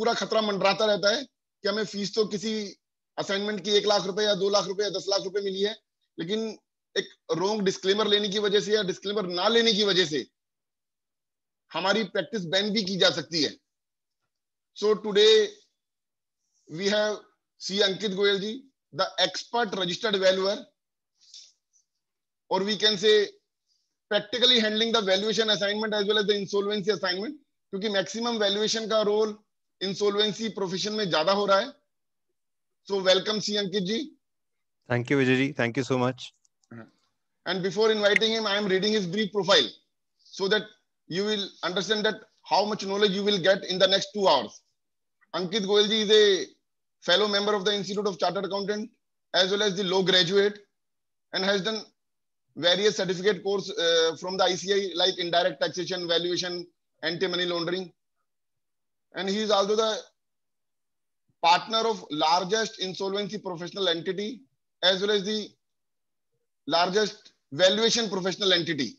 पूरा खतरा मंडराता रहता है कि हमें फीस तो किसी असाइनमेंट की एक लाख रुपए या दो लाख रुपए या दस लाख रुपए मिली है लेकिन एक रोंग डिस्क्लेमर लेने की वजह से या डिस्क्लेमर ना लेने की वजह से हमारी प्रैक्टिस बैन भी की जा सकती है so today we have C Ankit Goyal ji the expert registered valuer और we can say practically handling the valuation assignment as well as the insolvency assignment क्योंकि मैक्सिमम वैल्यूएशन का रोल इंसोल्वेंसी प्रोफेशन में ज्यादा हो रहा है so welcome C Ankit ji thank you Vijay ji thank you so much and before inviting him I am reading his brief profile so that you will understand that how much knowledge you will get in the next two hours Ankit Goyal ji is a fellow member of the Institute of Chartered Accountant as well as the law graduate and has done various certificate course from the ICI like indirect taxation valuation anti money laundering and he is also the partner of largest insolvency professional entity as well as the largest valuation professional entity.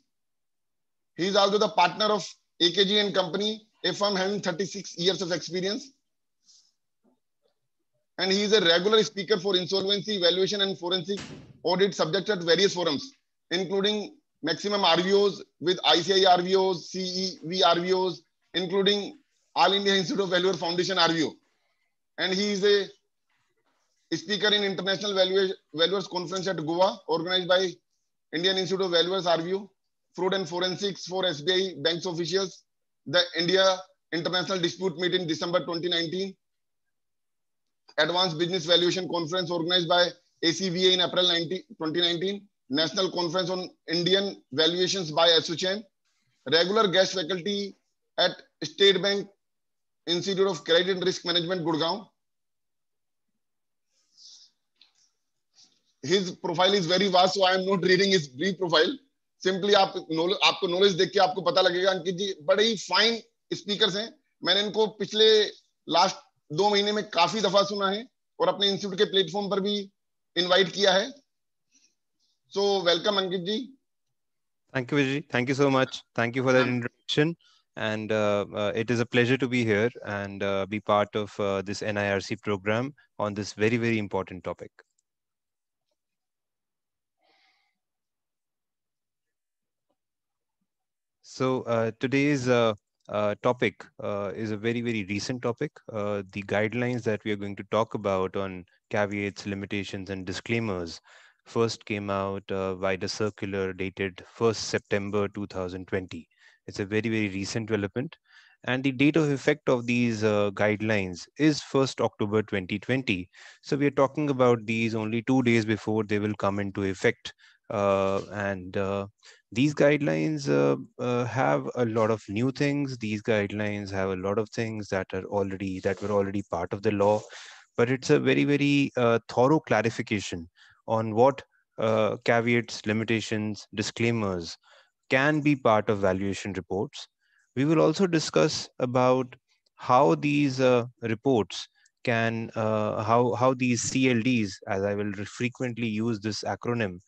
He is also the partner of AKG and company, a firm having 36 years of experience. And he is a regular speaker for insolvency, valuation and forensic audit subject at various forums, including maximum RVOs with ICI RVOs, CEV RVOs, including all India Institute of Valuer Foundation, RVO. And he is a speaker in International Valuers, Conference at Goa, organized by Indian Institute of Valuers, RVO, Fraud and Forensics for SBI Banks Officials, the India International Dispute Meet in December 2019, Advanced Business Valuation Conference organized by ACVA in April 19, 2019, National Conference on Indian Valuations by Association, regular guest faculty at State Bank Institute of Credit and Risk Management Gurgaon his profile is very vast so i am not reading his brief profile simply आप knowledge, आपको knowledge देख के आपको पता लगेगा अंकित जी बड़े ही fine speakers हैं मैंने इनको पिछले last दो महीने में काफी दफा सुना है और अपने institute के platform पर भी invite किया है So welcome Ankit ji thank you ji thank you so much thank you for that introduction And uh, uh, it is a pleasure to be here and uh, be part of this NIRC program on this very, very important topic. So uh, today's uh, uh, topic is a very, very recent topic. the guidelines that we are going to talk about on caveats, limitations, and disclaimers first came out by the circular dated 1st September 2020. It's a very, very recent development. And the date of effect of these uh, guidelines is 1st October 2020. So we are talking about these only two days before they will come into effect. Uh, and uh, these guidelines uh, uh, have a lot of new things these guidelines have a lot of things that are already that were already part of the law but it's a very very uh, thorough clarification on what uh, caveats limitations disclaimers can be part of valuation reports. We will also discuss about how these uh, reports can, uh, how, how these CLDs, as I will frequently use this acronym,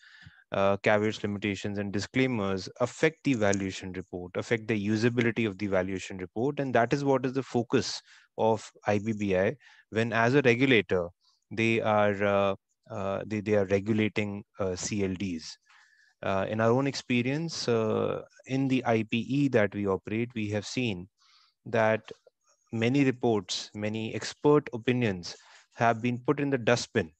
uh, caveats, limitations, and disclaimers affect the valuation report, affect the usability of the valuation report. And that is what is the focus of IBBI when as a regulator, they are, uh, uh, they, they are regulating uh, CLDs uh, in our own experience uh, in the IPE that we operate, we have seen that many reports, many expert opinions have been put in the dustbin,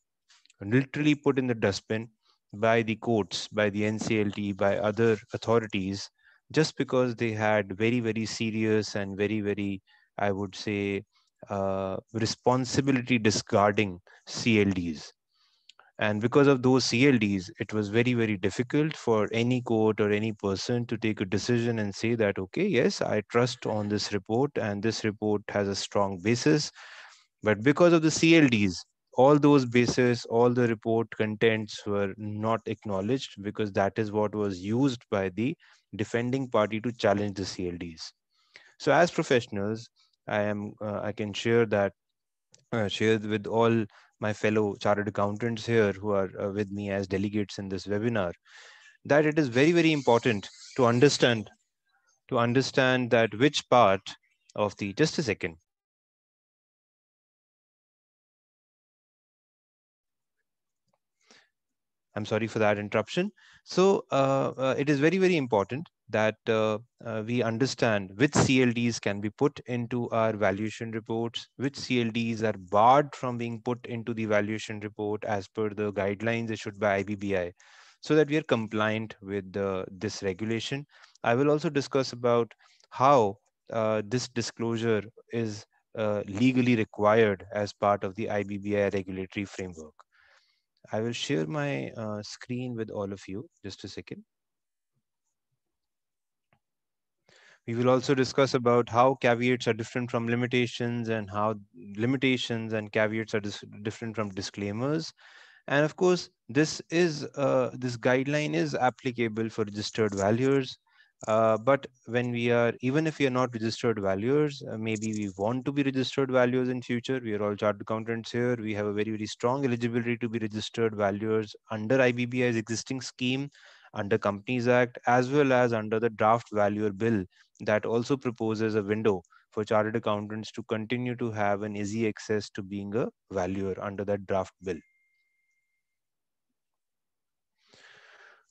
literally put in the dustbin by the courts, by the NCLT, by other authorities, just because they had very, very serious and very, very, I would say, uh, responsibility discarding CLDs. And because of those CLDs, it was very, very difficult for any court or any person to take a decision and say that, okay, yes, I trust on this report and this report has a strong basis. But because of the CLDs, all those bases, all the report contents were not acknowledged because that is what was used by the defending party to challenge the CLDs. So as professionals, I am uh, I can share that uh, shared with all my fellow chartered accountants here who are uh, with me as delegates in this webinar, that it is very, very important to understand, to understand that which part of the, just a second, I'm sorry for that interruption. So uh, uh, it is very, very important that uh, uh, we understand which CLDs can be put into our valuation reports, which CLDs are barred from being put into the valuation report as per the guidelines issued by IBBI, so that we are compliant with uh, this regulation. I will also discuss about how uh, this disclosure is uh, legally required as part of the IBBI regulatory framework. I will share my uh, screen with all of you, just a second. We will also discuss about how caveats are different from limitations and how limitations and caveats are different from disclaimers. And of course, this is uh, this guideline is applicable for registered valuers. Uh, but when we are, even if we are not registered valuers, uh, maybe we want to be registered valuers in future. We are all chartered accountants here. We have a very, very strong eligibility to be registered valuers under IBBI's existing scheme under Companies Act as well as under the draft valuer bill that also proposes a window for chartered accountants to continue to have an easy access to being a valuer under that draft bill.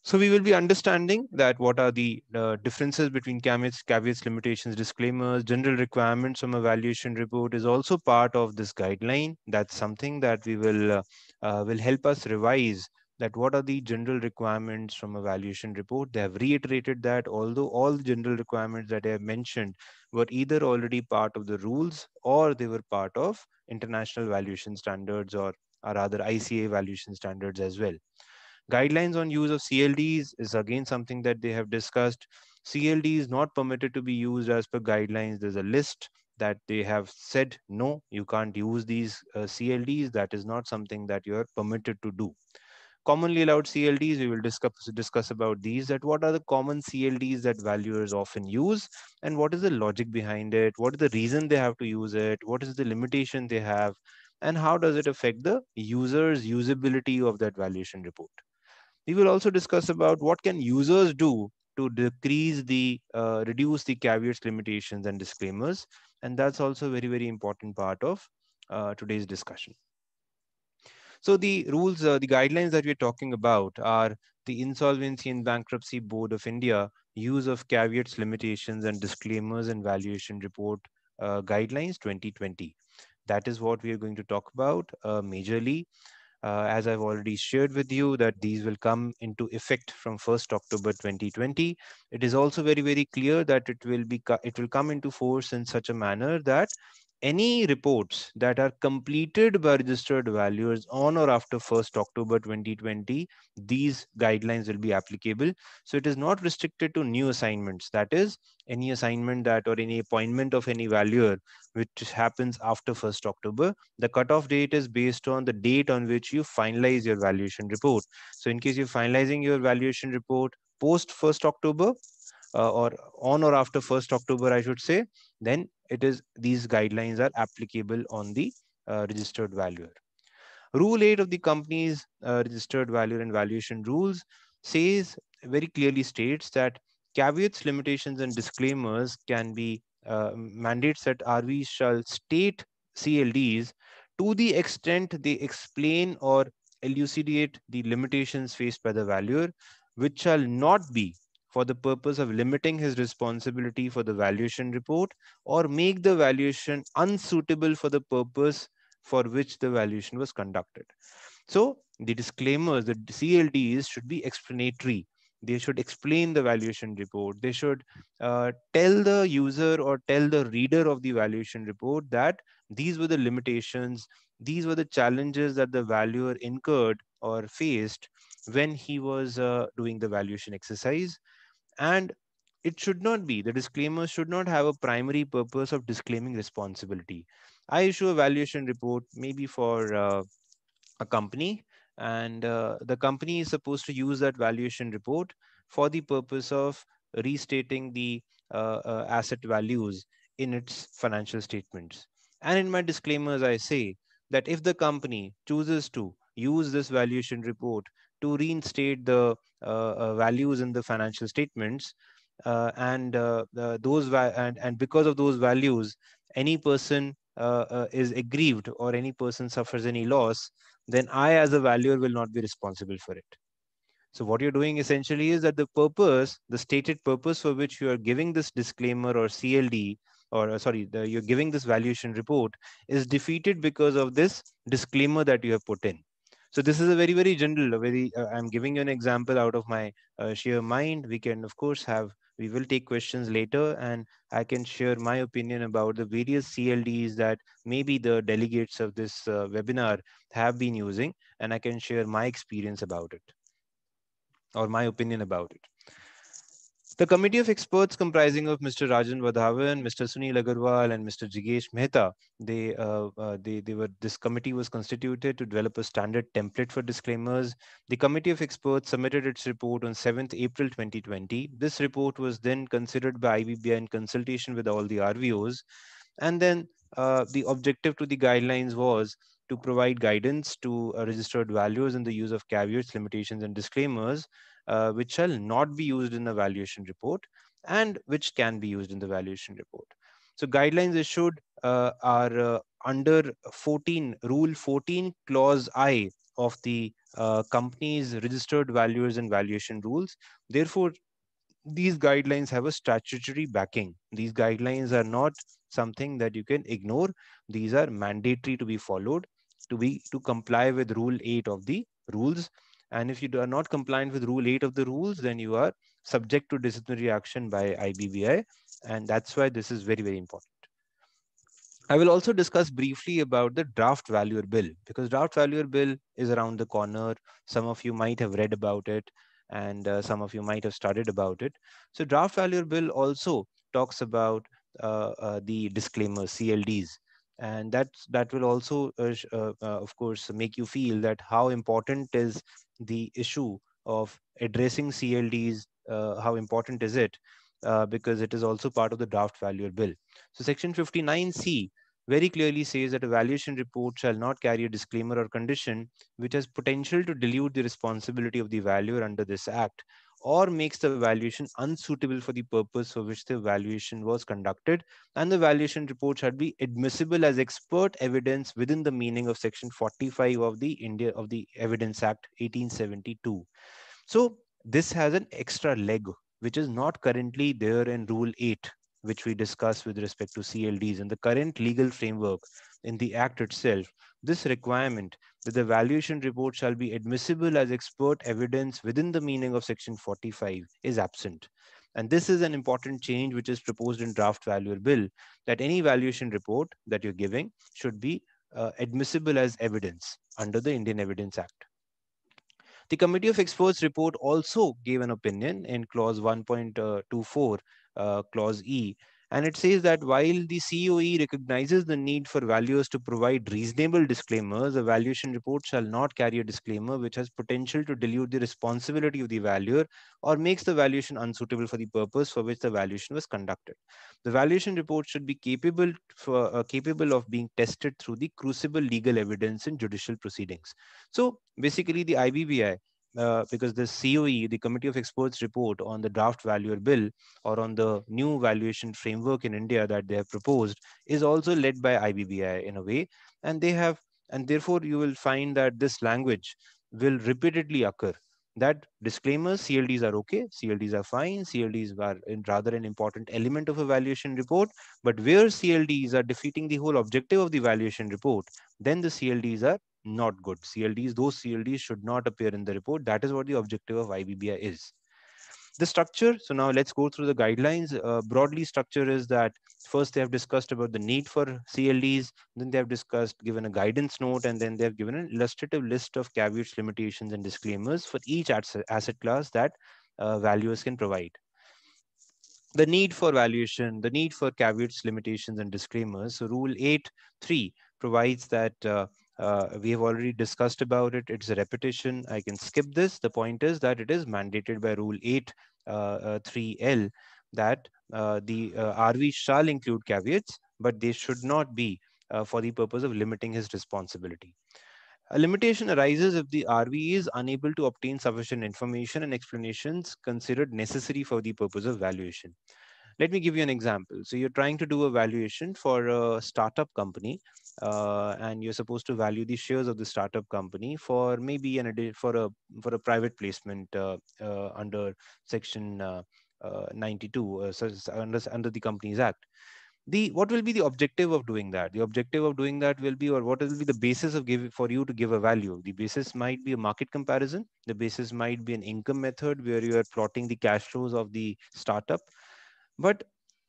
So we will be understanding that what are the uh, differences between caveats, caveats, limitations, disclaimers, general requirements from a valuation report is also part of this guideline. That's something that we will uh, uh, will help us revise that what are the general requirements from a valuation report. They have reiterated that although all the general requirements that I have mentioned were either already part of the rules or they were part of international valuation standards or, or rather ICA valuation standards as well. Guidelines on use of CLDs is again something that they have discussed. CLD is not permitted to be used as per guidelines. There's a list that they have said, no, you can't use these uh, CLDs. That is not something that you're permitted to do commonly allowed CLDs. We will discuss, discuss about these that what are the common CLDs that valuers often use and what is the logic behind it? What is the reason they have to use it? What is the limitation they have? And how does it affect the user's usability of that valuation report? We will also discuss about what can users do to decrease the, uh, reduce the caveats, limitations and disclaimers. And that's also a very, very important part of uh, today's discussion. So the rules, uh, the guidelines that we're talking about are the Insolvency and Bankruptcy Board of India use of caveats, limitations, and disclaimers and valuation report uh, guidelines 2020. That is what we are going to talk about uh, majorly. Uh, as I've already shared with you that these will come into effect from 1st October 2020. It is also very, very clear that it will be it will come into force in such a manner that any reports that are completed by registered valuers on or after 1st October 2020, these guidelines will be applicable. So it is not restricted to new assignments. That is, any assignment that or any appointment of any valuer which happens after 1st October. The cutoff date is based on the date on which you finalize your valuation report. So in case you're finalizing your valuation report post 1st October, uh, or on or after 1st October, I should say, then it is these guidelines are applicable on the uh, registered valuer. Rule 8 of the company's uh, registered valuer and valuation rules says very clearly states that caveats, limitations, and disclaimers can be uh, mandates that RV shall state CLDs to the extent they explain or elucidate the limitations faced by the valuer, which shall not be for the purpose of limiting his responsibility for the valuation report or make the valuation unsuitable for the purpose for which the valuation was conducted. So the disclaimers, the CLDs should be explanatory. They should explain the valuation report. They should uh, tell the user or tell the reader of the valuation report that these were the limitations, these were the challenges that the valuer incurred or faced when he was uh, doing the valuation exercise and it should not be. The disclaimer should not have a primary purpose of disclaiming responsibility. I issue a valuation report maybe for uh, a company, and uh, the company is supposed to use that valuation report for the purpose of restating the uh, uh asset values in its financial statements. And in my disclaimers, I say that if the company chooses to use this valuation report to reinstate the uh, uh, values in the financial statements. Uh, and those and, and because of those values, any person is aggrieved or any person suffers any loss, then I, as a valuer, will not be responsible for it. So what you're doing essentially is that the purpose, the stated purpose for which you are giving this disclaimer or CLD, or uh, sorry, the, you're giving this valuation report is defeated because of this disclaimer that you have put in. So this is a very, very general, very, uh, I'm giving you an example out of my uh, sheer mind. We can, of course, have, we will take questions later and I can share my opinion about the various CLDs that maybe the delegates of this uh, webinar have been using and I can share my experience about it or my opinion about it. The committee of experts comprising of Mr. Rajan Vadhavan, Mr. Sunil Agarwal, and Mr. Jigesh Mehta, they, uh, uh, they, they were, this committee was constituted to develop a standard template for disclaimers. The committee of experts submitted its report on 7th April 2020. This report was then considered by IBBI in consultation with all the RVOs. And then uh, the objective to the guidelines was to provide guidance to uh, registered values in the use of caveats, limitations, and disclaimers, uh, which shall not be used in the valuation report and which can be used in the valuation report. So guidelines issued uh, are uh, under 14, Rule 14, Clause I of the uh, company's registered Values and valuation rules. Therefore, these guidelines have a statutory backing. These guidelines are not something that you can ignore. These are mandatory to be followed to be to comply with rule 8 of the rules and if you are not compliant with rule 8 of the rules then you are subject to disciplinary action by IBBI and that's why this is very very important I will also discuss briefly about the draft valuer bill because draft valuer bill is around the corner. Some of you might have read about it and uh, some of you might have studied about it. So draft valuer bill also talks about uh, uh, the disclaimer CLDs and that's that will also uh, uh, uh, of course make you feel that how important is the issue of addressing clds how important is it because it is also part of the draft value bill so section 59c very clearly says that a valuation report shall not carry a disclaimer or condition which has potential to dilute the responsibility of the valuer under this act or makes the valuation unsuitable for the purpose for which the valuation was conducted and the valuation report should be admissible as expert evidence within the meaning of section 45 of the india of the evidence act 1872 so this has an extra leg which is not currently there in rule 8 which we discussed with respect to clds and the current legal framework in the Act itself this requirement that the valuation report shall be admissible as expert evidence within the meaning of Section 45 is absent. And this is an important change which is proposed in draft valuer bill that any valuation report that you're giving should be uh, admissible as evidence under the Indian Evidence Act. The Committee of Experts report also gave an opinion in clause 1.24, uh, uh, clause E, and it says that while the COE recognizes the need for valuers to provide reasonable disclaimers, a valuation report shall not carry a disclaimer which has potential to dilute the responsibility of the valuer or makes the valuation unsuitable for the purpose for which the valuation was conducted. The valuation report should be capable, for, uh, capable of being tested through the crucible legal evidence in judicial proceedings. So basically the IBBI uh, because the COE, the Committee of Experts report on the draft valuer bill or on the new valuation framework in India that they have proposed is also led by IBBI in a way. And they have, and therefore you will find that this language will repeatedly occur that disclaimers, CLDs are okay, CLDs are fine, CLDs are rather an important element of a valuation report. But where CLDs are defeating the whole objective of the valuation report, then the CLDs are not good. CLDs, those CLDs should not appear in the report. That is what the objective of IBBI is. The structure, so now let's go through the guidelines. Uh, broadly, structure is that first they have discussed about the need for CLDs, then they have discussed, given a guidance note, and then they have given an illustrative list of caveats, limitations, and disclaimers for each asset class that uh, valuers can provide the need for valuation, the need for caveats, limitations, and disclaimers. So Rule 8.3 provides that uh, uh, we have already discussed about it. It's a repetition. I can skip this. The point is that it is mandated by Rule 8, uh, 3L uh, that uh, the uh, RV shall include caveats, but they should not be for the purpose of limiting his responsibility. A limitation arises if the RV is unable to obtain sufficient information and explanations considered necessary for the purpose of valuation. Let me give you an example. So you're trying to do a valuation for a startup company uh, and you're supposed to value the shares of the startup company for maybe an for a for a private placement uh, uh, under section uh, uh, 92 uh, so under under the companies act the what will be the objective of doing that the objective of doing that will be or what will be the basis of give for you to give a value the basis might be a market comparison the basis might be an income method where you are plotting the cash flows of the startup but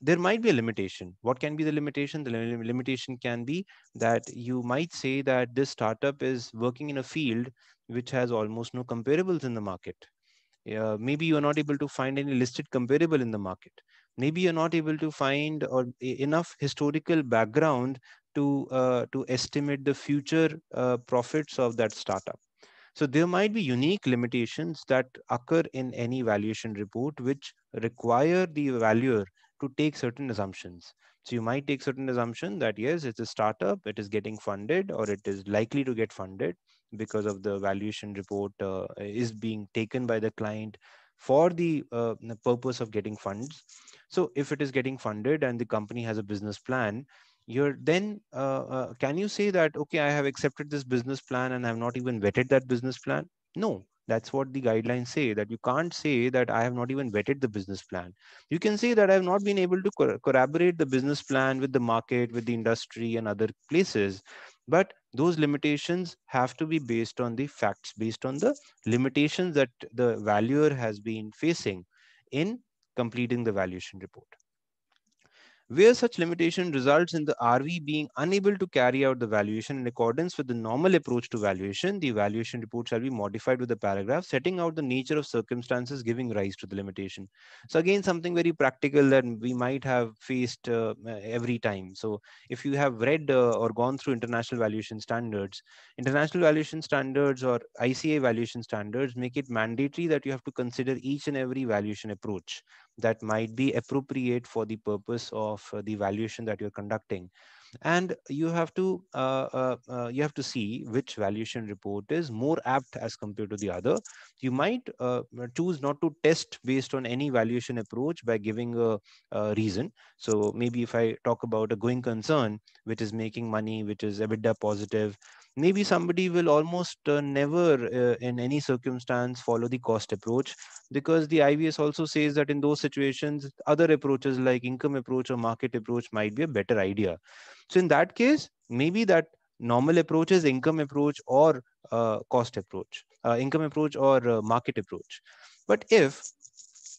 there might be a limitation. What can be the limitation? The limitation can be that you might say that this startup is working in a field which has almost no comparables in the market. Uh, maybe you are not able to find any listed comparable in the market. Maybe you're not able to find or enough historical background to uh, to estimate the future uh, profits of that startup. So there might be unique limitations that occur in any valuation report, which require the valuer to take certain assumptions. So you might take certain assumption that yes, it's a startup, it is getting funded or it is likely to get funded because of the valuation report uh, is being taken by the client for the, uh, the purpose of getting funds. So if it is getting funded and the company has a business plan, you're then uh, uh can you say that okay, I have accepted this business plan and I've not even vetted that business plan? No, that's what the guidelines say that you can't say that I have not even vetted the business plan. You can say that I have not been able to co corroborate the business plan with the market, with the industry, and other places. But those limitations have to be based on the facts, based on the limitations that the valuer has been facing in completing the valuation report. Where such limitation results in the RV being unable to carry out the valuation in accordance with the normal approach to valuation, the valuation report shall be modified with a paragraph setting out the nature of circumstances giving rise to the limitation. So again, something very practical that we might have faced uh, every time. So if you have read uh, or gone through international valuation standards, international valuation standards or ICA valuation standards make it mandatory that you have to consider each and every valuation approach that might be appropriate for the purpose of uh, the valuation that you're conducting and you have to uh, uh, uh, you have to see which valuation report is more apt as compared to the other you might uh, choose not to test based on any valuation approach by giving a, a, reason so maybe if i talk about a going concern which is making money which is ebitda positive maybe somebody will almost uh, never uh, in any circumstance follow the cost approach because the IVS also says that in those situations, other approaches like income approach or market approach might be a better idea. So in that case, maybe that normal approach is income approach or uh, cost approach, uh, income approach or uh, market approach. But if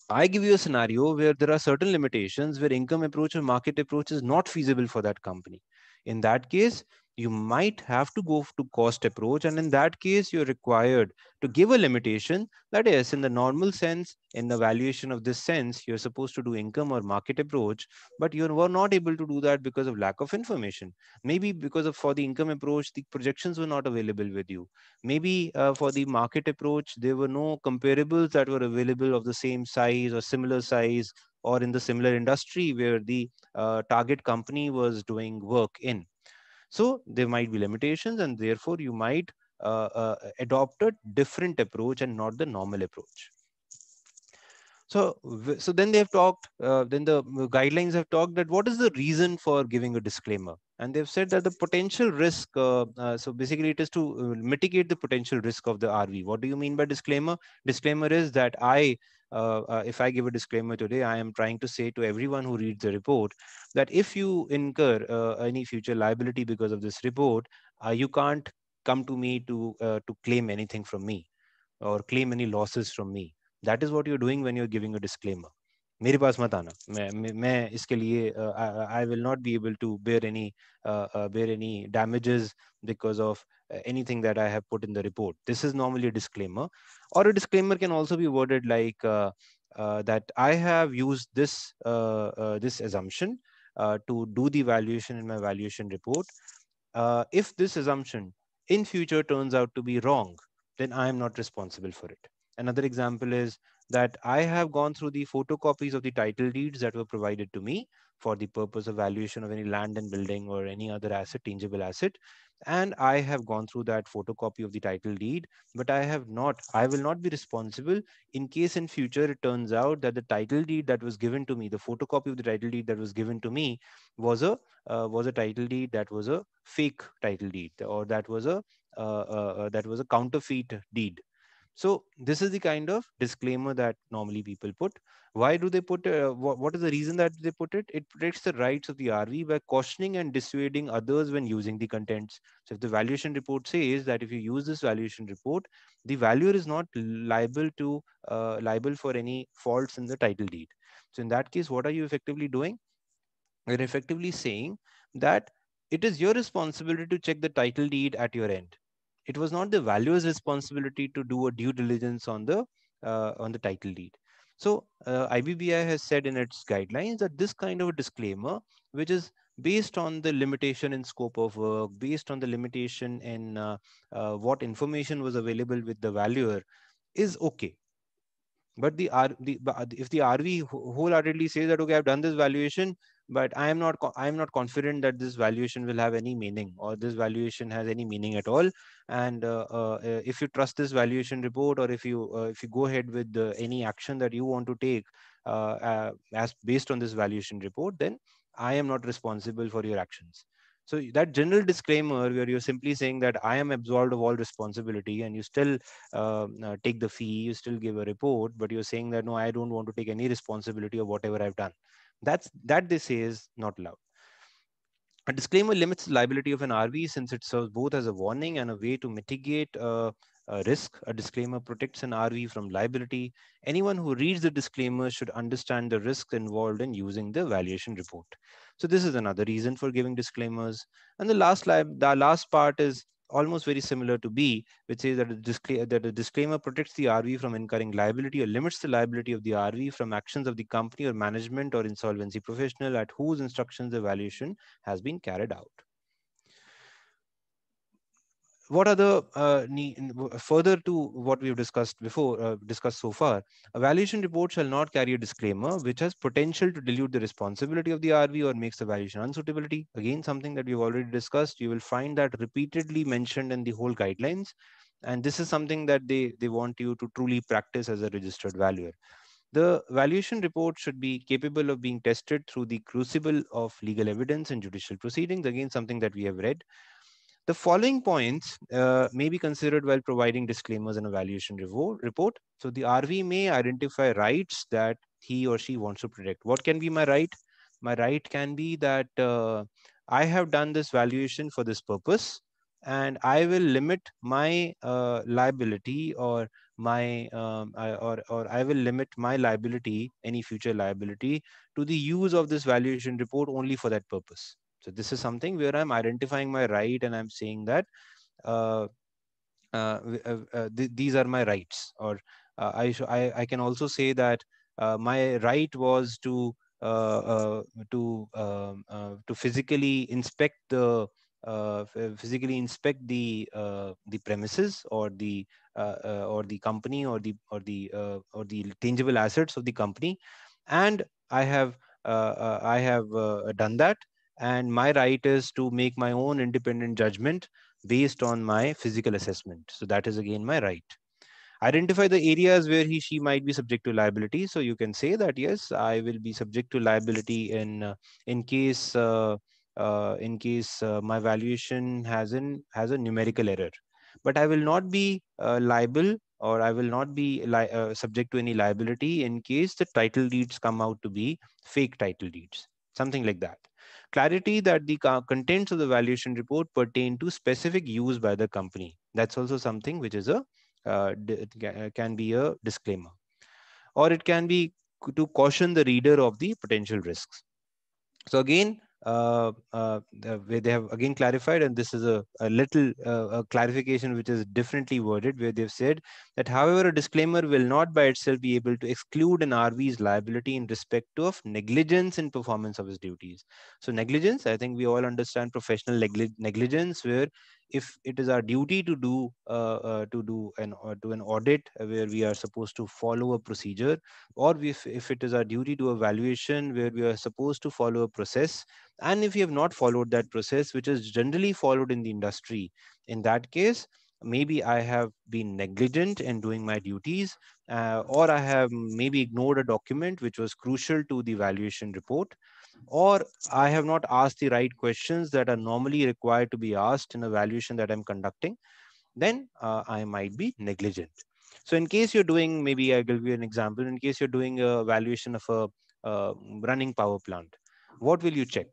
I give you a scenario where there are certain limitations where income approach or market approach is not feasible for that company in that case you might have to go to cost approach and in that case you're required to give a limitation that is in the normal sense in the valuation of this sense you're supposed to do income or market approach but you were not able to do that because of lack of information maybe because of for the income approach the projections were not available with you maybe uh, for the market approach there were no comparables that were available of the same size or similar size or in the similar industry where the uh, target company was doing work in. So there might be limitations and therefore you might uh, uh, adopt a different approach and not the normal approach. So, so then they have talked, uh, then the uh, guidelines have talked that what is the reason for giving a disclaimer? And they've said that the potential risk, uh, so basically it is to mitigate the potential risk of the RV. What do you mean by disclaimer? Disclaimer is that I uh, uh, if I give a disclaimer today, I am trying to say to everyone who reads the report that if you incur uh, any future liability because of this report, you can't come to me to to claim anything from me or claim any losses from me. That is what you're doing when you're giving a disclaimer. मेरे पास मत आना मैं मैं इसके लिए I will not be able to bear any bear any damages because of anything that I have put in the report. This is normally a disclaimer, or a disclaimer can also be worded like uh, uh, that I have used this uh, this assumption to do the valuation in my valuation report. if this assumption in future turns out to be wrong, then I am not responsible for it. Another example is that I have gone through the photocopies of the title deeds that were provided to me for the purpose of valuation of any land and building or any other asset, tangible asset. And I have gone through that photocopy of the title deed, but I have not, I will not be responsible in case in future it turns out that the title deed that was given to me, the photocopy of the title deed that was given to me was a, uh, was a title deed that was a fake title deed or that was a, uh, uh, uh that was a counterfeit deed so this is the kind of disclaimer that normally people put. Why do they put? Uh, what is the reason that they put it? It protects the rights of the RV by cautioning and dissuading others when using the contents. So if the valuation report says that if you use this valuation report, the valuer is not liable to uh, liable for any faults in the title deed. So in that case, what are you effectively doing? You're effectively saying that it is your responsibility to check the title deed at your end it was not the valuer's responsibility to do a due diligence on the uh, on the title deed. So uh, IBBI has said in its guidelines that this kind of disclaimer, which is based on the limitation in scope of work, based on the limitation in uh, uh, what information was available with the valuer, is okay. But the, R, the if the RV wholeheartedly says that okay, I've done this valuation, but i am not i am not confident that this valuation will have any meaning or this valuation has any meaning at all and uh, uh, uh if you trust this valuation report or if you uh, if you go ahead with uh, any action that you want to take uh, as based on this valuation report then i am not responsible for your actions so that general disclaimer where you're simply saying that i am absolved of all responsibility and you still um, uh, take the fee you still give a report but you're saying that no i don't want to take any responsibility of whatever i've done that's that they say is not allowed. A disclaimer limits the liability of an RV since it serves both as a warning and a way to mitigate a risk. A disclaimer protects an RV from liability. Anyone who reads the disclaimer should understand the risks involved in using the valuation report. So this is another reason for giving disclaimers. And the last, the last part is almost very similar to B, which says that a, that a disclaimer protects the RV from incurring liability or limits the liability of the RV from actions of the company or management or insolvency professional at whose instructions the valuation has been carried out what are the uh, further to what we've discussed before uh, discussed so far a valuation report shall not carry a disclaimer which has potential to dilute the responsibility of the rv or makes the valuation unsuitability again something that we've already discussed you will find that repeatedly mentioned in the whole guidelines and this is something that they they want you to truly practice as a registered valuer the valuation report should be capable of being tested through the crucible of legal evidence and judicial proceedings again something that we have read the following points uh, may be considered while providing disclaimers and evaluation report. So the RV may identify rights that he or she wants to protect. What can be my right? My right can be that uh, I have done this valuation for this purpose and I will limit my uh, liability or my um, I, or or I will limit my liability, any future liability, to the use of this valuation report only for that purpose. So this is something where I'm identifying my right and I'm saying that uh, uh, uh, uh th these are my rights. Or uh, I, I, I, can also say that my right was to to um, to physically inspect the uh, physically inspect the uh, the premises or the uh, or the company or the or the or the tangible assets of the company and i have i have done that and my right is to make my own independent judgment based on my physical assessment. So that is again my right. Identify the areas where he, she might be subject to liability. So you can say that, yes, I will be subject to liability in, uh, in case, uh, uh, in case uh, my valuation has, an, has a numerical error. But I will not be uh, liable or I will not be uh, subject to any liability in case the title deeds come out to be fake title deeds, something like that clarity that the contents of the valuation report pertain to specific use by the company. That's also something which is a uh, can be a disclaimer, or it can be to caution the reader of the potential risks. So again, uh, uh, uh, where they have again clarified, and this is a, a little uh, a clarification which is differently worded, where they've said that, however, a disclaimer will not by itself be able to exclude an RV's liability in respect of negligence in performance of his duties. So negligence, I think we all understand professional negligence, where if it is our duty to do uh, uh, to do an uh, do an audit where we are supposed to follow a procedure, or if if it is our duty to evaluation where we are supposed to follow a process, and if we have not followed that process, which is generally followed in the industry, in that case maybe I have been negligent in doing my duties, uh, or I have maybe ignored a document which was crucial to the valuation report or I have not asked the right questions that are normally required to be asked in a valuation that I'm conducting, then uh, I might be negligent. So in case you're doing, maybe I'll give you an example, in case you're doing a valuation of a uh, running power plant, what will you check?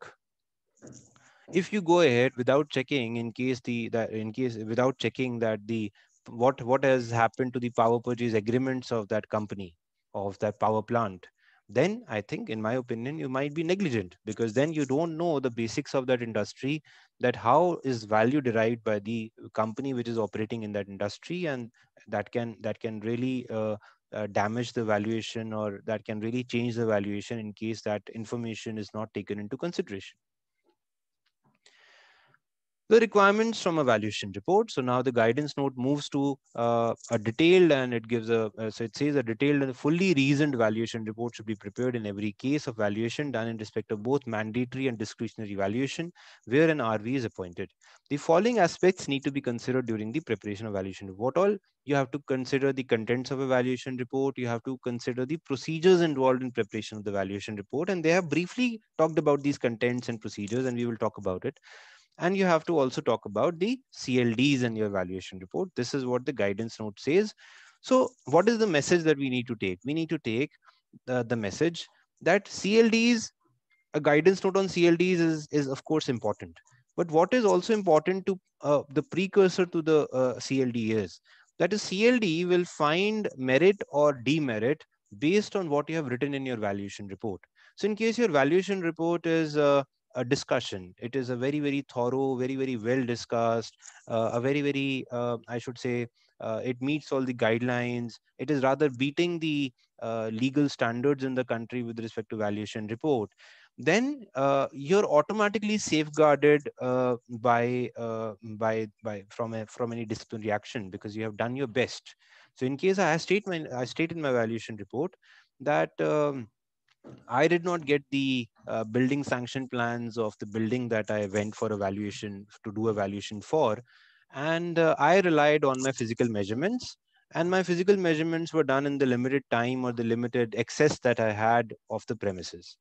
If you go ahead without checking in case the that in case without checking that the what what has happened to the power purchase agreements of that company of that power plant then I think, in my opinion, you might be negligent because then you don't know the basics of that industry, that how is value derived by the company which is operating in that industry, and that can that can really uh, uh, damage the valuation or that can really change the valuation in case that information is not taken into consideration the requirements from a valuation report. So now the guidance note moves to uh, a detailed and it gives a, uh, so it says a detailed and fully reasoned valuation report should be prepared in every case of valuation done in respect of both mandatory and discretionary valuation where an RV is appointed. The following aspects need to be considered during the preparation of valuation report. All you have to consider the contents of a valuation report. You have to consider the procedures involved in preparation of the valuation report. And they have briefly talked about these contents and procedures and we will talk about it. And you have to also talk about the CLDs in your evaluation report. This is what the guidance note says. So what is the message that we need to take? We need to take the, the message that CLDs, a guidance note on CLDs is, is of course important. But what is also important to uh, the precursor to the uh, CLD is that is CLD will find merit or demerit based on what you have written in your valuation report. So in case your valuation report is uh, a discussion. It is a very, very thorough, very, very well discussed, uh, a very, very, uh, I should say, uh, it meets all the guidelines. It is rather beating the uh, legal standards in the country with respect to valuation report. Then uh, you're automatically safeguarded uh, by, by, by from, a, from any disciplinary action because you have done your best. So in case I state, my, I state in my valuation report that um, I did not get the uh, building sanction plans of the building that I went for evaluation to do evaluation for. And uh, I relied on my physical measurements and my physical measurements were done in the limited time or the limited excess that I had of the premises.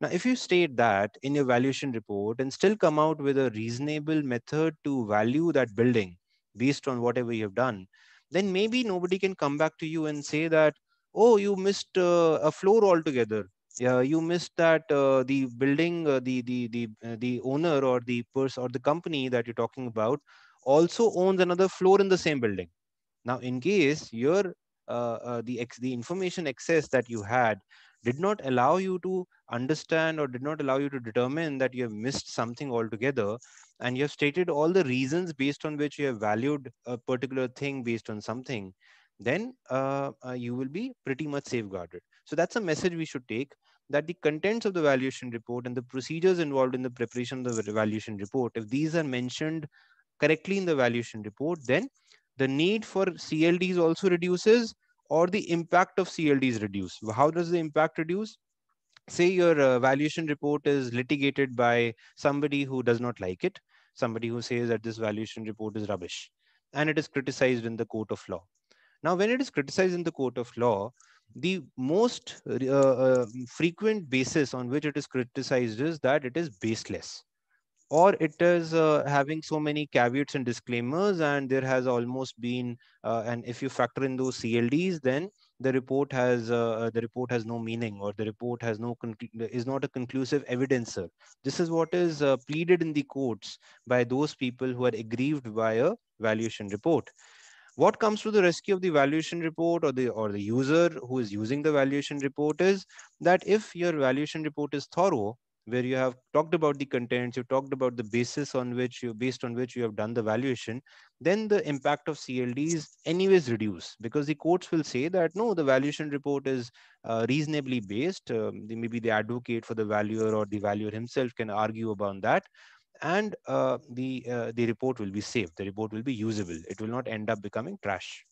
Now, if you state that in your valuation report and still come out with a reasonable method to value that building based on whatever you have done, then maybe nobody can come back to you and say that, oh, you missed uh, a floor altogether yeah, you missed that uh, the building uh, the the the uh, the owner or the person or the company that you're talking about also owns another floor in the same building now in case your uh, uh, the ex the information access that you had did not allow you to understand or did not allow you to determine that you have missed something altogether and you have stated all the reasons based on which you have valued a particular thing based on something then uh, uh, you will be pretty much safeguarded. So that's a message we should take that the contents of the valuation report and the procedures involved in the preparation of the valuation report, if these are mentioned correctly in the valuation report, then the need for CLDs also reduces or the impact of CLDs reduce. How does the impact reduce? Say your uh, valuation report is litigated by somebody who does not like it, somebody who says that this valuation report is rubbish and it is criticized in the court of law. Now, when it is criticized in the court of law, the most uh, uh, frequent basis on which it is criticized is that it is baseless or it is uh, having so many caveats and disclaimers and there has almost been uh, and if you factor in those clds then the report has uh, uh, the report has no meaning or the report has no is not a conclusive evidencer this is what is uh, pleaded in the courts by those people who are aggrieved by a valuation report what comes to the rescue of the valuation report or the or the user who is using the valuation report is that if your valuation report is thorough where you have talked about the contents you talked about the basis on which you based on which you have done the valuation then the impact of clds anyways reduce because the courts will say that no the valuation report is uh, reasonably based um, maybe the advocate for the valuer or the valuer himself can argue about that and uh, the uh, the report will be safe the report will be usable it will not end up becoming trash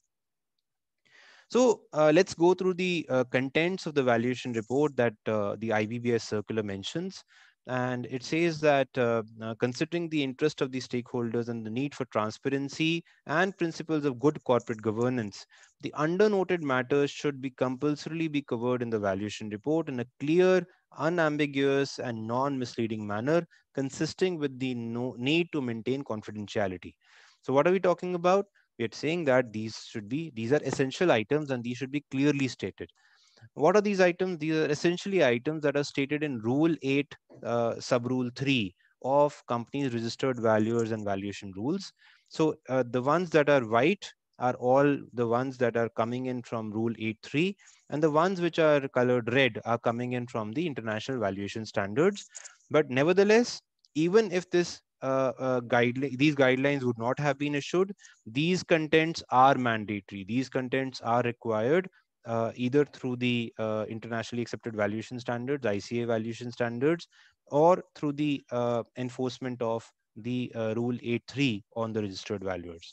so uh, let's go through the uh, contents of the valuation report that uh, the IBBS circular mentions. And it says that uh, considering the interest of the stakeholders and the need for transparency and principles of good corporate governance, the undernoted matters should be compulsorily be covered in the valuation report in a clear unambiguous and non-misleading manner consisting with the no need to maintain confidentiality. So what are we talking about? We are saying that these should be, these are essential items and these should be clearly stated. What are these items? These are essentially items that are stated in Rule 8, uh, Sub-Rule 3 of companies registered valuers and valuation rules. So uh, the ones that are white are all the ones that are coming in from Rule 8.3 and the ones which are colored red are coming in from the international valuation standards. But nevertheless, even if this uh, uh, guideline, these guidelines would not have been issued, these contents are mandatory. These contents are required uh, either through the uh, internationally accepted valuation standards, ICA valuation standards, or through the uh, enforcement of the uh, Rule A3 on the registered valuers.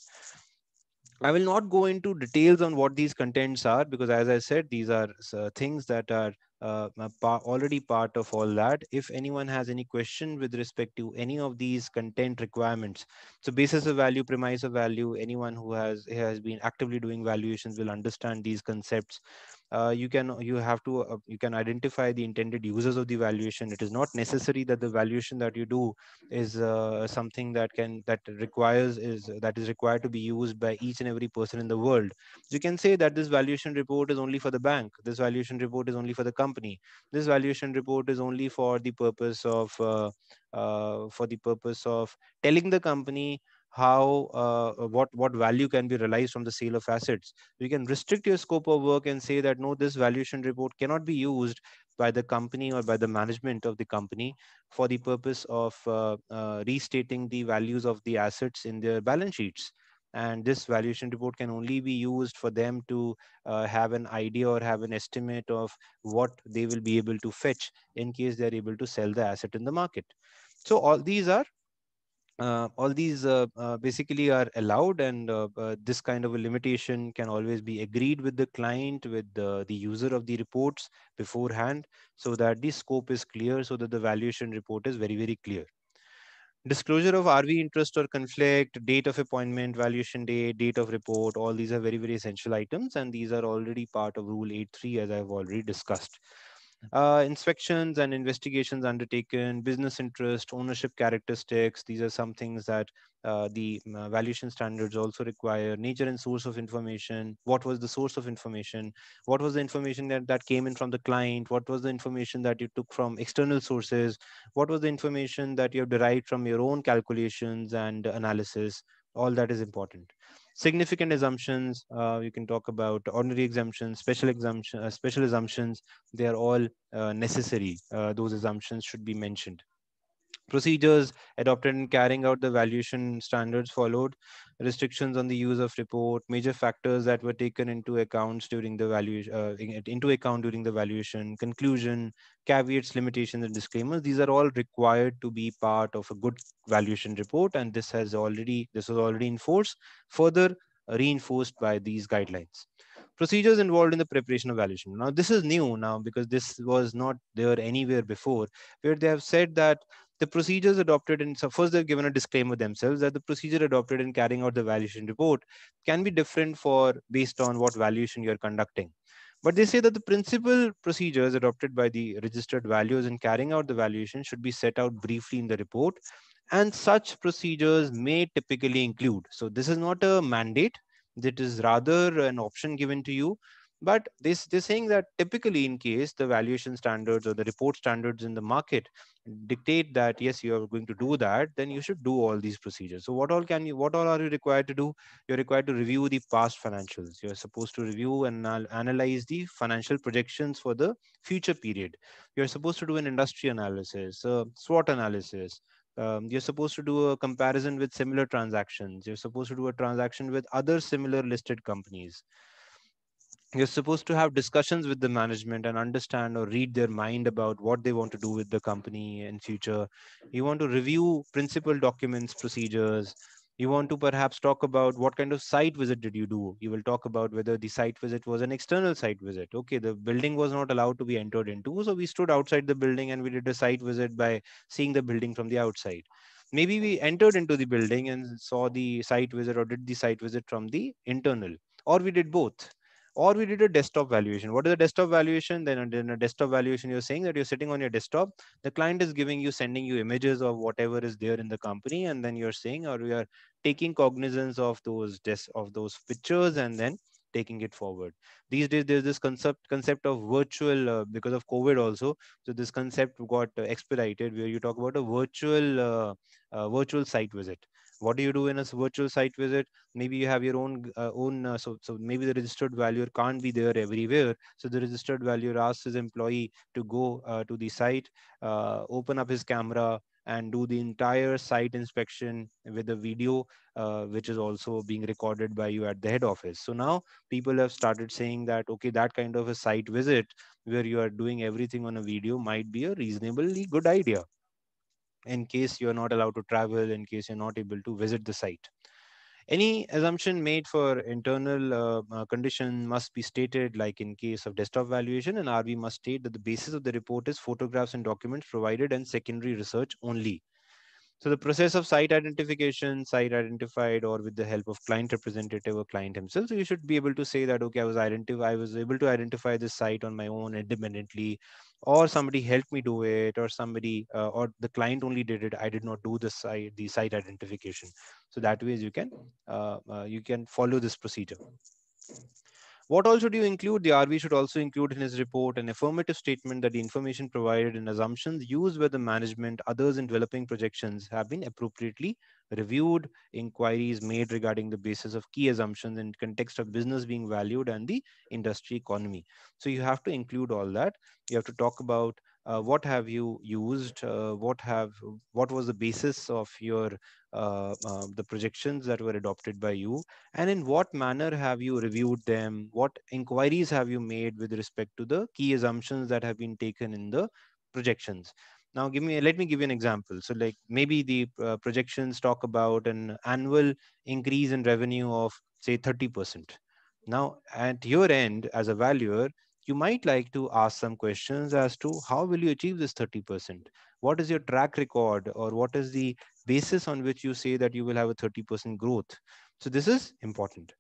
I will not go into details on what these contents are because, as I said, these are uh, things that are uh, already part of all that. If anyone has any question with respect to any of these content requirements, so basis of value, premise of value, anyone who has has been actively doing valuations will understand these concepts uh, you can you have to uh, you can identify the intended users of the valuation it is not necessary that the valuation that you do is uh, something that can that requires is that is required to be used by each and every person in the world you can say that this valuation report is only for the bank this valuation report is only for the company this valuation report is only for the purpose of uh, uh, for the purpose of telling the company how uh, uh, what what value can be realized from the sale of assets you can restrict your scope of work and say that no this valuation report cannot be used by the company or by the management of the company for the purpose of uh, uh, restating the values of the assets in their balance sheets and this valuation report can only be used for them to uh, have an idea or have an estimate of what they will be able to fetch in case they're able to sell the asset in the market so all these are uh, all these uh, uh, basically are allowed and uh, uh, this kind of a limitation can always be agreed with the client with the user of the reports beforehand so that the scope is clear so that the valuation report is very very clear disclosure of rv interest or conflict date of appointment valuation date date of report all these are very very essential items and these are already part of rule 83 as i've already discussed uh, inspections and investigations undertaken, business interest, ownership characteristics. These are some things that uh, the mm, uh, valuation standards also require. Nature and source of information. What was the source of information? What was the information that, that came in from the client? What was the information that you took from external sources? What was the information that you have derived from your own calculations and analysis? All that is important significant assumptions uh, you can talk about ordinary exemptions special exemption uh, special assumptions they are all uh, necessary uh, those assumptions should be mentioned procedures adopted in carrying out the valuation standards followed, restrictions on the use of report, major factors that were taken into account during the valuation, uh, into account during the valuation, conclusion, caveats, limitations, and disclaimers. These are all required to be part of a good valuation report, and this has already this was already in force. Further uh, reinforced by these guidelines procedures involved in the preparation of valuation. Now, this is new now because this was not there anywhere before, where they have said that the procedures adopted in so first they've given a disclaimer themselves that the procedure adopted in carrying out the valuation report can be different for based on what valuation you're conducting but they say that the principal procedures adopted by the registered valuers in carrying out the valuation should be set out briefly in the report and such procedures may typically include so this is not a mandate it is rather an option given to you but this they're saying that typically in case the valuation standards or the report standards in the market dictate that yes, you are going to do that, then you should do all these procedures. So what all can you what all are you required to do? You're required to review the past financials. You're supposed to review and analyze the financial projections for the future period. You're supposed to do an industry analysis, a SWOT analysis, um, you're supposed to do a comparison with similar transactions you're supposed to do a transaction with other similar listed companies you're supposed to have discussions with the management and understand or read their mind about what they want to do with the company in future you want to review principal documents procedures you want to perhaps talk about what kind of site visit did you do you will talk about whether the site visit was an external site visit okay the building was not allowed to be entered into so we stood outside the building and we did a site visit by seeing the building from the outside maybe we entered into the building and saw the site visit or did the site visit from the internal or we did both or we did a desktop valuation. What is a desktop valuation? Then in a desktop valuation, you're saying that you're sitting on your desktop. The client is giving you, sending you images of whatever is there in the company. And then you're saying, or we are taking cognizance of those des- of those pictures and then taking it forward. These days, there's this concept concept of virtual uh, because of COVID also. So this concept got uh, expedited where you talk about a virtual uh, uh, virtual site visit what do you do in a virtual site visit maybe you have your own uh, own uh, so so maybe the registered valuer can't be there everywhere so the registered valuer asks his employee to go uh, to the site uh, open up his camera and do the entire site inspection with a video, uh, which is also being recorded by you at the head office. So now people have started saying that, okay, that kind of a site visit where you are doing everything on a video might be a reasonably good idea in case you're not allowed to travel, in case you're not able to visit the site. Any assumption made for internal uh, uh condition must be stated, like in case of desktop valuation, and RB must state that the basis of the report is photographs and documents provided and secondary research only. So the process of site identification, site identified, or with the help of client representative or client himself, so you should be able to say that okay, I was identify, I was able to identify this site on my own independently, or somebody helped me do it, or somebody uh, or the client only did it. I did not do the site the site identification. So that way you can uh, uh, you can follow this procedure. What all should you include? The RV should also include in his report an affirmative statement that the information provided and assumptions used by the management, others in developing projections have been appropriately reviewed, inquiries made regarding the basis of key assumptions in context of business being valued and the industry economy. So you have to include all that. You have to talk about uh, what have you used uh, what have what was the basis of your uh, um, the projections that were adopted by you and in what manner have you reviewed them what inquiries have you made with respect to the key assumptions that have been taken in the projections now give me let me give you an example so like maybe the uh, projections talk about an annual increase in revenue of say 30% now at your end as a valuer you might like to ask some questions as to how will you achieve this 30% what is your track record or what is the basis on which you say that you will have a 30% growth so this is important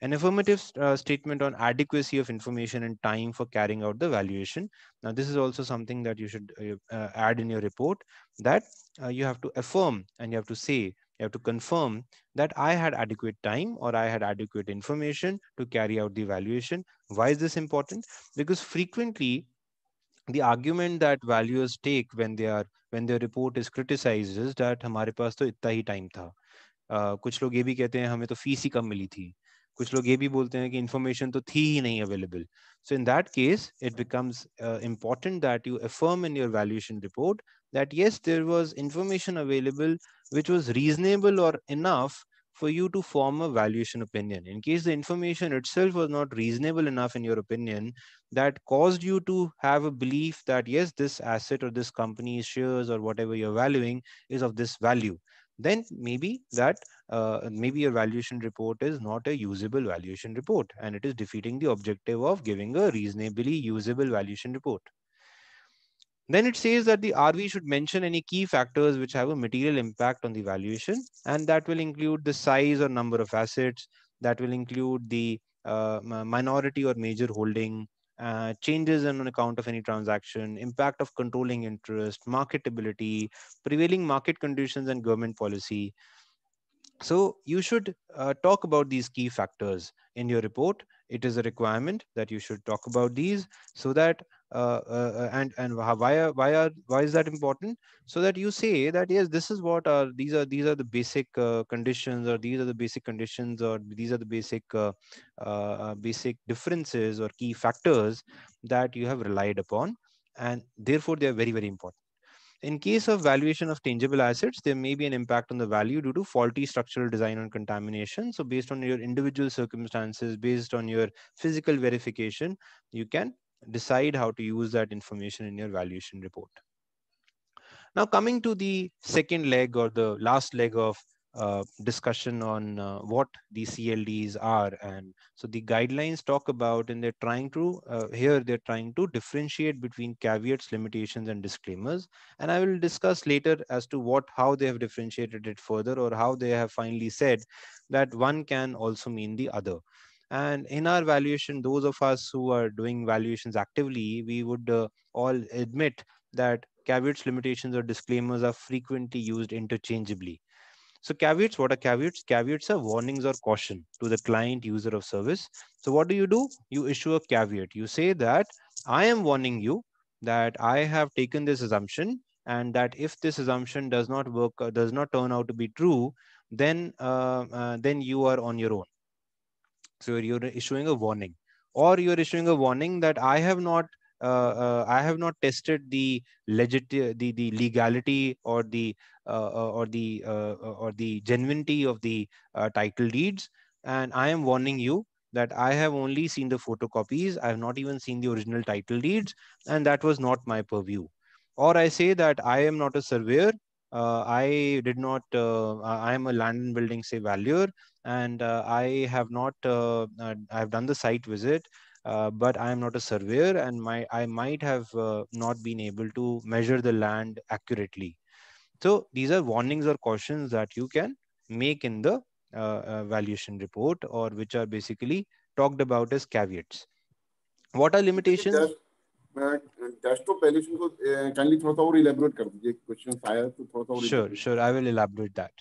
an affirmative uh, statement on adequacy of information and time for carrying out the valuation now this is also something that you should uh, uh, add in your report that uh, you have to affirm and you have to say you have to confirm that i had adequate time or i had adequate information to carry out the valuation why is this important because frequently the argument that valuers take when they are when their report is criticized is that हमारे पास तो इतना ही time था uh, कुछ लोग भी कहते हैं हमें तो fees ही कम मिली थी कुछ लोग भी बोलते हैं कि information तो थी ही नहीं available so in that case it becomes important that you affirm in your valuation report that yes there was information available which was reasonable or enough for you to form a valuation opinion. In case the information itself was not reasonable enough in your opinion, that caused you to have a belief that yes, this asset or this company's shares or whatever you're valuing is of this value. Then maybe that uh, maybe your valuation report is not a usable valuation report and it is defeating the objective of giving a reasonably usable valuation report. Then it says that the RV should mention any key factors which have a material impact on the valuation, and that will include the size or number of assets, that will include the uh, minority or major holding, uh, changes on account of any transaction, impact of controlling interest, marketability, prevailing market conditions, and government policy. So you should uh, talk about these key factors in your report it is a requirement that you should talk about these so that uh, uh, uh and and why are, why are why is that important so that you say that yes this is what are these are these are the basic uh, conditions or these are the basic conditions or these are the basic uh, uh, basic differences or key factors that you have relied upon and therefore they are very very important in case of valuation of tangible assets, there may be an impact on the value due to faulty structural design and contamination. So based on your individual circumstances, based on your physical verification, you can decide how to use that information in your valuation report. Now coming to the second leg or the last leg of uh, discussion on uh, what these CLDs are. And so the guidelines talk about, and they're trying to, uh, here they're trying to differentiate between caveats, limitations, and disclaimers. And I will discuss later as to what, how they have differentiated it further or how they have finally said that one can also mean the other. And in our valuation, those of us who are doing valuations actively, we would uh, all admit that caveats, limitations, or disclaimers are frequently used interchangeably. So caveats, what are caveats? Caveats are warnings or caution to the client user of service. So what do you do? You issue a caveat. You say that I am warning you that I have taken this assumption and that if this assumption does not work, uh, does not turn out to be true, then uh, uh, then you are on your own. So you're issuing a warning or you're issuing a warning that I have not uh, uh, I have not tested the legit the the legality or the uh, or the or the genuinity of the title deeds, and I am warning you that I have only seen the photocopies. I have not even seen the original title deeds, and that was not my purview. Or I say that I am not a surveyor. Uh, I did not. Uh, I am a land and building say valuer, and uh, I have not. I have done the site visit, uh, but I am not a surveyor and my I might have uh, not been able to measure the land accurately. So these are warnings or cautions that you can make in the uh, uh valuation report or which are basically talked about as caveats. What are limitations? Uh, sure, sure. I will elaborate that.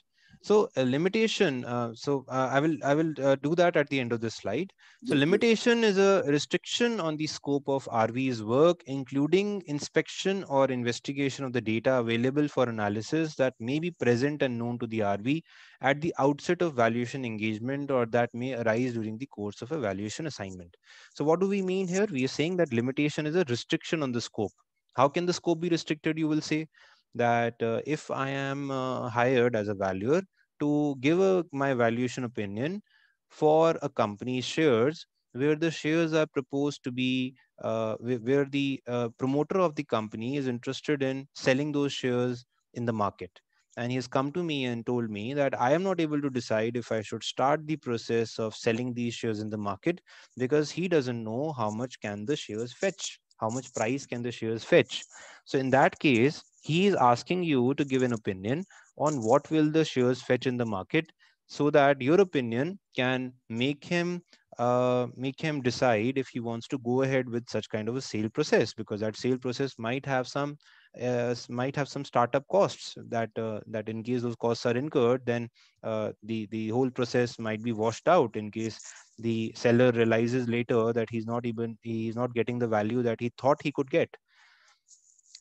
So uh, limitation. Uh, so uh, I will I will do that at the end of this slide. So limitation is a restriction on the scope of RV's work, including inspection or investigation of the data available for analysis that may be present and known to the RV at the outset of valuation engagement or that may arise during the course of a valuation assignment. So what do we mean here? We are saying that limitation is a restriction on the scope. How can the scope be restricted? You will say that uh, if I am uh, hired as a valuer to give a, my valuation opinion for a company's shares, where the shares are proposed to be, uh, where the uh, promoter of the company is interested in selling those shares in the market. And he has come to me and told me that I am not able to decide if I should start the process of selling these shares in the market because he doesn't know how much can the shares fetch, how much price can the shares fetch. So in that case, he is asking you to give an opinion on what will the shares fetch in the market so that your opinion can make him uh, make him decide if he wants to go ahead with such kind of a sale process because that sale process might have some uh, might have some startup costs that uh, that in case those costs are incurred then uh, the the whole process might be washed out in case the seller realizes later that he's not even he's not getting the value that he thought he could get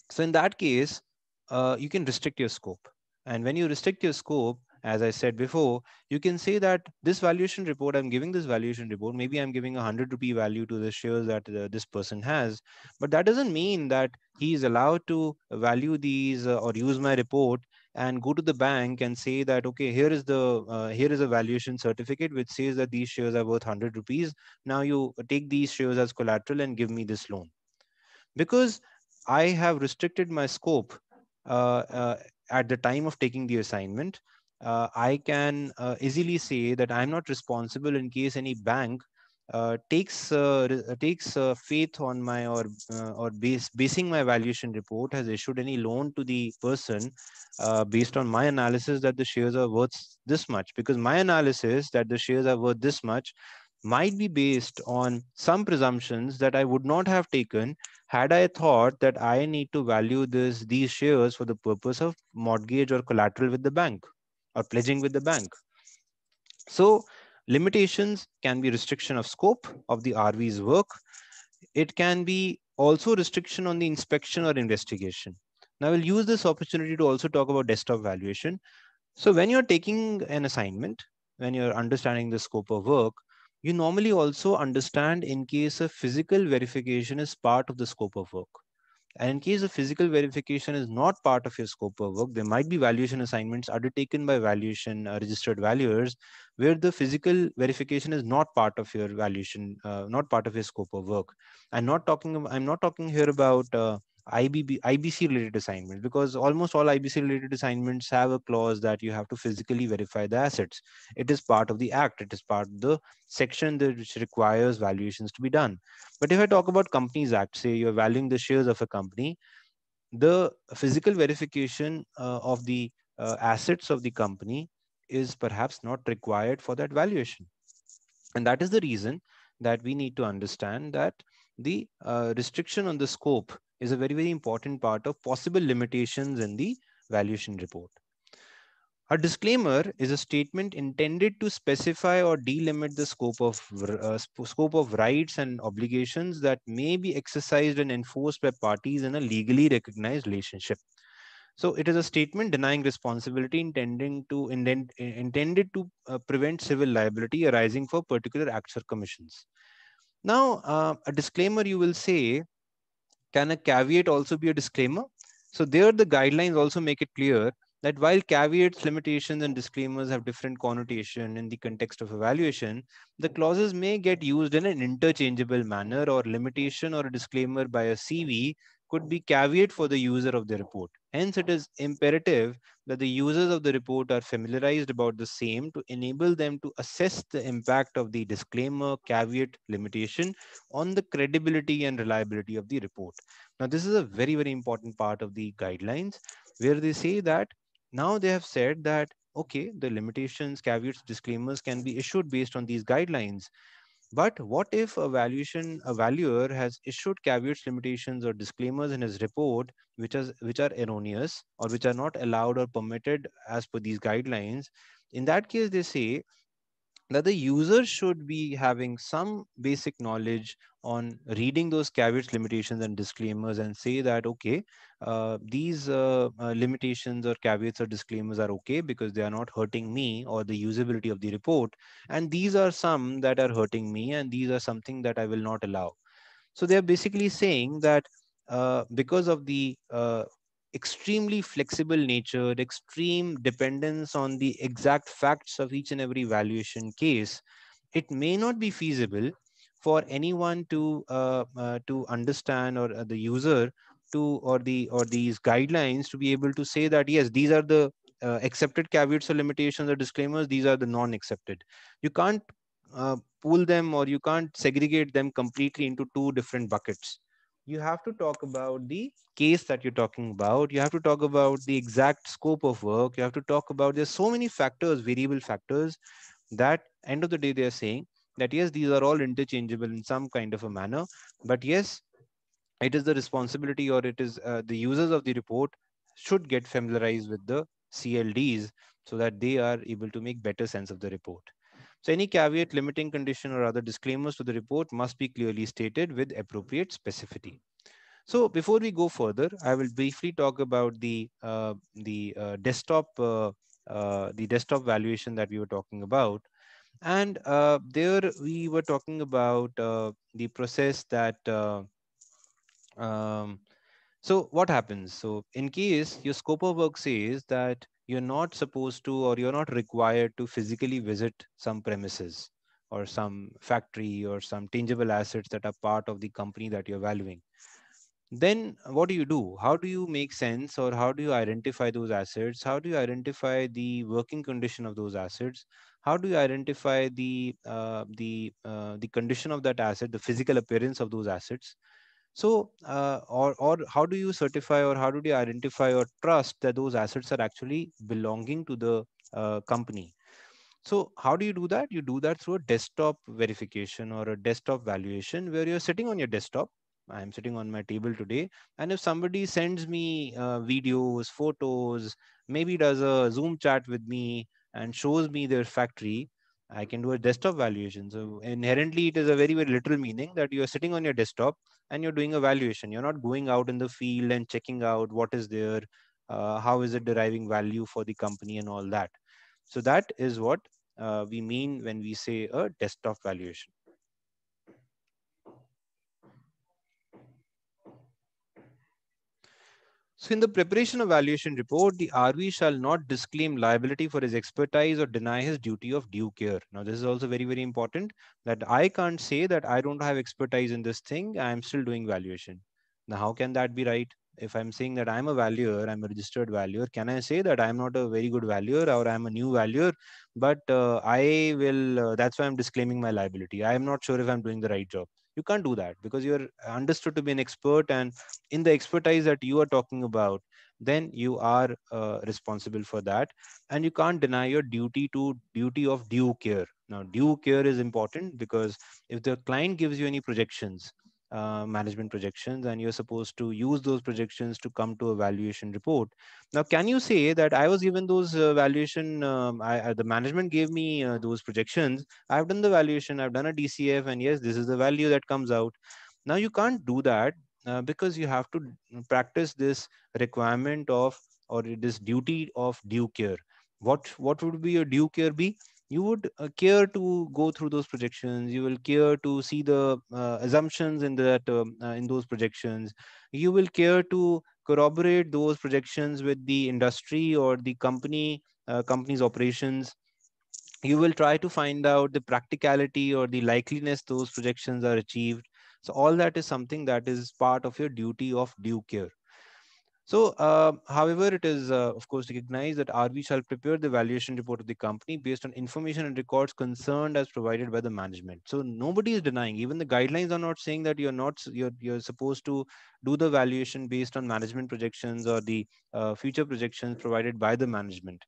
so in that case uh, you can restrict your scope. And when you restrict your scope, as I said before, you can say that this valuation report, I'm giving this valuation report, maybe I'm giving a 100 rupee value to the shares that uh, this person has, but that doesn't mean that he is allowed to value these uh, or use my report and go to the bank and say that, okay, here is the, uh, here is a valuation certificate which says that these shares are worth 100 rupees. Now you take these shares as collateral and give me this loan. Because I have restricted my scope uh, uh, at the time of taking the assignment, uh, I can easily say that I'm not responsible in case any bank uh, takes uh, takes uh, faith on my or or base, basing my valuation report has issued any loan to the person based on my analysis that the shares are worth this much because my analysis that the shares are worth this much might be based on some presumptions that I would not have taken had I thought that I need to value this these shares for the purpose of mortgage or collateral with the bank or pledging with the bank. So limitations can be restriction of scope of the RV's work. It can be also restriction on the inspection or investigation. Now we'll use this opportunity to also talk about desktop valuation. So when you're taking an assignment, when you're understanding the scope of work, you normally also understand in case a physical verification is part of the scope of work. And in case a physical verification is not part of your scope of work, there might be valuation assignments undertaken by valuation uh, registered valuers where the physical verification is not part of your valuation, uh, not part of your scope of work. I'm not talking, I'm not talking here about uh, IBB, IBC related assignments because almost all IBC related assignments have a clause that you have to physically verify the assets. It is part of the act. It is part of the section that which requires valuations to be done. But if I talk about Companies Act, say you're valuing the shares of a company, the physical verification uh, of the uh, assets of the company is perhaps not required for that valuation. And that is the reason that we need to understand that the uh, restriction on the scope is a very, very important part of possible limitations in the valuation report. A disclaimer is a statement intended to specify or delimit the scope of uh, scope of rights and obligations that may be exercised and enforced by parties in a legally recognized relationship. So it is a statement denying responsibility intending to intend, intended to uh, prevent civil liability arising for particular acts or commissions. Now, uh, a disclaimer you will say can a caveat also be a disclaimer? So there the guidelines also make it clear that while caveats, limitations, and disclaimers have different connotation in the context of evaluation, the clauses may get used in an interchangeable manner or limitation or a disclaimer by a CV could be caveat for the user of the report. Hence, it is imperative that the users of the report are familiarized about the same to enable them to assess the impact of the disclaimer, caveat, limitation on the credibility and reliability of the report. Now, this is a very, very important part of the guidelines where they say that now they have said that, okay, the limitations, caveats, disclaimers can be issued based on these guidelines. But what if a valuation a valuer has issued caveats, limitations, or disclaimers in his report, which is which are erroneous or which are not allowed or permitted as per these guidelines? In that case, they say that the user should be having some basic knowledge on reading those caveats limitations and disclaimers and say that okay uh, these uh, uh, limitations or caveats or disclaimers are okay because they are not hurting me or the usability of the report and these are some that are hurting me and these are something that i will not allow so they are basically saying that uh, because of the uh, extremely flexible nature, extreme dependence on the exact facts of each and every valuation case, it may not be feasible for anyone to uh, uh, to understand or uh, the user to or the or these guidelines to be able to say that yes these are the uh, accepted caveats or limitations or disclaimers these are the non-accepted you can't uh, pool them or you can't segregate them completely into two different buckets you have to talk about the case that you're talking about. You have to talk about the exact scope of work. You have to talk about there's so many factors, variable factors, that end of the day they're saying that yes, these are all interchangeable in some kind of a manner. But yes, it is the responsibility or it is uh, the users of the report should get familiarized with the CLDs so that they are able to make better sense of the report. So any caveat, limiting condition, or other disclaimers to the report must be clearly stated with appropriate specificity. So before we go further, I will briefly talk about the uh, the uh, desktop uh, uh the desktop valuation that we were talking about, and uh, there we were talking about uh, the process that. Um, so what happens? So in case your scope of work says that you're not supposed to or you're not required to physically visit some premises or some factory or some tangible assets that are part of the company that you're valuing then what do you do how do you make sense or how do you identify those assets how do you identify the working condition of those assets how do you identify the uh, the uh, the condition of that asset the physical appearance of those assets so, uh, or, or how do you certify or how do you identify or trust that those assets are actually belonging to the uh, company? So how do you do that? You do that through a desktop verification or a desktop valuation where you're sitting on your desktop. I'm sitting on my table today. And if somebody sends me uh, videos, photos, maybe does a Zoom chat with me and shows me their factory, I can do a desktop valuation. So inherently, it is a very, very literal meaning that you are sitting on your desktop and you're doing a valuation. You're not going out in the field and checking out what is there, uh, how is it deriving value for the company and all that. So that is what uh, we mean when we say a desktop valuation. So in the preparation of evaluation report, the RV shall not disclaim liability for his expertise or deny his duty of due care. Now, this is also very, very important that I can't say that I don't have expertise in this thing. I'm still doing valuation. Now, how can that be right? If I'm saying that I'm a valuer, I'm a registered valuer, can I say that I'm not a very good valuer or I'm a new valuer, but uh, I will, uh, that's why I'm disclaiming my liability. I'm not sure if I'm doing the right job you can't do that because you're understood to be an expert and in the expertise that you are talking about then you are uh, responsible for that and you can't deny your duty to duty of due care now due care is important because if the client gives you any projections uh, management projections and you're supposed to use those projections to come to a valuation report now can you say that i was given those uh, valuation um, I, uh, the management gave me uh, those projections i've done the valuation i've done a dcf and yes this is the value that comes out now you can't do that uh, because you have to practice this requirement of or this duty of due care what what would be your due care be you would uh, care to go through those projections you will care to see the uh, assumptions in that um, uh, in those projections you will care to corroborate those projections with the industry or the company uh, company's operations you will try to find out the practicality or the likeliness those projections are achieved so all that is something that is part of your duty of due care so, uh, however, it is uh, of course recognized that RV shall prepare the valuation report of the company based on information and records concerned as provided by the management. So nobody is denying. Even the guidelines are not saying that you're not you're you're supposed to do the valuation based on management projections or the uh, future projections provided by the management.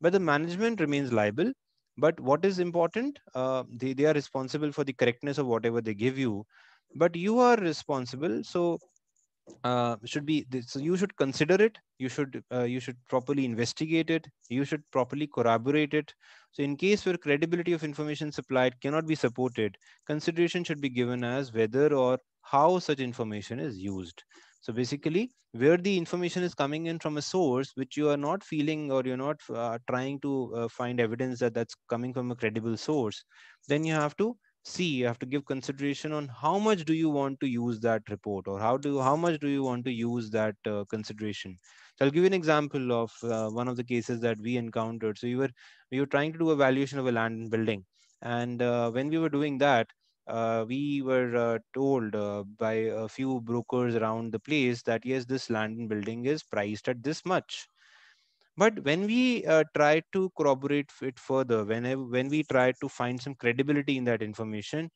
But the management remains liable. But what is important, uh, they, they are responsible for the correctness of whatever they give you. But you are responsible. So uh, should be so you should consider it you should uh, you should properly investigate it you should properly corroborate it so in case where credibility of information supplied cannot be supported consideration should be given as whether or how such information is used so basically where the information is coming in from a source which you are not feeling or you're not uh, trying to uh, find evidence that that's coming from a credible source then you have to see you have to give consideration on how much do you want to use that report or how do how much do you want to use that uh, consideration so i'll give you an example of uh, one of the cases that we encountered so we were we were trying to do a valuation of a land and building and uh, when we were doing that uh, we were uh, told uh, by a few brokers around the place that yes this land and building is priced at this much but when we uh, try to corroborate it further when when we try to find some credibility in that information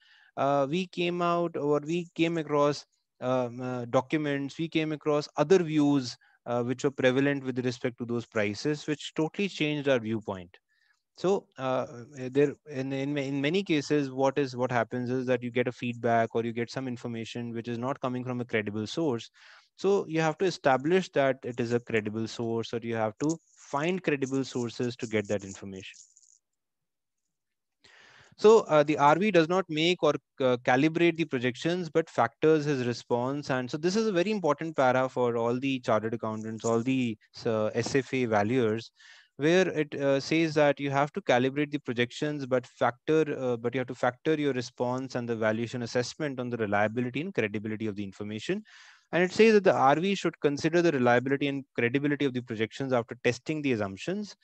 uh, we came out or we came across um, uh, documents we came across other views uh, which were prevalent with respect to those prices which totally changed our viewpoint so uh, uh, there in, in, in many cases what is what happens is that you get a feedback or you get some information which is not coming from a credible source so you have to establish that it is a credible source or you have to find credible sources to get that information. So uh, the RV does not make or uh, calibrate the projections, but factors his response. And so this is a very important para for all the chartered accountants, all the uh, SFA valuers, where it uh, says that you have to calibrate the projections, but factor, uh, but you have to factor your response and the valuation assessment on the reliability and credibility of the information and it says that the RV should consider the reliability and credibility of the projections after testing the assumptions.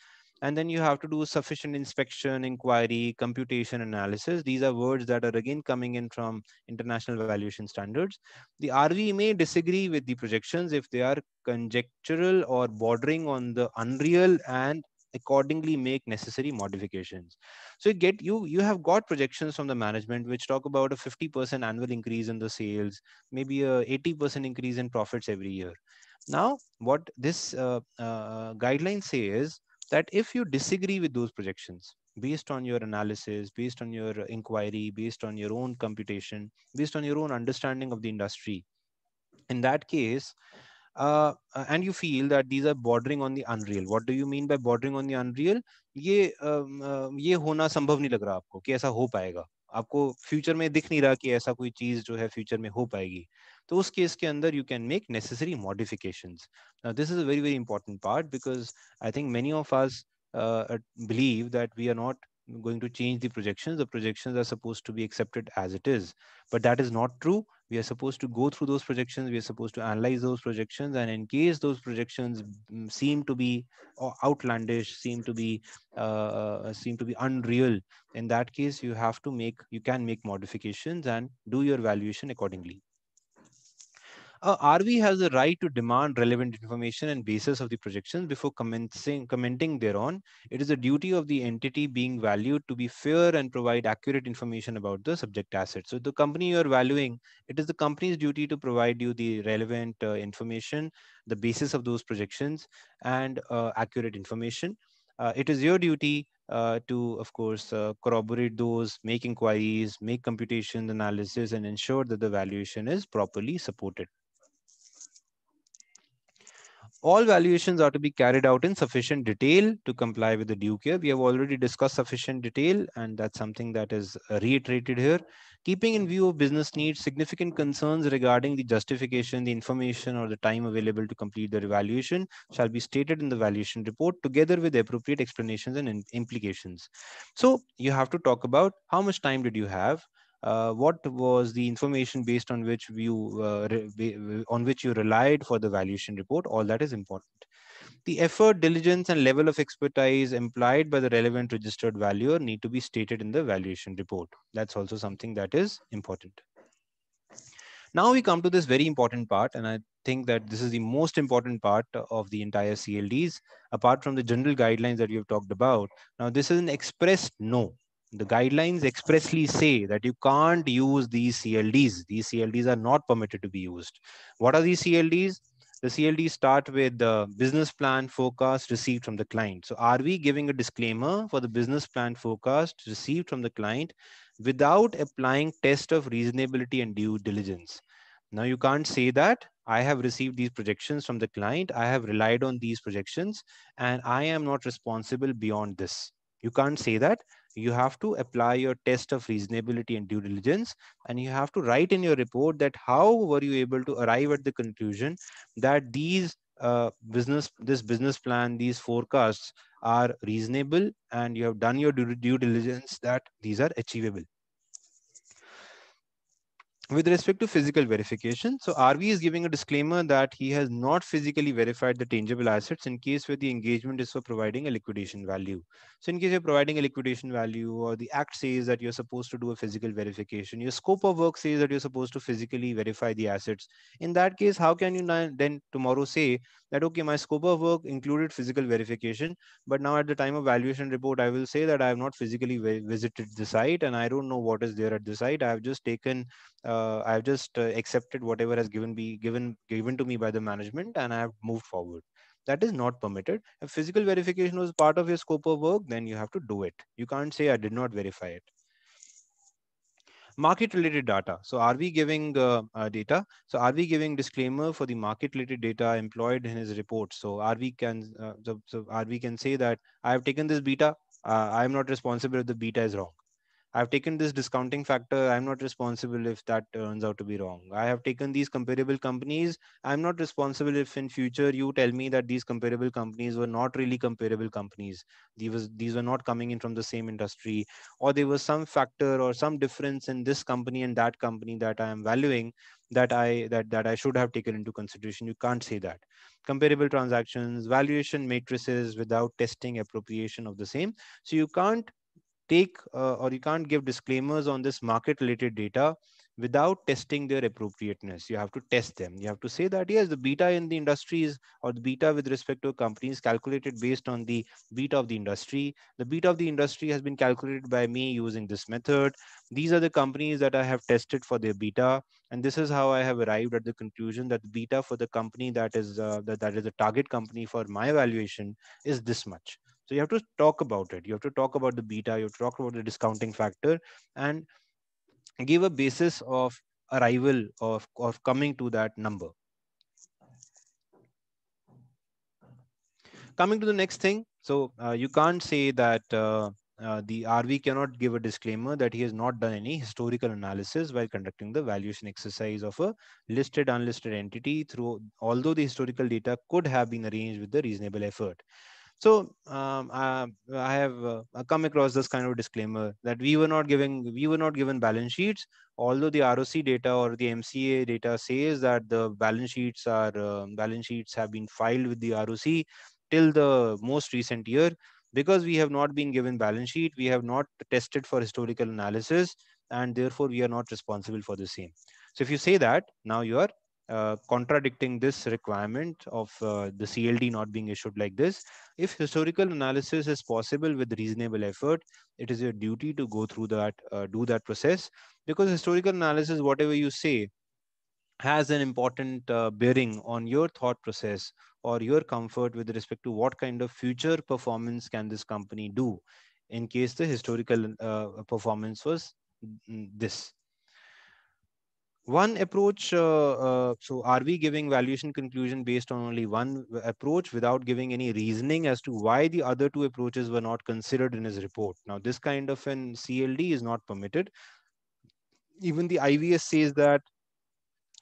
And then you have to do sufficient inspection, inquiry, computation, analysis. These are words that are again coming in from international valuation standards. The RV may disagree with the projections if they are conjectural or bordering on the unreal and accordingly make necessary modifications so you get you you have got projections from the management which talk about a 50% annual increase in the sales maybe a 80% increase in profits every year now what this uh, uh, guideline says is that if you disagree with those projections based on your analysis based on your inquiry based on your own computation based on your own understanding of the industry in that case uh, uh, and you feel that these are bordering on the unreal what do you mean by bordering on the unreal ये um, uh, ये होना संभव नहीं लग रहा आपको कि ऐसा हो पाएगा आपको फ्यूचर में दिख नहीं रहा कि ऐसा कोई चीज जो है फ्यूचर में हो पाएगी तो उस केस के अंदर you can make necessary modification this is a very very important part because I think many of us believe that we are not going to change the projections the projections are supposed to be accepted as it is but that is not true we are supposed to go through those projections we are supposed to analyze those projections and in case those projections mm, seem to be uh, outlandish seem to be uh, uh, uh, seem to be unreal in that case you have to make you can make modifications and do your valuation accordingly uh, RV has the right to demand relevant information and basis of the projections before commencing, commenting thereon. It is the duty of the entity being valued to be fair and provide accurate information about the subject asset. So the company you're valuing, it is the company's duty to provide you the relevant uh, information, the basis of those projections and uh, accurate information. Uh, it is your duty uh, to, of course, uh, corroborate those, make inquiries, make computation analysis, and ensure that the valuation is properly supported all valuations are to be carried out in sufficient detail to comply with the due care. We have already discussed sufficient detail, and that's something that is uh, reiterated here. Keeping in view of business needs, significant concerns regarding the justification, the information, or the time available to complete the revaluation shall be stated in the valuation report together with appropriate explanations and implications. So you have to talk about how much time did you have, uh, what was the information based on which you uh, re- on which you relied for the valuation report all that is important the effort diligence and level of expertise implied by the relevant registered valuer need to be stated in the valuation report that's also something that is important now we come to this very important part and i think that this is the most important part of the entire clds apart from the general guidelines that you've talked about now this is an expressed no the guidelines expressly say that you can't use these CLDs. These CLDs are not permitted to be used. What are these CLDs? The CLDs start with the business plan forecast received from the client. So are we giving a disclaimer for the business plan forecast received from the client without applying test of reasonability and due diligence? Now you can't say that I have received these projections from the client. I have relied on these projections and I am not responsible beyond this. You can't say that you have to apply your test of reasonability and due diligence and you have to write in your report that how were you able to arrive at the conclusion that these uh, business this business plan these forecasts are reasonable and you have done your due, due diligence that these are achievable with respect to physical verification, so RV is giving a disclaimer that he has not physically verified the tangible assets in case where the engagement is for providing a liquidation value. So in case you're providing a liquidation value or the act says that you're supposed to do a physical verification, your scope of work says that you're supposed to physically verify the assets. In that case, how can you then tomorrow say that okay my scope of work included physical verification but now at the time of valuation report i will say that i have not physically visited the site and i don't know what is there at the site i have just taken uh, i have just uh, accepted whatever has given me given given to me by the management and i have moved forward that is not permitted if physical verification was part of your scope of work then you have to do it you can't say i did not verify it market related data. So are we giving uh, uh, data? So are we giving disclaimer for the market related data employed in his report? So are we can, uh, so, so are we can say that I have taken this beta, uh, I am not responsible if the beta is wrong. I've taken this discounting factor. I'm not responsible if that turns out to be wrong. I have taken these comparable companies. I'm not responsible if in future you tell me that these comparable companies were not really comparable companies. These, was, these were not coming in from the same industry, or there was some factor or some difference in this company and that company that I am valuing that I that that I should have taken into consideration. You can't say that. Comparable transactions, valuation matrices without testing appropriation of the same. So you can't take uh, or you can't give disclaimers on this market related data without testing their appropriateness. You have to test them. You have to say that, yes, the beta in the industries or the beta with respect to a company is calculated based on the beta of the industry. The beta of the industry has been calculated by me using this method. These are the companies that I have tested for their beta. And this is how I have arrived at the conclusion that beta for the company that is, uh, that, that is the target company for my evaluation is this much. So you have to talk about it. You have to talk about the beta, you have to talk about the discounting factor and give a basis of arrival of, of coming to that number. Coming to the next thing. So uh, you can't say that uh, uh, the RV cannot give a disclaimer that he has not done any historical analysis while conducting the valuation exercise of a listed unlisted entity through although the historical data could have been arranged with the reasonable effort. So um, I, I, have uh, come across this kind of disclaimer that we were not giving we were not given balance sheets, although the ROC data or the MCA data says that the balance sheets are uh, balance sheets have been filed with the ROC till the most recent year because we have not been given balance sheet we have not tested for historical analysis and therefore we are not responsible for the same so if you say that now you are uh, contradicting this requirement of uh, the CLD not being issued like this. If historical analysis is possible with reasonable effort, it is your duty to go through that, uh, do that process because historical analysis, whatever you say, has an important uh, bearing on your thought process or your comfort with respect to what kind of future performance can this company do in case the historical uh, performance was mm, this one approach uh, uh, so are we giving valuation conclusion based on only one uh, approach without giving any reasoning as to why the other two approaches were not considered in his report now this kind of an cld is not permitted even the ivs says that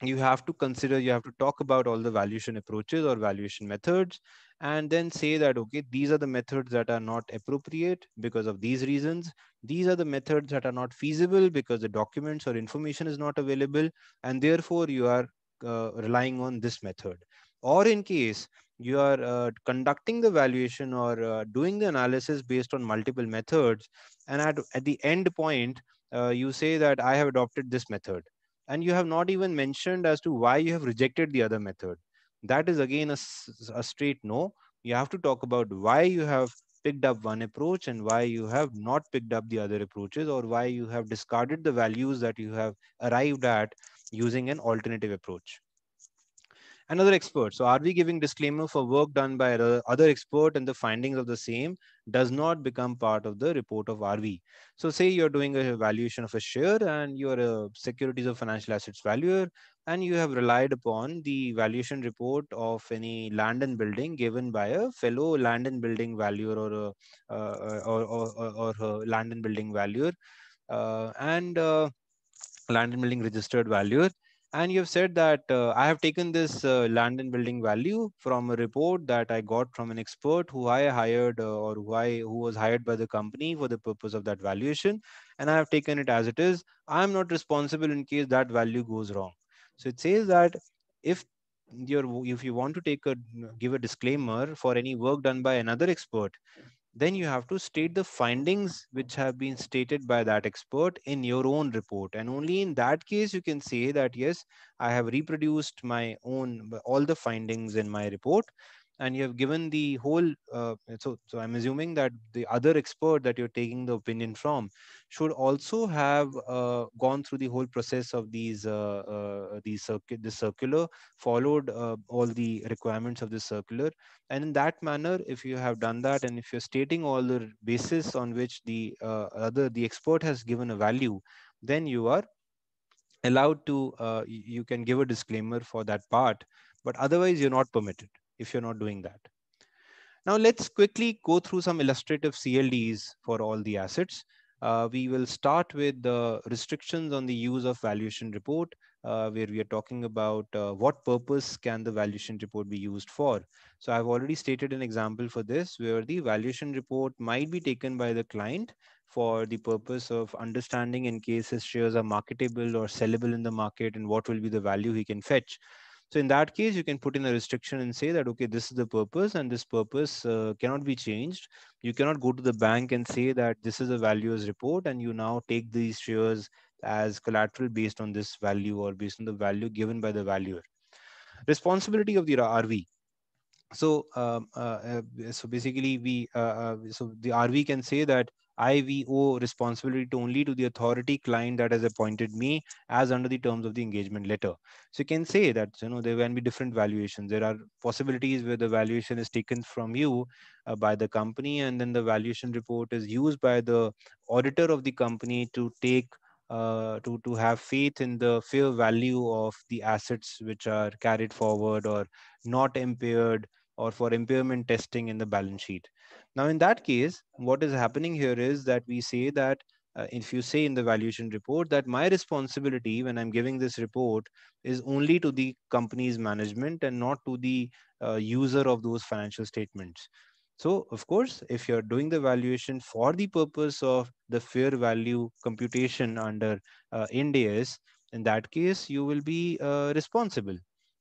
you have to consider you have to talk about all the valuation approaches or valuation methods and then say that, okay, these are the methods that are not appropriate because of these reasons. These are the methods that are not feasible because the documents or information is not available. And therefore you are uh, relying on this method. Or in case you are uh, conducting the valuation or uh, doing the analysis based on multiple methods. And at, at the end point, uh, you say that I have adopted this method. And you have not even mentioned as to why you have rejected the other method that is again a, a straight no. You have to talk about why you have picked up one approach and why you have not picked up the other approaches or why you have discarded the values that you have arrived at using an alternative approach. Another expert. So are we giving disclaimer for work done by other expert and the findings of the same does not become part of the report of RV. So say you're doing a valuation of a share and you're a securities or financial assets valuer and you have relied upon the valuation report of any land and building given by a fellow land and building valuer or a, uh, uh or, or, or, or land and building valuer uh, and uh, land and building registered valuer and you've said that uh, i have taken this uh, land and building value from a report that i got from an expert who i hired uh, or who i who was hired by the company for the purpose of that valuation and i have taken it as it is i am not responsible in case that value goes wrong so it says that if your if you want to take a give a disclaimer for any work done by another expert, then you have to state the findings which have been stated by that expert in your own report and only in that case you can say that yes i have reproduced my own all the findings in my report and you have given the whole uh, so so i'm assuming that the other expert that you're taking the opinion from should also have uh, gone through the whole process of these uh, uh these circuit the circular followed uh, all the requirements of the circular and in that manner if you have done that and if you're stating all the basis on which the uh, other the expert has given a value then you are allowed to you can give a disclaimer for that part but otherwise you're not permitted if you're not doing that. Now let's quickly go through some illustrative CLDs for all the assets. Uh, we will start with the restrictions on the use of valuation report, uh, where we are talking about uh, what purpose can the valuation report be used for. So I've already stated an example for this, where the valuation report might be taken by the client for the purpose of understanding in case his shares are marketable or sellable in the market and what will be the value he can fetch. So in that case, you can put in a restriction and say that, okay, this is the purpose and this purpose uh, cannot be changed. You cannot go to the bank and say that this is a valuer's report and you now take these shares as collateral based on this value or based on the value given by the valuer. Responsibility of the RV. So, um, uh, uh, so basically, we uh, uh so the RV can say that IVO responsibility to only to the authority client that has appointed me as under the terms of the engagement letter. So you can say that you know there can be different valuations. There are possibilities where the valuation is taken from you uh, by the company, and then the valuation report is used by the auditor of the company to take uh, to to have faith in the fair value of the assets which are carried forward or not impaired or for impairment testing in the balance sheet. Now, in that case, what is happening here is that we say that uh, if you say in the valuation report that my responsibility when I'm giving this report is only to the company's management and not to the uh, user of those financial statements. So, of course, if you're doing the valuation for the purpose of the fair value computation under uh, in that case, you will be uh, responsible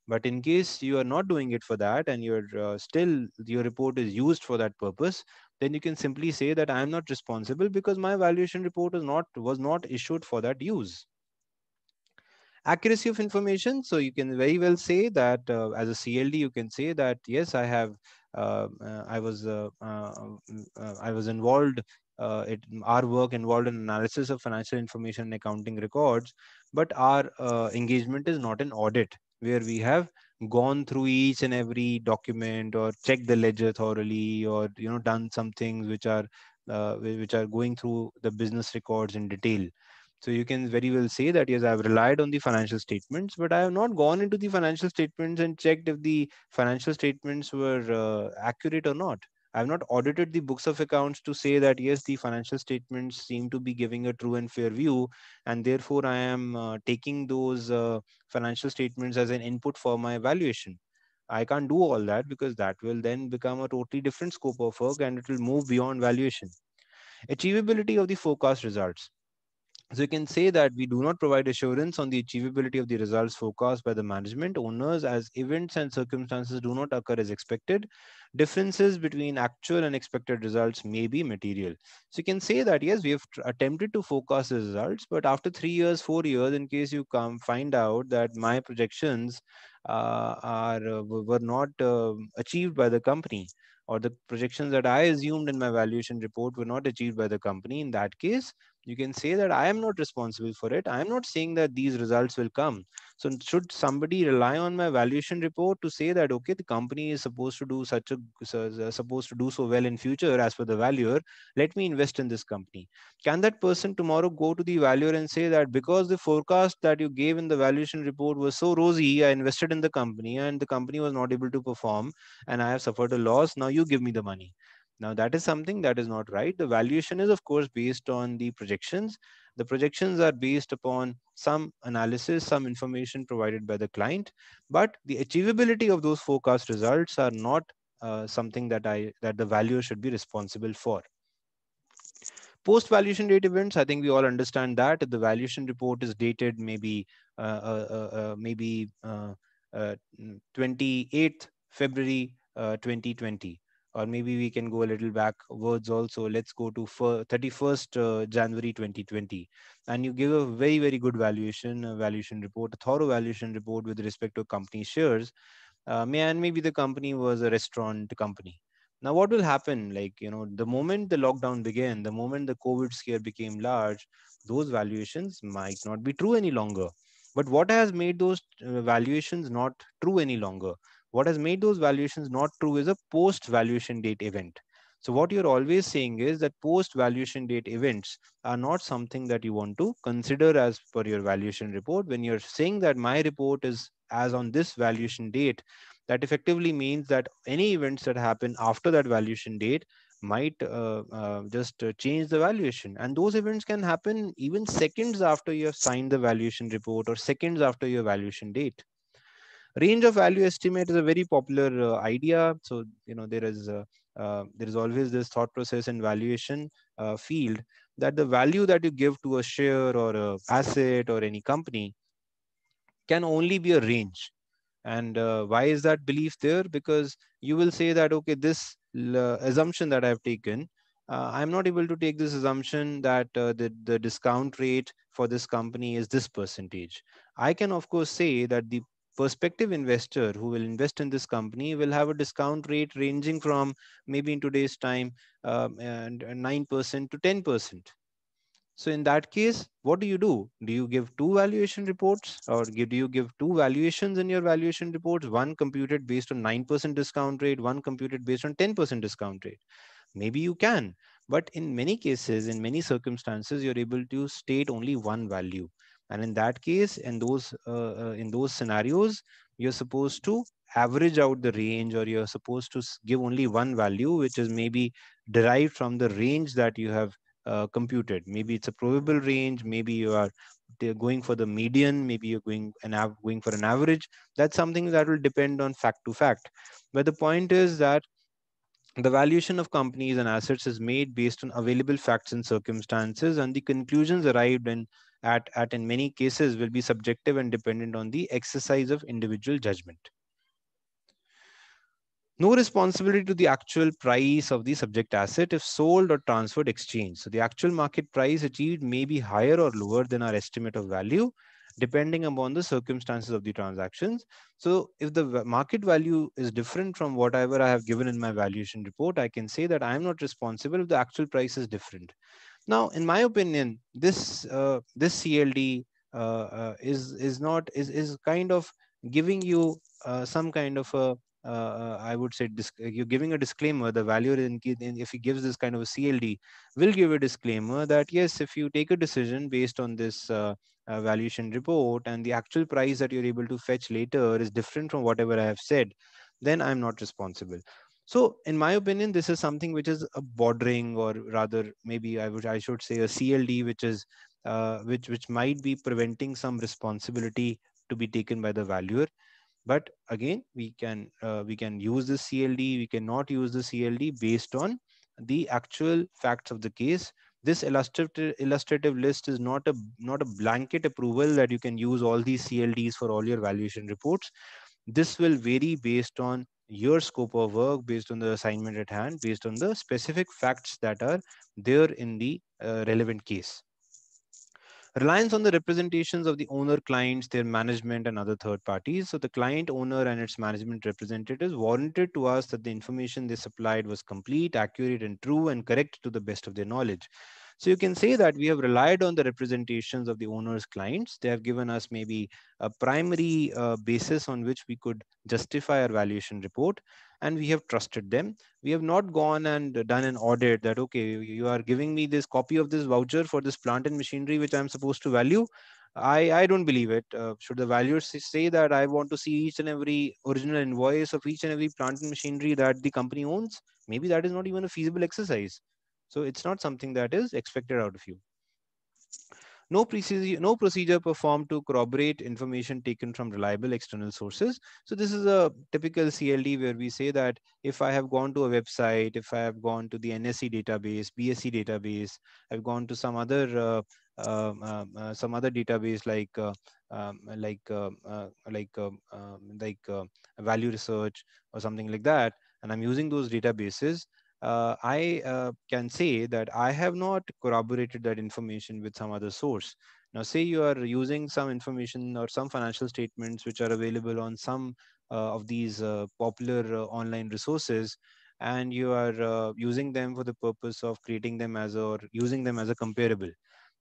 but in case you are not doing it for that and you're uh, still, your report is used for that purpose, then you can simply say that I am not responsible because my valuation report is not, was not issued for that use. Accuracy of information. So you can very well say that uh, as a CLD, you can say that, yes, I have, uh, uh I was, uh, uh, I was involved uh, it, our work involved in analysis of financial information and accounting records, but our uh, engagement is not an audit where we have gone through each and every document or checked the ledger thoroughly or you know done some things which are uh, which are going through the business records in detail so you can very well say that yes i've relied on the financial statements but i have not gone into the financial statements and checked if the financial statements were uh, accurate or not I've not audited the books of accounts to say that, yes, the financial statements seem to be giving a true and fair view. And therefore, I am uh, taking those uh, financial statements as an input for my evaluation. I can't do all that because that will then become a totally different scope of work and it will move beyond valuation. Achievability of the forecast results. So you can say that we do not provide assurance on the achievability of the results forecast by the management owners as events and circumstances do not occur as expected. Differences between actual and expected results may be material. So you can say that, yes, we have attempted to forecast the results, but after three years, four years, in case you come find out that my projections uh, are uh, were not uh, achieved by the company or the projections that I assumed in my valuation report were not achieved by the company, in that case, you can say that i am not responsible for it i am not saying that these results will come so should somebody rely on my valuation report to say that okay the company is supposed to do such a uh, supposed to do so well in future as per the valuer let me invest in this company can that person tomorrow go to the valuer and say that because the forecast that you gave in the valuation report was so rosy i invested in the company and the company was not able to perform and i have suffered a loss now you give me the money now that is something that is not right. The valuation is of course based on the projections. The projections are based upon some analysis, some information provided by the client, but the achievability of those forecast results are not uh, something that I that the valuer should be responsible for. Post valuation date events, I think we all understand that the valuation report is dated maybe uh, uh, uh, uh maybe 28th uh, February 2020 or maybe we can go a little backwards also. Let's go to 31st uh, January 2020. And you give a very, very good valuation, valuation report, a thorough valuation report with respect to company shares. Uh, and maybe the company was a restaurant company. Now, what will happen? Like, you know, the moment the lockdown began, the moment the COVID scare became large, those valuations might not be true any longer. But what has made those uh, valuations not true any longer? What has made those valuations not true is a post valuation date event. So what you're always saying is that post valuation date events are not something that you want to consider as per your valuation report. When you're saying that my report is as on this valuation date, that effectively means that any events that happen after that valuation date might uh, uh, just uh, change the valuation and those events can happen even seconds after you have signed the valuation report or seconds after your valuation date range of value estimate is a very popular uh, idea so you know there is uh, uh, there is always this thought process and valuation uh, field that the value that you give to a share or a asset or any company can only be a range and uh, why is that belief there because you will say that okay this assumption that i have taken uh, i'm not able to take this assumption that the, the discount rate for this company is this percentage i can of course say that the prospective investor who will invest in this company will have a discount rate ranging from maybe in today's time um, and 9% to 10%. So in that case, what do you do? Do you give two valuation reports or do you give two valuations in your valuation reports? One computed based on 9% discount rate, one computed based on 10% discount rate. Maybe you can, but in many cases, in many circumstances, you're able to state only one value and in that case, in those uh, uh, in those scenarios, you're supposed to average out the range or you're supposed to give only one value, which is maybe derived from the range that you have uh, computed. Maybe it's a probable range. Maybe you are going for the median. Maybe you're going an going for an average. That's something that will depend on fact to fact. But the point is that the valuation of companies and assets is made based on available facts and circumstances, and the conclusions arrived in at, at in many cases will be subjective and dependent on the exercise of individual judgment. No responsibility to the actual price of the subject asset if sold or transferred exchange. So the actual market price achieved may be higher or lower than our estimate of value, depending upon the circumstances of the transactions. So if the market value is different from whatever I have given in my valuation report, I can say that I am not responsible if the actual price is different. Now, in my opinion, this uh, this CLD uh, uh, is is not is is kind of giving you uh, some kind of a uh, I would say you're giving a disclaimer. The valuer, in, in, if he gives this kind of a CLD, will give a disclaimer that yes, if you take a decision based on this valuation report and the actual price that you're able to fetch later is different from whatever I have said, then I'm not responsible. So in my opinion, this is something which is a bordering or rather maybe I would I should say a CLD, which is uh, which which might be preventing some responsibility to be taken by the valuer. But again, we can uh, we can use the CLD, we cannot use the CLD based on the actual facts of the case this illustrative illustrative list is not a not a blanket approval that you can use all these clds for all your valuation reports this will vary based on your scope of work based on the assignment at hand, based on the specific facts that are there in the uh, relevant case. Reliance on the representations of the owner clients, their management and other third parties. So the client owner and its management representatives warranted to us that the information they supplied was complete, accurate and true and correct to the best of their knowledge. So you can say that we have relied on the representations of the owner's clients. They have given us maybe a primary uh, basis on which we could justify our valuation report and we have trusted them. We have not gone and done an audit that, okay, you are giving me this copy of this voucher for this plant and machinery, which I'm supposed to value. I, I don't believe it. Uh, should the valuers say that I want to see each and every original invoice of each and every plant and machinery that the company owns? Maybe that is not even a feasible exercise. So it's not something that is expected out of you. No procedure, no procedure performed to corroborate information taken from reliable external sources. So this is a typical CLD where we say that if I have gone to a website, if I have gone to the NSC database, BSc database, I've gone to some other uh, uh, uh, some other database like uh, um, like um, uh, like like uh, value research or something like that and i'm using those databases uh, I uh, can say that I have not corroborated that information with some other source. Now, say you are using some information or some financial statements which are available on some uh, of these uh, popular uh, online resources, and you are uh, using them for the purpose of creating them as or using them as a comparable.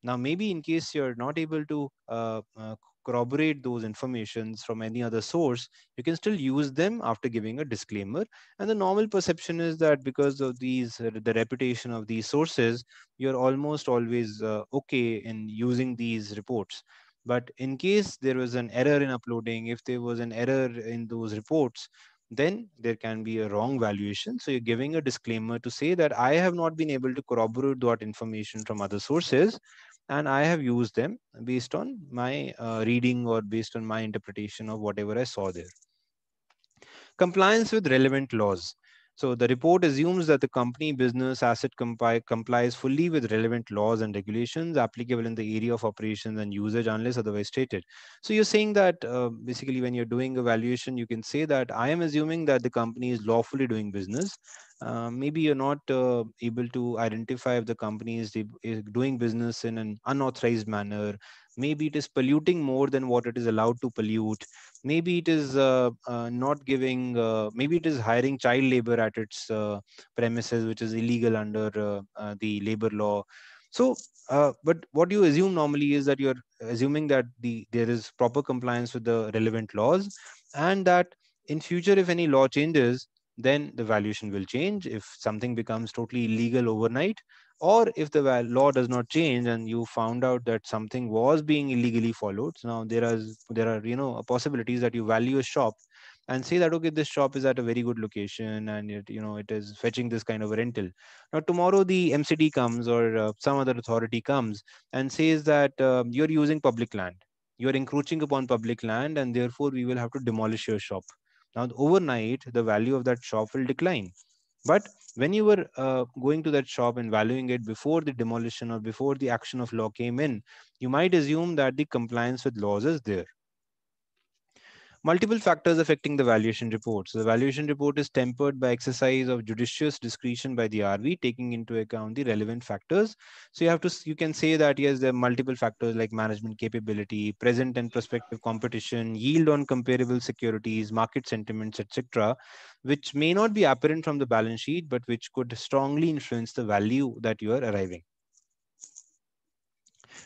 Now, maybe in case you're not able to uh, uh, corroborate those informations from any other source, you can still use them after giving a disclaimer. And the normal perception is that because of these, uh, the reputation of these sources, you're almost always uh, okay in using these reports. But in case there was an error in uploading, if there was an error in those reports, then there can be a wrong valuation. So you're giving a disclaimer to say that I have not been able to corroborate that information from other sources and I have used them based on my uh, reading or based on my interpretation of whatever I saw there. Compliance with relevant laws. So the report assumes that the company business asset compli complies fully with relevant laws and regulations applicable in the area of operations and usage unless otherwise stated. So you're saying that uh, basically when you're doing a valuation, you can say that I am assuming that the company is lawfully doing business uh, maybe you're not uh, able to identify if the company is, is doing business in an unauthorized manner maybe it is polluting more than what it is allowed to pollute maybe it is uh, uh, not giving uh, maybe it is hiring child labor at its uh, premises which is illegal under uh, the labor law so but what you assume normally is that you're assuming that the there is proper compliance with the relevant laws and that in future if any law changes then the valuation will change. If something becomes totally illegal overnight, or if the law does not change and you found out that something was being illegally followed, so now there are there are you know possibilities that you value a shop and say that okay this shop is at a very good location and it, you know it is fetching this kind of rental now tomorrow the mcd comes or uh, some other authority comes and says that uh, you're using public land you're encroaching upon public land and therefore we will have to demolish your shop now, overnight, the value of that shop will decline. But when you were uh, going to that shop and valuing it before the demolition or before the action of law came in, you might assume that the compliance with laws is there multiple factors affecting the valuation report. So the valuation report is tempered by exercise of judicious discretion by the RV, taking into account the relevant factors. So you have to, you can say that yes, there are multiple factors like management capability, present and prospective competition, yield on comparable securities, market sentiments, etc., which may not be apparent from the balance sheet, but which could strongly influence the value that you are arriving.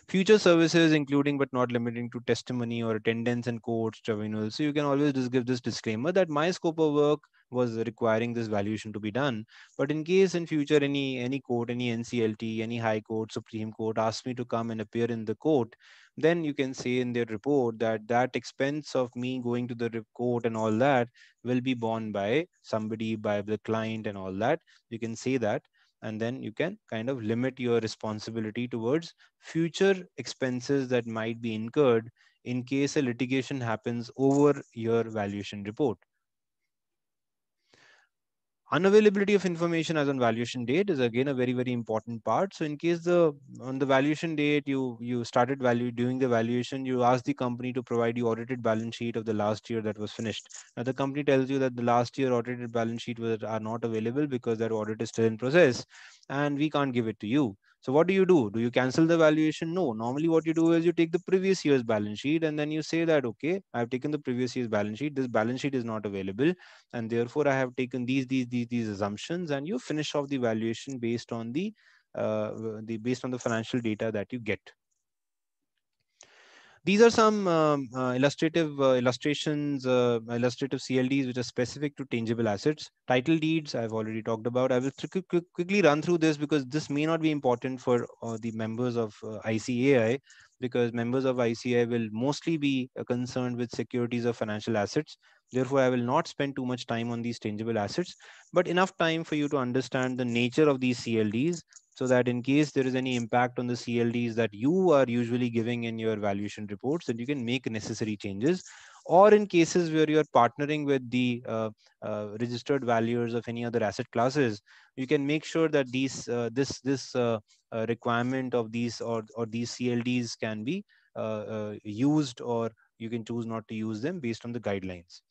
Future services, including but not limiting to testimony or attendance in courts, tribunals. So you can always just give this disclaimer that my scope of work was requiring this valuation to be done. But in case in future any any court, any NCLT, any High Court, Supreme Court asks me to come and appear in the court, then you can say in their report that that expense of me going to the court and all that will be borne by somebody, by the client and all that. You can say that and then you can kind of limit your responsibility towards future expenses that might be incurred in case a litigation happens over your valuation report unavailability of information as on valuation date is again a very very important part so in case the on the valuation date you you started value doing the valuation you ask the company to provide you audited balance sheet of the last year that was finished now the company tells you that the last year audited balance sheet was are not available because their audit is still in process and we can't give it to you so what do you do? Do you cancel the valuation? No. Normally what you do is you take the previous year's balance sheet and then you say that, okay, I've taken the previous year's balance sheet. This balance sheet is not available. And therefore I have taken these, these, these, these assumptions and you finish off the valuation based on the, uh, the based on the financial data that you get. These are some um, uh, illustrative uh, illustrations, uh, illustrative CLDs, which are specific to tangible assets. Title deeds, I've already talked about. I will quickly run through this because this may not be important for uh, the members of ICAI uh, because members of ICAI will mostly be concerned with securities of financial assets. Therefore, I will not spend too much time on these tangible assets, but enough time for you to understand the nature of these CLDs, so that in case there is any impact on the CLDs that you are usually giving in your valuation reports, that you can make necessary changes. Or in cases where you're partnering with the uh, uh, registered valuers of any other asset classes, you can make sure that these uh, this this uh, uh, requirement of these or, or these CLDs can be uh, used or you can choose not to use them based on the guidelines.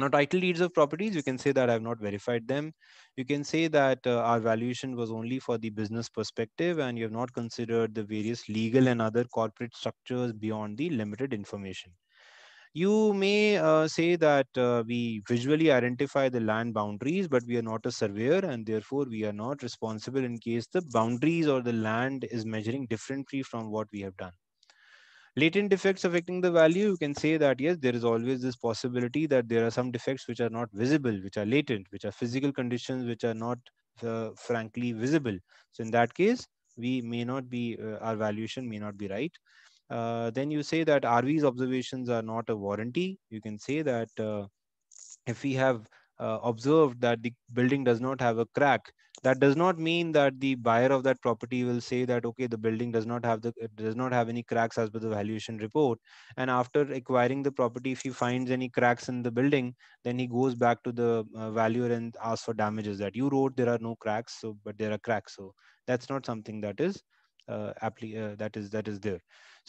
Now, title deeds of properties, you can say that I have not verified them. You can say that uh, our valuation was only for the business perspective and you have not considered the various legal and other corporate structures beyond the limited information. You may uh, say that uh, we visually identify the land boundaries, but we are not a surveyor and therefore we are not responsible in case the boundaries or the land is measuring differently from what we have done latent defects affecting the value you can say that yes there is always this possibility that there are some defects which are not visible which are latent which are physical conditions which are not uh, frankly visible so in that case we may not be uh, our valuation may not be right uh, then you say that rv's observations are not a warranty you can say that uh, if we have uh, observed that the building does not have a crack that does not mean that the buyer of that property will say that okay the building does not have the does not have any cracks as per the valuation report and after acquiring the property if he finds any cracks in the building then he goes back to the uh, valuer and asks for damages that you wrote there are no cracks so but there are cracks so that's not something that is uh, uh, that is that is there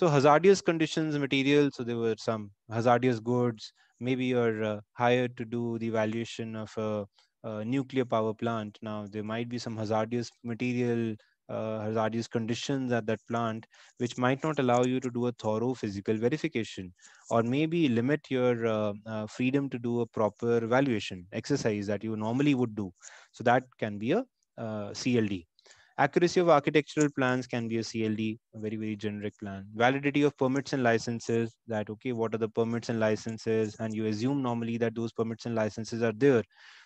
so hazardous conditions, materials, so there were some hazardous goods, maybe you're uh, hired to do the evaluation of a, a, nuclear power plant. Now there might be some hazardous material, uh, hazardous conditions at that plant, which might not allow you to do a thorough physical verification, or maybe limit your uh, uh freedom to do a proper evaluation exercise that you normally would do. So that can be a uh, CLD. Accuracy of architectural plans can be a CLD, a very, very generic plan. Validity of permits and licenses, that, okay, what are the permits and licenses? And you assume normally that those permits and licenses are there.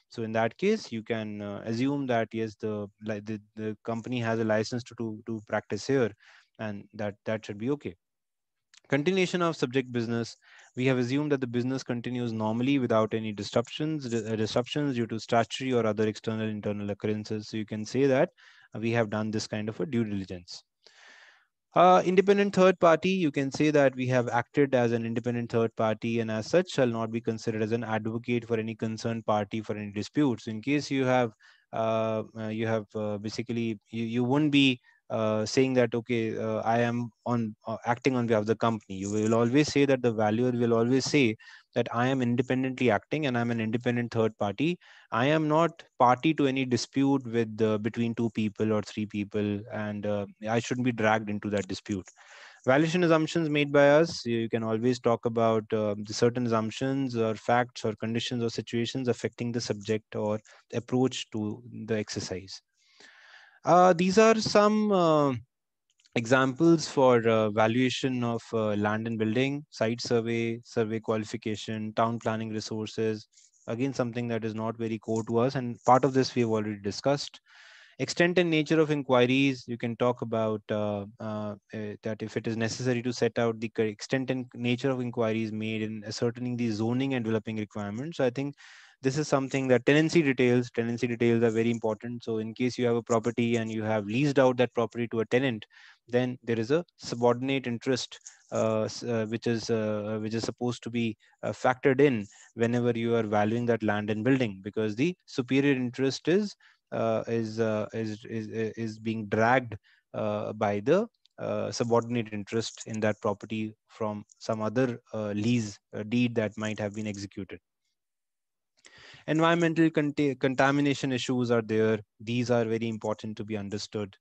So in that case, you can uh, assume that, yes, the, like the, the company has a license to, to, to practice here, and that, that should be okay. Continuation of subject business. We have assumed that the business continues normally without any disruptions, uh, disruptions due to statutory or other external internal occurrences. So you can say that we have done this kind of a due diligence. Uh, independent third party, you can say that we have acted as an independent third party and as such shall not be considered as an advocate for any concerned party for any disputes. In case you have, uh, uh you have uh, basically, you, you won't be uh, saying that, okay, uh, I am on acting on behalf of the company. You will always say that the valuer will always say that I am independently acting and I'm an independent third party. I am not party to any dispute with uh, between two people or three people, and uh, I shouldn't be dragged into that dispute. Valuation assumptions made by us. You can always talk about uh, certain assumptions or facts or conditions or situations affecting the subject or approach to the exercise. Uh, these are some uh, examples for uh, valuation of uh, land and building, site survey, survey qualification, town planning resources, again, something that is not very core to us. And part of this we've already discussed. Extent and nature of inquiries, you can talk about uh, uh eh, that if it is necessary to set out the extent and nature of inquiries made in ascertaining the zoning and developing requirements. So I think this is something that tenancy details tenancy details are very important so in case you have a property and you have leased out that property to a tenant then there is a subordinate interest uh, uh, which is uh, uh, which is supposed to be uh, factored in whenever you are valuing that land and building because the superior interest is uh, is, is is is being dragged by the subordinate interest in that property from some other lease deed that might have been executed environmental contamination issues are there. These are very important to be understood.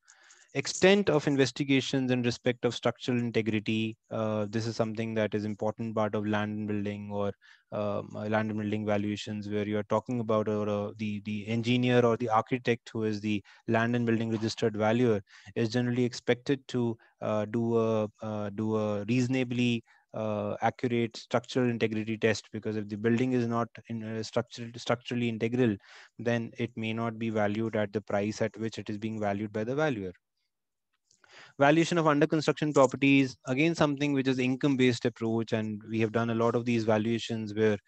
Extent of investigations in respect of structural integrity. Uh, this is something that is important part of land building or um, uh, land building valuations where you are talking about or uh, the the engineer or the architect who is the land and building registered valuer is generally expected to uh, do a uh, do a reasonably uh, accurate structural integrity test because if the building is not in, uh, structural, structurally integral, then it may not be valued at the price at which it is being valued by the valuer. Valuation of under construction properties, again, something which is income based approach. And we have done a lot of these valuations where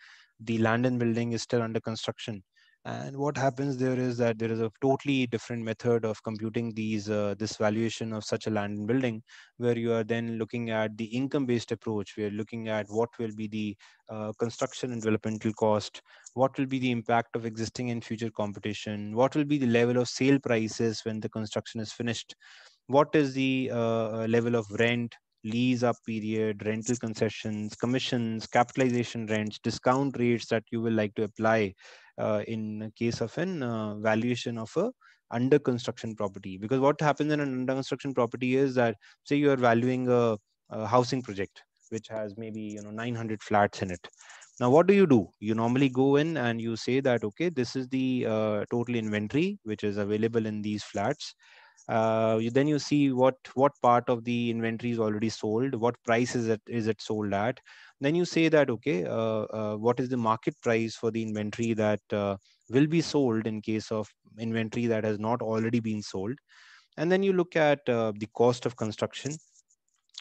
the land and building is still under construction and what happens there is that there is a totally different method of computing these uh, this valuation of such a land and building, where you are then looking at the income-based approach. We are looking at what will be the uh, construction and developmental cost, what will be the impact of existing and future competition, what will be the level of sale prices when the construction is finished, what is the uh, uh level of rent, lease up period, rental concessions, commissions, capitalization rents, discount rates that you will like to apply uh, in case of an uh, valuation of a under construction property. Because what happens in an under construction property is that say you are valuing a, a housing project which has maybe you know 900 flats in it now what do you do you normally go in and you say that okay this is the uh, total inventory which is available in these flats uh, you, then you see what what part of the inventory is already sold what price is it is it sold at then you say that okay uh, uh, what is the market price for the inventory that uh, will be sold in case of inventory that has not already been sold and then you look at uh, the cost of construction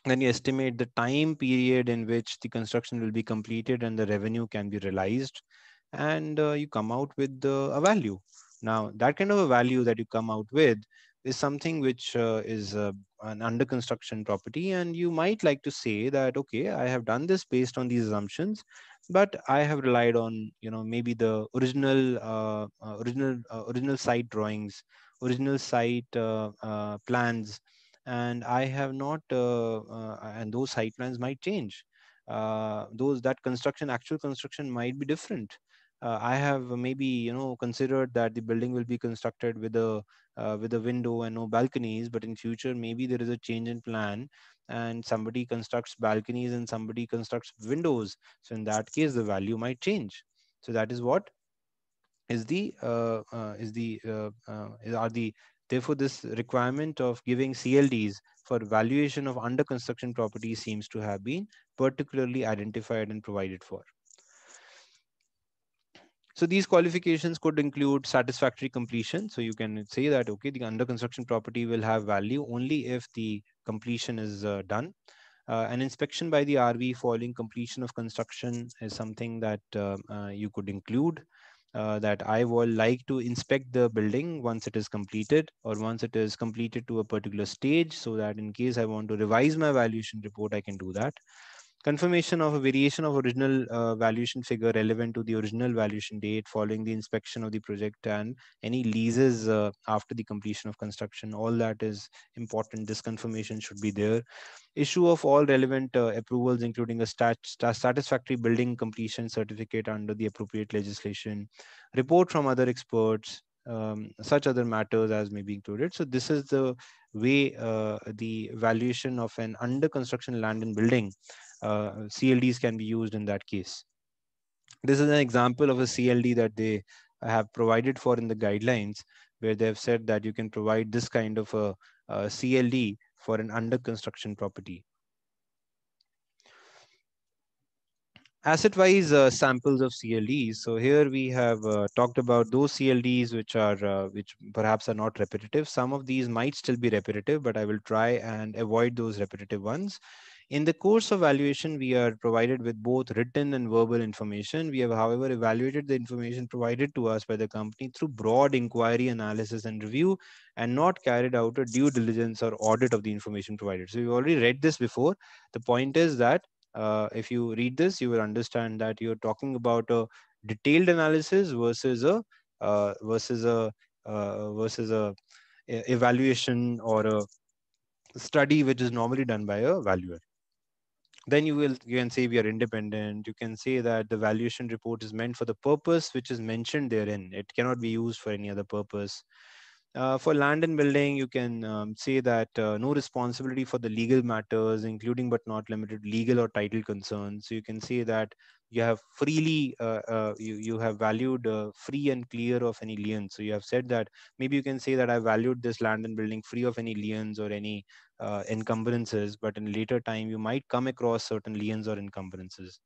then you estimate the time period in which the construction will be completed and the revenue can be realized and uh, you come out with a value now that kind of a value that you come out with is something which uh, is uh, an under construction property and you might like to say that okay i have done this based on these assumptions but i have relied on you know maybe the original uh, uh original uh, original site drawings original site plans and i have not and those site plans might change those that construction actual construction might be different uh, I have maybe you know considered that the building will be constructed with a uh, with a window and no balconies, but in future maybe there is a change in plan and somebody constructs balconies and somebody constructs windows. So in that case, the value might change. So that is what is the uh, uh is the uh, uh, are the therefore this requirement of giving CLDs for valuation of under construction property seems to have been particularly identified and provided for. So these qualifications could include satisfactory completion. So you can say that, okay, the under construction property will have value only if the completion is uh, done. Uh, an inspection by the RV following completion of construction is something that um, uh, you could include. Uh, that I would like to inspect the building once it is completed or once it is completed to a particular stage so that in case I want to revise my valuation report, I can do that confirmation of a variation of original uh, valuation figure relevant to the original valuation date following the inspection of the project and any leases uh, after the completion of construction all that is important this confirmation should be there issue of all relevant uh, approvals including a stat, stat satisfactory building completion certificate under the appropriate legislation report from other experts um, such other matters as may be included. So this is the way uh, the valuation of an under construction land and building uh, CLDs can be used in that case. This is an example of a CLD that they have provided for in the guidelines, where they have said that you can provide this kind of a, a CLD for an under construction property. asset-wise uh, samples of CLDs. So here we have uh, talked about those CLDs which are uh, which perhaps are not repetitive. Some of these might still be repetitive, but I will try and avoid those repetitive ones. In the course of valuation, we are provided with both written and verbal information. We have, however, evaluated the information provided to us by the company through broad inquiry, analysis, and review, and not carried out a due diligence or audit of the information provided. So, we've already read this before. The point is that uh, if you read this, you will understand that you're talking about a detailed analysis versus a uh, versus a uh, versus a evaluation or a study which is normally done by a valuer then you will you can say we are independent you can say that the valuation report is meant for the purpose which is mentioned therein it cannot be used for any other purpose uh, for land and building, you can um, say that uh, no responsibility for the legal matters, including but not limited legal or title concerns. So you can say that you have freely, uh, uh you, you have valued uh, free and clear of any liens. So you have said that maybe you can say that I valued this land and building free of any liens or any uh, encumbrances, but in later time, you might come across certain liens or encumbrances.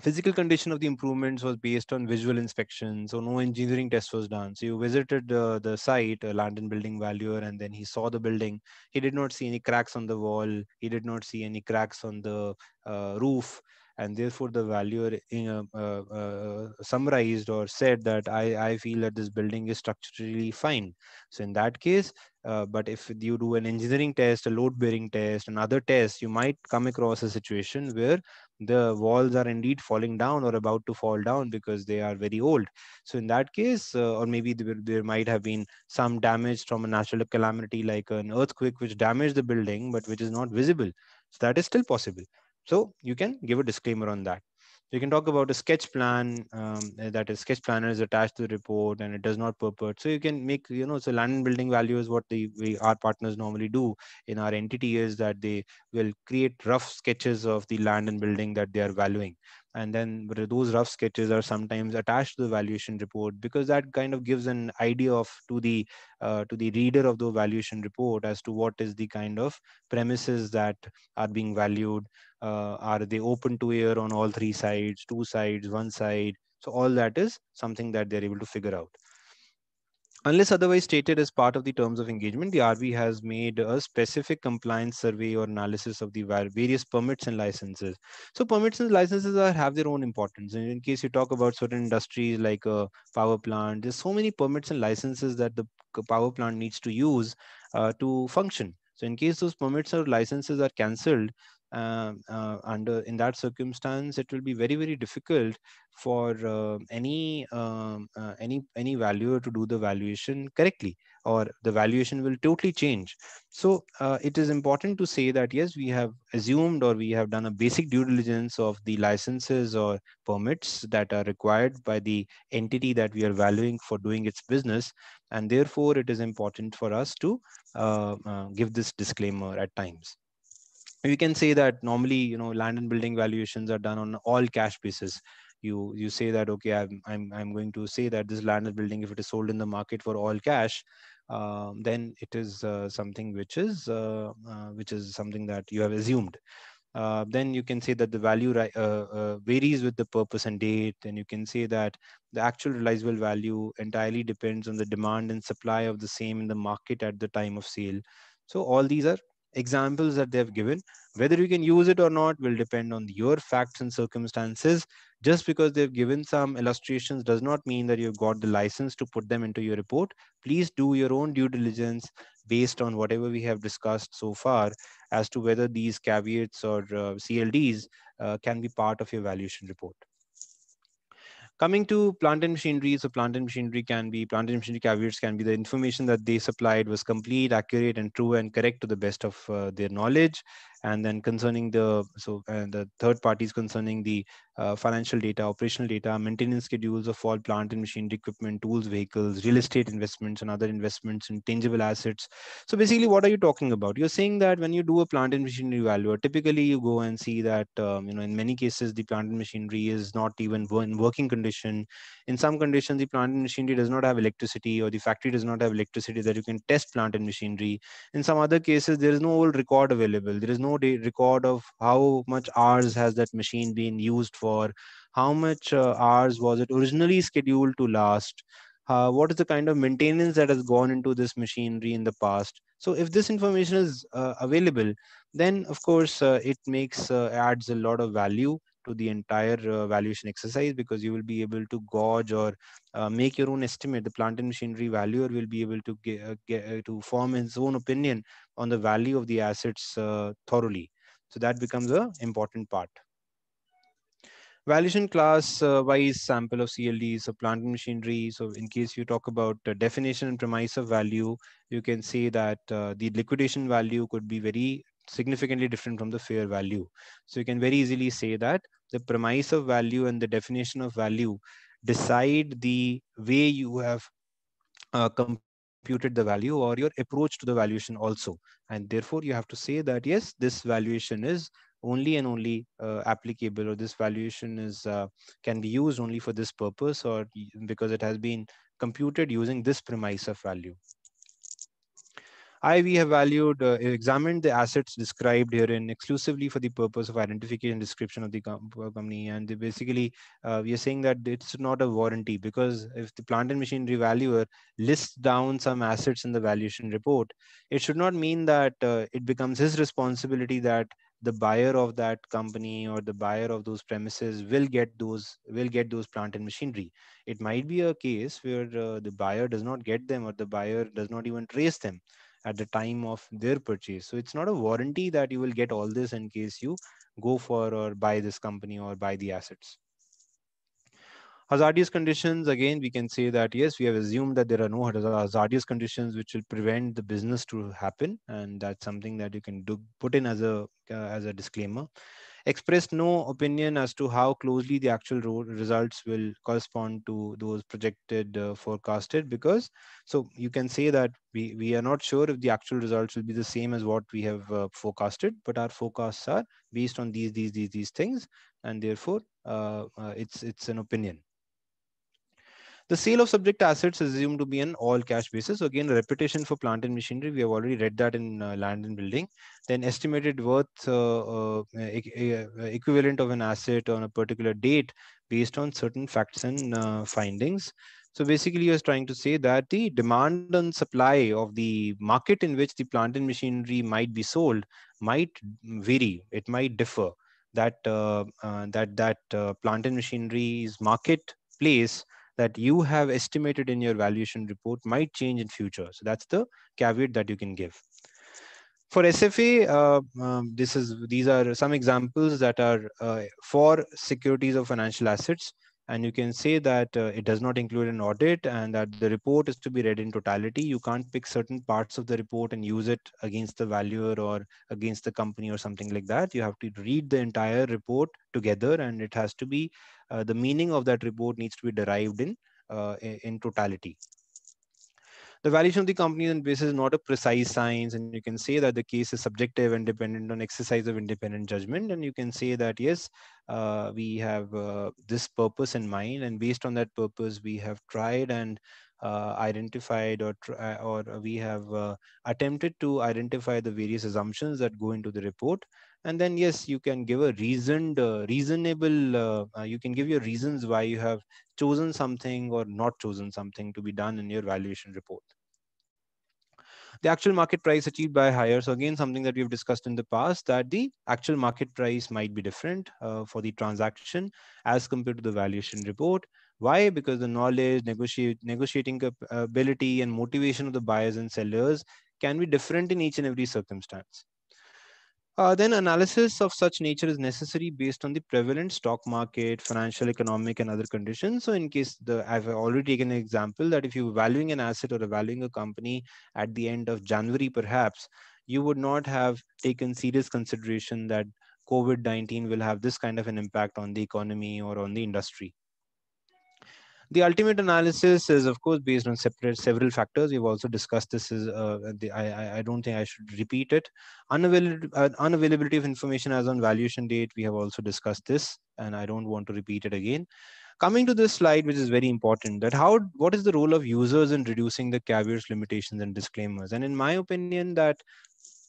Physical condition of the improvements was based on visual inspection, so no engineering test was done. So you visited uh, the site, a land and building valuer, and then he saw the building. He did not see any cracks on the wall. He did not see any cracks on the uh, roof and therefore the valuer uh, uh, uh, summarized or said that I, I feel that this building is structurally fine. So in that case, uh, but if you do an engineering test, a load bearing test, and other tests, you might come across a situation where the walls are indeed falling down or about to fall down because they are very old. So in that case, uh, or maybe there, there, might have been some damage from a natural calamity like an earthquake which damaged the building, but which is not visible. So that is still possible. So you can give a disclaimer on that. you can talk about a sketch plan um, a sketch planner is attached to the report and it does not purport. So you can make, you know, so land and building value is what the we, our partners normally do in our entity is that they will create rough sketches of the land and building that they are valuing. And then those rough sketches are sometimes attached to the valuation report because that kind of gives an idea of to the uh, to the reader of the valuation report as to what is the kind of premises that are being valued, uh, are they open to air on all three sides two sides one side so all that is something that they're able to figure out unless otherwise stated as part of the terms of engagement the RV has made a specific compliance survey or analysis of the various permits and licenses so permits and licenses are, have their own importance and in case you talk about certain industries like a power plant there's so many permits and licenses that the power plant needs to use uh, to function so in case those permits or licenses are cancelled, um, uh, under in that circumstance it will be very very difficult for uh, any um, uh, any any valuer to do the valuation correctly or the valuation will totally change so uh, it is important to say that yes we have assumed or we have done a basic due diligence of the licenses or permits that are required by the entity that we are valuing for doing its business and therefore it is important for us to uh, uh, give this disclaimer at times you can say that normally you know land and building valuations are done on all cash basis you you say that okay i'm i'm, I'm going to say that this land and building if it is sold in the market for all cash um, then it is uh, something which is uh, uh, which is something that you have assumed uh, then you can say that the value uh, uh, varies with the purpose and date and you can say that the actual realizable value entirely depends on the demand and supply of the same in the market at the time of sale so all these are examples that they've given. Whether you can use it or not will depend on your facts and circumstances. Just because they've given some illustrations does not mean that you've got the license to put them into your report. Please do your own due diligence based on whatever we have discussed so far as to whether these caveats or uh, CLDs uh, can be part of your valuation report. Coming to plant and machinery, so plant and machinery can be, plant and machinery caveats can be the information that they supplied was complete, accurate, and true and correct to the best of uh, their knowledge and then concerning the so uh, the third parties concerning the uh, financial data, operational data, maintenance schedules of all plant and machinery, equipment, tools, vehicles, real estate investments, and other investments in tangible assets. So basically, what are you talking about? You're saying that when you do a plant and machinery valuer, typically you go and see that um, you know in many cases the plant and machinery is not even in working condition. In some conditions, the plant and machinery does not have electricity, or the factory does not have electricity that you can test plant and machinery. In some other cases, there is no old record available. There is no no record of how much hours has that machine been used for how much uh, hours was it originally scheduled to last uh, what is the kind of maintenance that has gone into this machinery in the past so if this information is uh, available then of course uh, it makes uh, adds a lot of value to the entire uh, valuation exercise because you will be able to gauge or uh, make your own estimate. The plant and machinery valuer will be able to get, uh, get uh, to form his own opinion on the value of the assets uh, thoroughly. So that becomes an important part. Valuation class wise sample of CLD, of plant and machinery. So in case you talk about definition and premise of value, you can say that the liquidation value could be very significantly different from the fair value. So you can very easily say that the premise of value and the definition of value decide the way you have uh, computed the value or your approach to the valuation also. And therefore, you have to say that, yes, this valuation is only and only uh, applicable or this valuation is uh, can be used only for this purpose or because it has been computed using this premise of value. I, we have valued, uh, examined the assets described herein exclusively for the purpose of identification description of the com company. And basically, uh, we are saying that it's not a warranty because if the plant and machinery valuer lists down some assets in the valuation report, it should not mean that uh, it becomes his responsibility that the buyer of that company or the buyer of those premises will get those will get those plant and machinery it might be a case where uh, the buyer does not get them or the buyer does not even trace them at the time of their purchase. So it's not a warranty that you will get all this in case you go for or buy this company or buy the assets. Hazardous conditions, again, we can say that yes, we have assumed that there are no hazardous conditions which will prevent the business to happen. And that's something that you can do, put in as a, uh, as a disclaimer expressed no opinion as to how closely the actual results will correspond to those projected uh, forecasted because so you can say that we, we are not sure if the actual results will be the same as what we have uh, forecasted but our forecasts are based on these these these, these things and therefore uh, uh it's it's an opinion the sale of subject assets is assumed to be an all cash basis. So again, reputation for plant and machinery, we have already read that in uh, land and building. Then estimated worth uh, uh, uh equivalent of an asset on a particular date based on certain facts and uh, findings. So basically, he was trying to say that the demand and supply of the market in which the plant and machinery might be sold might vary. It might differ. That uh, uh, that that uh, plant and machinery's market place that you have estimated in your valuation report might change in future. So that's the caveat that you can give. For SFA, uh, um, this is these are some examples that are uh, for securities of financial assets and you can say that uh, it does not include an audit and that the report is to be read in totality. You can't pick certain parts of the report and use it against the valuer or against the company or something like that. You have to read the entire report together and it has to be, uh, the meaning of that report needs to be derived in, uh, in totality the valuation of the companies and basis is not a precise science and you can say that the case is subjective and dependent on exercise of independent judgment and you can say that yes uh, we have uh, this purpose in mind and based on that purpose we have tried and uh, identified or uh, or we have uh, attempted to identify the various assumptions that go into the report and then yes you can give a reasoned uh, reasonable uh, uh, you can give your reasons why you have chosen something or not chosen something to be done in your valuation report the actual market price achieved by higher so again something that we've discussed in the past that the actual market price might be different uh, for the transaction as compared to the valuation report why because the knowledge negotiate, negotiating ability and motivation of the buyers and sellers can be different in each and every circumstance uh, then analysis of such nature is necessary based on the prevalent stock market, financial, economic, and other conditions. So in case the, I've already taken an example that if you're valuing an asset or valuing a company at the end of January, perhaps you would not have taken serious consideration that COVID-19 will have this kind of an impact on the economy or on the industry. The ultimate analysis is, of course, based on separate several factors. We've also discussed this. Is uh, the, I, I don't think I should repeat it. Unavail- uh, unavailability of information as on valuation date. We have also discussed this, and I don't want to repeat it again. Coming to this slide, which is very important, that how what is the role of users in reducing the caveats, limitations, and disclaimers? And in my opinion, that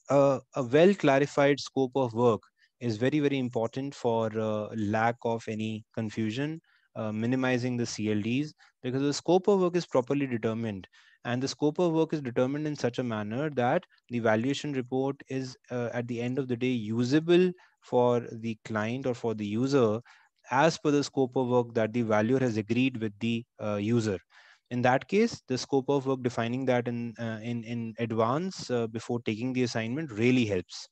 uh, a well clarified scope of work is very very important for uh, lack of any confusion uh, minimizing the CLDs because the scope of work is properly determined. And the scope of work is determined in such a manner that the valuation report is uh, at the end of the day usable for the client or for the user as per the scope of work that the valuer has agreed with the uh, user. In that case, the scope of work defining that in, uh, in, in advance uh, before taking the assignment really helps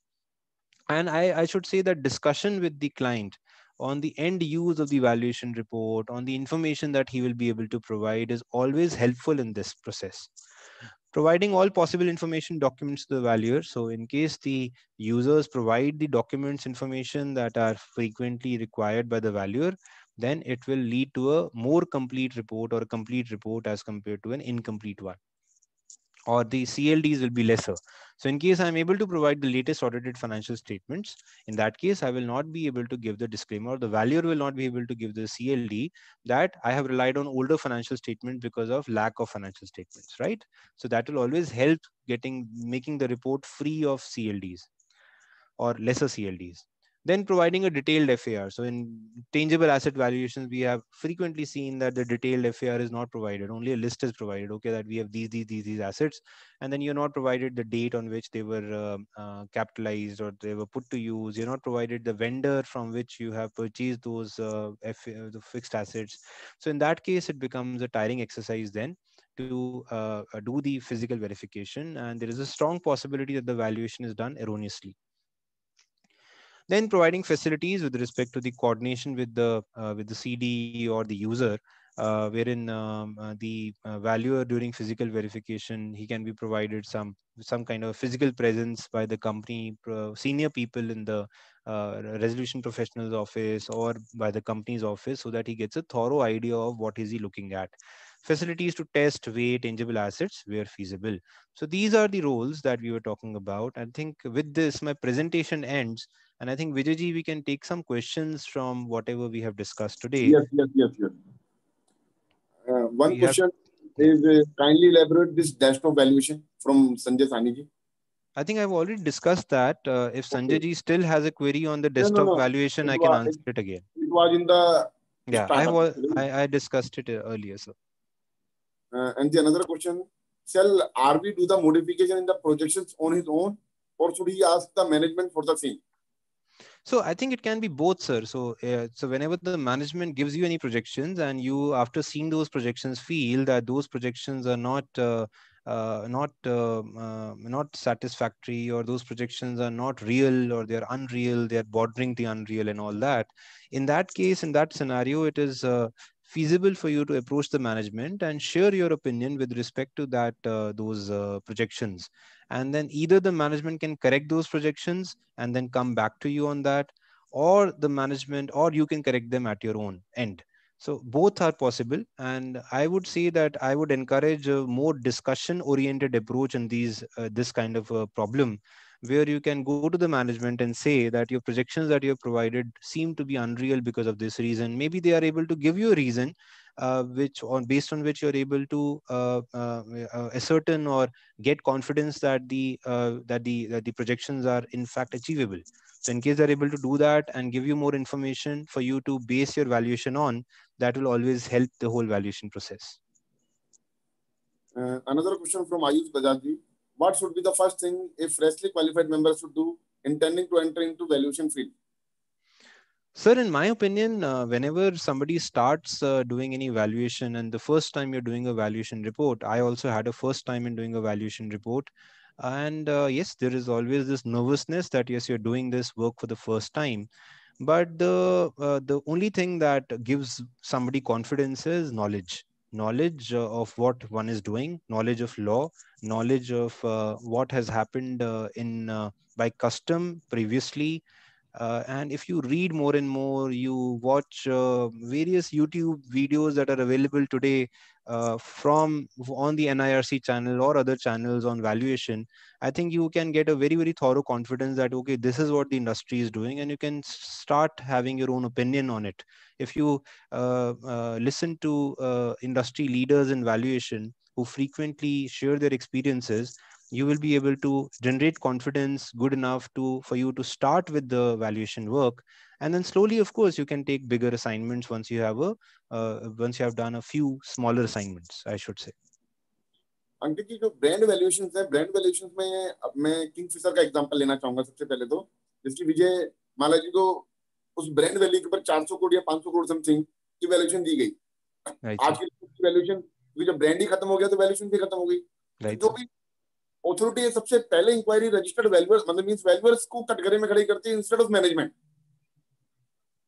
and I, I, should say that discussion with the client on the end use of the valuation report, on the information that he will be able to provide is always helpful in this process. Providing all possible information documents to the valuer. So in case the users provide the documents information that are frequently required by the valuer, then it will lead to a more complete report or a complete report as compared to an incomplete one or the CLDs will be lesser. So in case I'm able to provide the latest audited financial statements, in that case, I will not be able to give the disclaimer. The valuer will not be able to give the CLD that I have relied on older financial statements because of lack of financial statements, right? So that will always help getting making the report free of CLDs or lesser CLDs. Then providing a detailed FAR. So in tangible asset valuations, we have frequently seen that the detailed FAR is not provided. Only a list is provided. Okay, that we have these, these, these, these assets, and then you're not provided the date on which they were uh, uh, capitalized or they were put to use. You're not provided the vendor from which you have purchased those uh, the fixed assets. So in that case, it becomes a tiring exercise then to uh, do the physical verification, and there is a strong possibility that the valuation is done erroneously. Then providing facilities with respect to the coordination with the uh, with the CD or the user, uh, wherein um, uh, the uh, valuer during physical verification he can be provided some some kind of physical presence by the company uh, senior people in the uh, resolution professional's office or by the company's office so that he gets a thorough idea of what is he looking at facilities to test, weigh tangible assets where feasible. So these are the roles that we were talking about. I think with this, my presentation ends. And I think Vijayji, we can take some questions from whatever we have discussed today. Yes, yes, yes, yes. Uh, one we question have... is uh, kindly elaborate this desktop valuation from Sanjay Saniji. I think I've already discussed that. Uh, if Sanjay okay. still has a query on the desktop no, no, no. valuation, it I can was, answer it again. It was in the yeah. I was I, I discussed it uh, earlier, sir. Uh, and the another question: Shall RB do the modification in the projections on his own, or should he ask the management for the same? So I think it can be both, sir. So uh, so whenever the management gives you any projections, and you after seeing those projections feel that those projections are not uh, uh, not uh, um, uh, not satisfactory, or those projections are not real, or they are unreal, they are bordering the unreal, and all that. In that case, in that scenario, it is uh, feasible for you to approach the management and share your opinion with respect to that uh, those uh, projections and then either the management can correct those projections and then come back to you on that or the management or you can correct them at your own end so both are possible and i would say that i would encourage a more discussion oriented approach in these uh, this kind of problem where you can go to the management and say that your projections that you have provided seem to be unreal because of this reason maybe they are able to give you a reason uh, which on based on which you're able to uh, uh, uh ascertain or get confidence that the uh, that the that the projections are in fact achievable so in case they're able to do that and give you more information for you to base your valuation on that will always help the whole valuation process uh, another question from ayush bajaji what should be the first thing a freshly qualified member should do intending to enter into valuation field Sir, in my opinion, uh, whenever somebody starts uh, doing any valuation and the first time you're doing a valuation report, I also had a first time in doing a valuation report. And uh, yes, there is always this nervousness that yes, you're doing this work for the first time. But the, uh, the only thing that gives somebody confidence is knowledge knowledge uh, of what one is doing, knowledge of law, knowledge of uh, what has happened in by custom previously, uh, and if you read more and more, you watch uh, various YouTube videos that are available today uh, from on the NIRC channel or other channels on valuation. I think you can get a very very thorough confidence that okay, this is what the industry is doing, and you can start having your own opinion on it. If you uh, uh, listen to uh, industry leaders in valuation who frequently share their experiences, you will be able to generate confidence good enough to for you to start with the valuation work and then slowly of course you can take bigger assignments once you have a uh, once you have done a few smaller assignments i should say Ankit ji जो brand valuations है brand valuations में अब मैं Kingfisher का example लेना चाहूंगा सबसे पहले तो जिसकी विजय माला जी को उस ब्रांड वैल्यू के ऊपर 400 करोड़ या 500 करोड़ समथिंग की वैल्यूएशन दी गई आज की वैल्यूएशन क्योंकि जब ब्रांड ही खत्म हो गया तो वैल्यूएशन भी खत्म हो गई जो भी ऑथोरिटी सबसे पहले इंक्वायरी रजिस्टर्ड वैल्यूअर्स मतलब मींस वैल्यूअर्स को कटघरे में खड़ी करती है इंस्टेड ऑफ मैनेजमेंट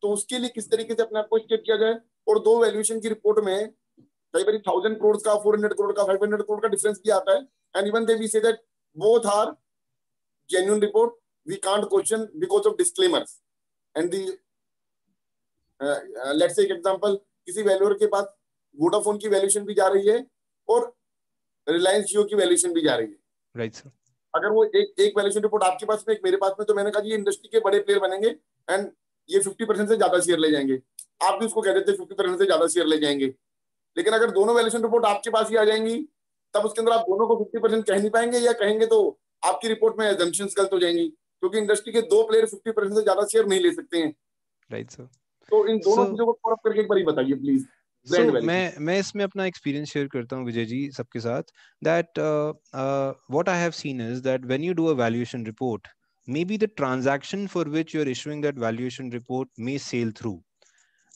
तो उसके लिए किस तरीके से अपने आप को स्टेट किया जाए और दो वैल्यूएशन की रिपोर्ट में कई बार थाउजेंड करोड़ का फोर हंड्रेड करोड़ का फाइव हंड्रेड करोड़ का डिफरेंस भी आता है and even they we say that both are genuine report we can't question because of disclaimers and the let's uh, example uh, किसी वैल्यूअर के पास वोडाफोन की वैल्यूएशन भी जा रही है और रिलायंस जियो की वैल्यूएशन भी जा रही है राइट सर अगर वो एक एक वैल्यूएशन रिपोर्ट आपके पास में एक मेरे पास में तो मैंने कहा ये इंडस्ट्री के बड़े प्लेयर बनेंगे एंड ये फिफ्टी परसेंट से ज्यादा शेयर ले जाएंगे आप भी उसको कह देते फिफ्टी परसेंट से ज्यादा शेयर ले जाएंगे लेकिन अगर दोनों वैल्यूएशन रिपोर्ट आपके पास ही आ जाएंगी तब उसके अंदर आप दोनों को फिफ्टी परसेंट कह नहीं पाएंगे या कहेंगे तो आपकी रिपोर्ट में एजम्पन गलत हो जाएंगी क्योंकि इंडस्ट्री के दो प्लेयर फिफ्टी परसेंट से ज्यादा शेयर नहीं ले सकते हैं राइट सर तो इन दोनों चीजों को करके एक बार बताइए प्लीज so, मैं मैं इसमें अपना एक्सपीरियंस शेयर करता हूँ विजय जी सबके साथ that what I have seen is that when you do a valuation report may be the transaction for which you are issuing that valuation report may sell through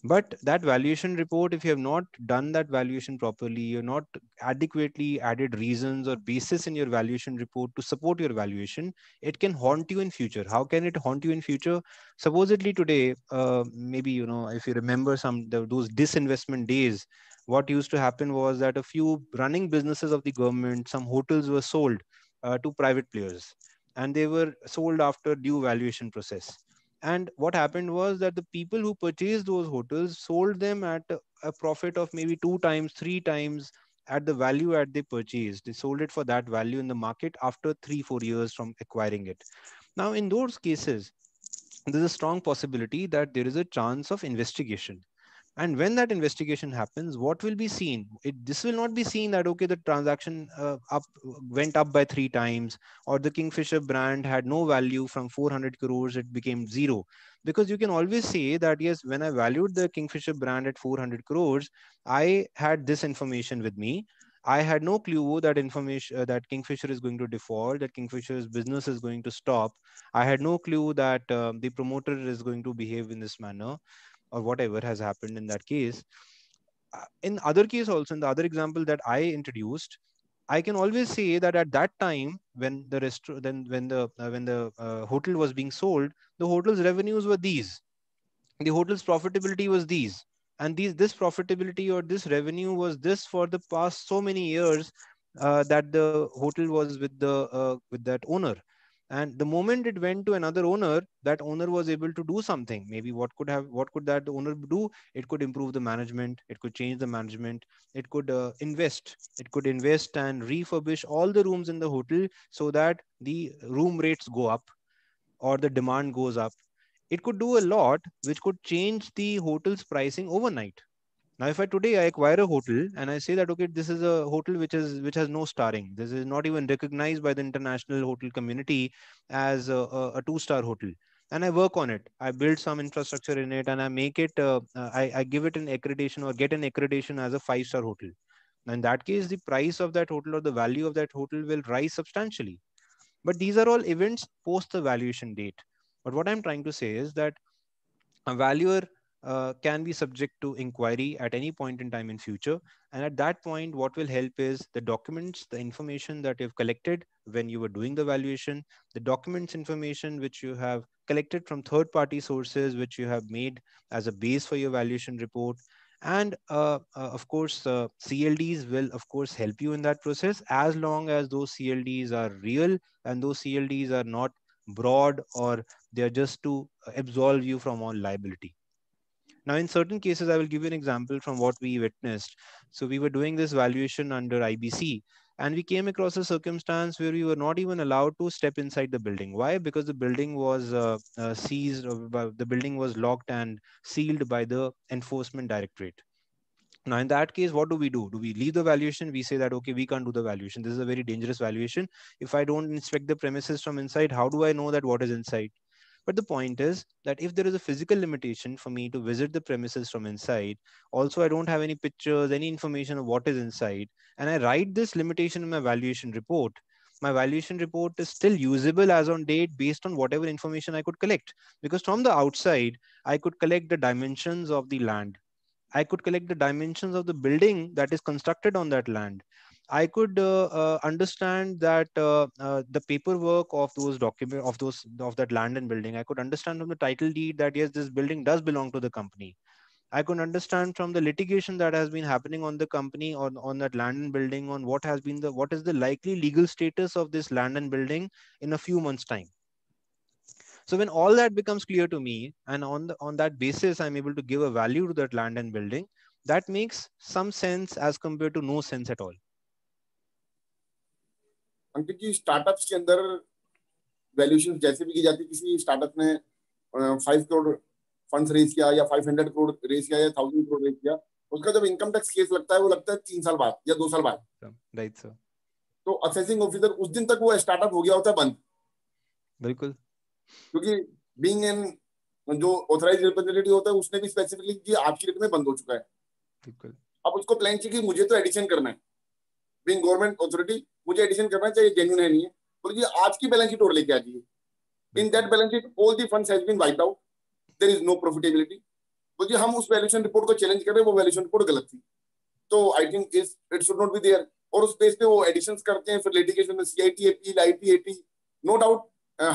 but that valuation report if you have not done that valuation properly you're not adequately added reasons or basis in your valuation report to support your valuation it can haunt you in future how can it haunt you in future supposedly today uh, maybe you know if you remember some those disinvestment days what used to happen was that a few running businesses of the government some hotels were sold uh, to private players and they were sold after due valuation process and what happened was that the people who purchased those hotels sold them at a profit of maybe two times three times at the value at they purchased they sold it for that value in the market after three four years from acquiring it now in those cases there's a strong possibility that there is a chance of investigation and when that investigation happens what will be seen it, this will not be seen that okay the transaction uh, up went up by three times or the kingfisher brand had no value from 400 crores it became zero because you can always say that yes when i valued the kingfisher brand at 400 crores i had this information with me I had no clue that information uh, that Kingfisher is going to default, that Kingfisher's business is going to stop. I had no clue that uh, the promoter is going to behave in this manner or whatever has happened in that case uh, in other case also in the other example that i introduced i can always say that at that time when the restaurant then when the uh, when the uh, hotel was being sold the hotel's revenues were these the hotel's profitability was these and these this profitability or this revenue was this for the past so many years uh, that the hotel was with the uh, with that owner and the moment it went to another owner that owner was able to do something maybe what could have what could that owner do it could improve the management it could change the management it could uh, invest it could invest and refurbish all the rooms in the hotel so that the room rates go up or the demand goes up it could do a lot which could change the hotel's pricing overnight now, if I today I acquire a hotel and I say that okay, this is a hotel which is which has no starring. This is not even recognized by the international hotel community as a, a, a two-star hotel. And I work on it. I build some infrastructure in it, and I make it. Uh, uh I, I give it an accreditation or get an accreditation as a five-star hotel. In that case, the price of that hotel or the value of that hotel will rise substantially. But these are all events post the valuation date. But what I'm trying to say is that a valuer uh, can be subject to inquiry at any point in time in future. And at that point, what will help is the documents, the information that you've collected when you were doing the valuation, the documents information which you have collected from third party sources, which you have made as a base for your valuation report. And uh, uh, of course, uh, CLDs will of course help you in that process as long as those CLDs are real and those CLDs are not broad or they are just to absolve you from all liability. Now, in certain cases, I will give you an example from what we witnessed. So we were doing this valuation under IBC and we came across a circumstance where we were not even allowed to step inside the building. Why? Because the building was uh, uh, seized, uh, the building was locked and sealed by the enforcement directorate. Now, in that case, what do we do? Do we leave the valuation? We say that, okay, we can't do the valuation. This is a very dangerous valuation. If I don't inspect the premises from inside, how do I know that what is inside? But the point is that if there is a physical limitation for me to visit the premises from inside, also I don't have any pictures, any information of what is inside, and I write this limitation in my valuation report, my valuation report is still usable as on date based on whatever information I could collect. Because from the outside, I could collect the dimensions of the land. I could collect the dimensions of the building that is constructed on that land. I could uh, uh, understand that uh, the paperwork of those document of those of that land and building. I could understand from the title deed that yes, this building does belong to the company. I could understand from the litigation that has been happening on the company on, on that land and building on what has been the what is the likely legal status of this land and building in a few months time. So when all that becomes clear to me and on the, on that basis I'm able to give a value to that land and building, that makes some sense as compared to no sense at all. Ankit ji startups के अंदर valuation जैसे भी की जाती किसी startup ने five crore fund raise किया या फाइव हंड्रेड करोड़ रेज किया या थाउजेंड करोड़ रेज किया उसका जब इनकम टैक्स केस लगता है वो लगता है तीन साल बाद या दो साल बाद राइट सर तो असेसिंग ऑफिसर उस दिन तक वो स्टार्टअप हो गया होता है बंद बिल्कुल क्योंकि बीइंग एन जो ऑथराइज रिप्रेजेंटेटिव होता है उसने भी स्पेसिफिकली आज आपकी रिट में बंद हो चुका है बिल्कुल अब उसको प्लान चाहिए कि मुझे तो एडिशन करना है बिंग गवर्नमेंट अथॉरिटी मुझे एडिशन करना चाहिए जेन्यून है नहीं है बोलिए आज की बैलेंस शीट और लेके आ जाइए in that balance sheet all the fund has been wiped out there is no profitability बोलिए हम उस वैल्यूएशन रिपोर्ट को चैलेंज कर रहे हैं वो वैल्यूएशन रिपोर्ट गलत थी तो I think is it should not be there और उस बेस पे वो एडिशंस करते हैं फिर लिटिगेशन में CIT appeal IPAT no doubt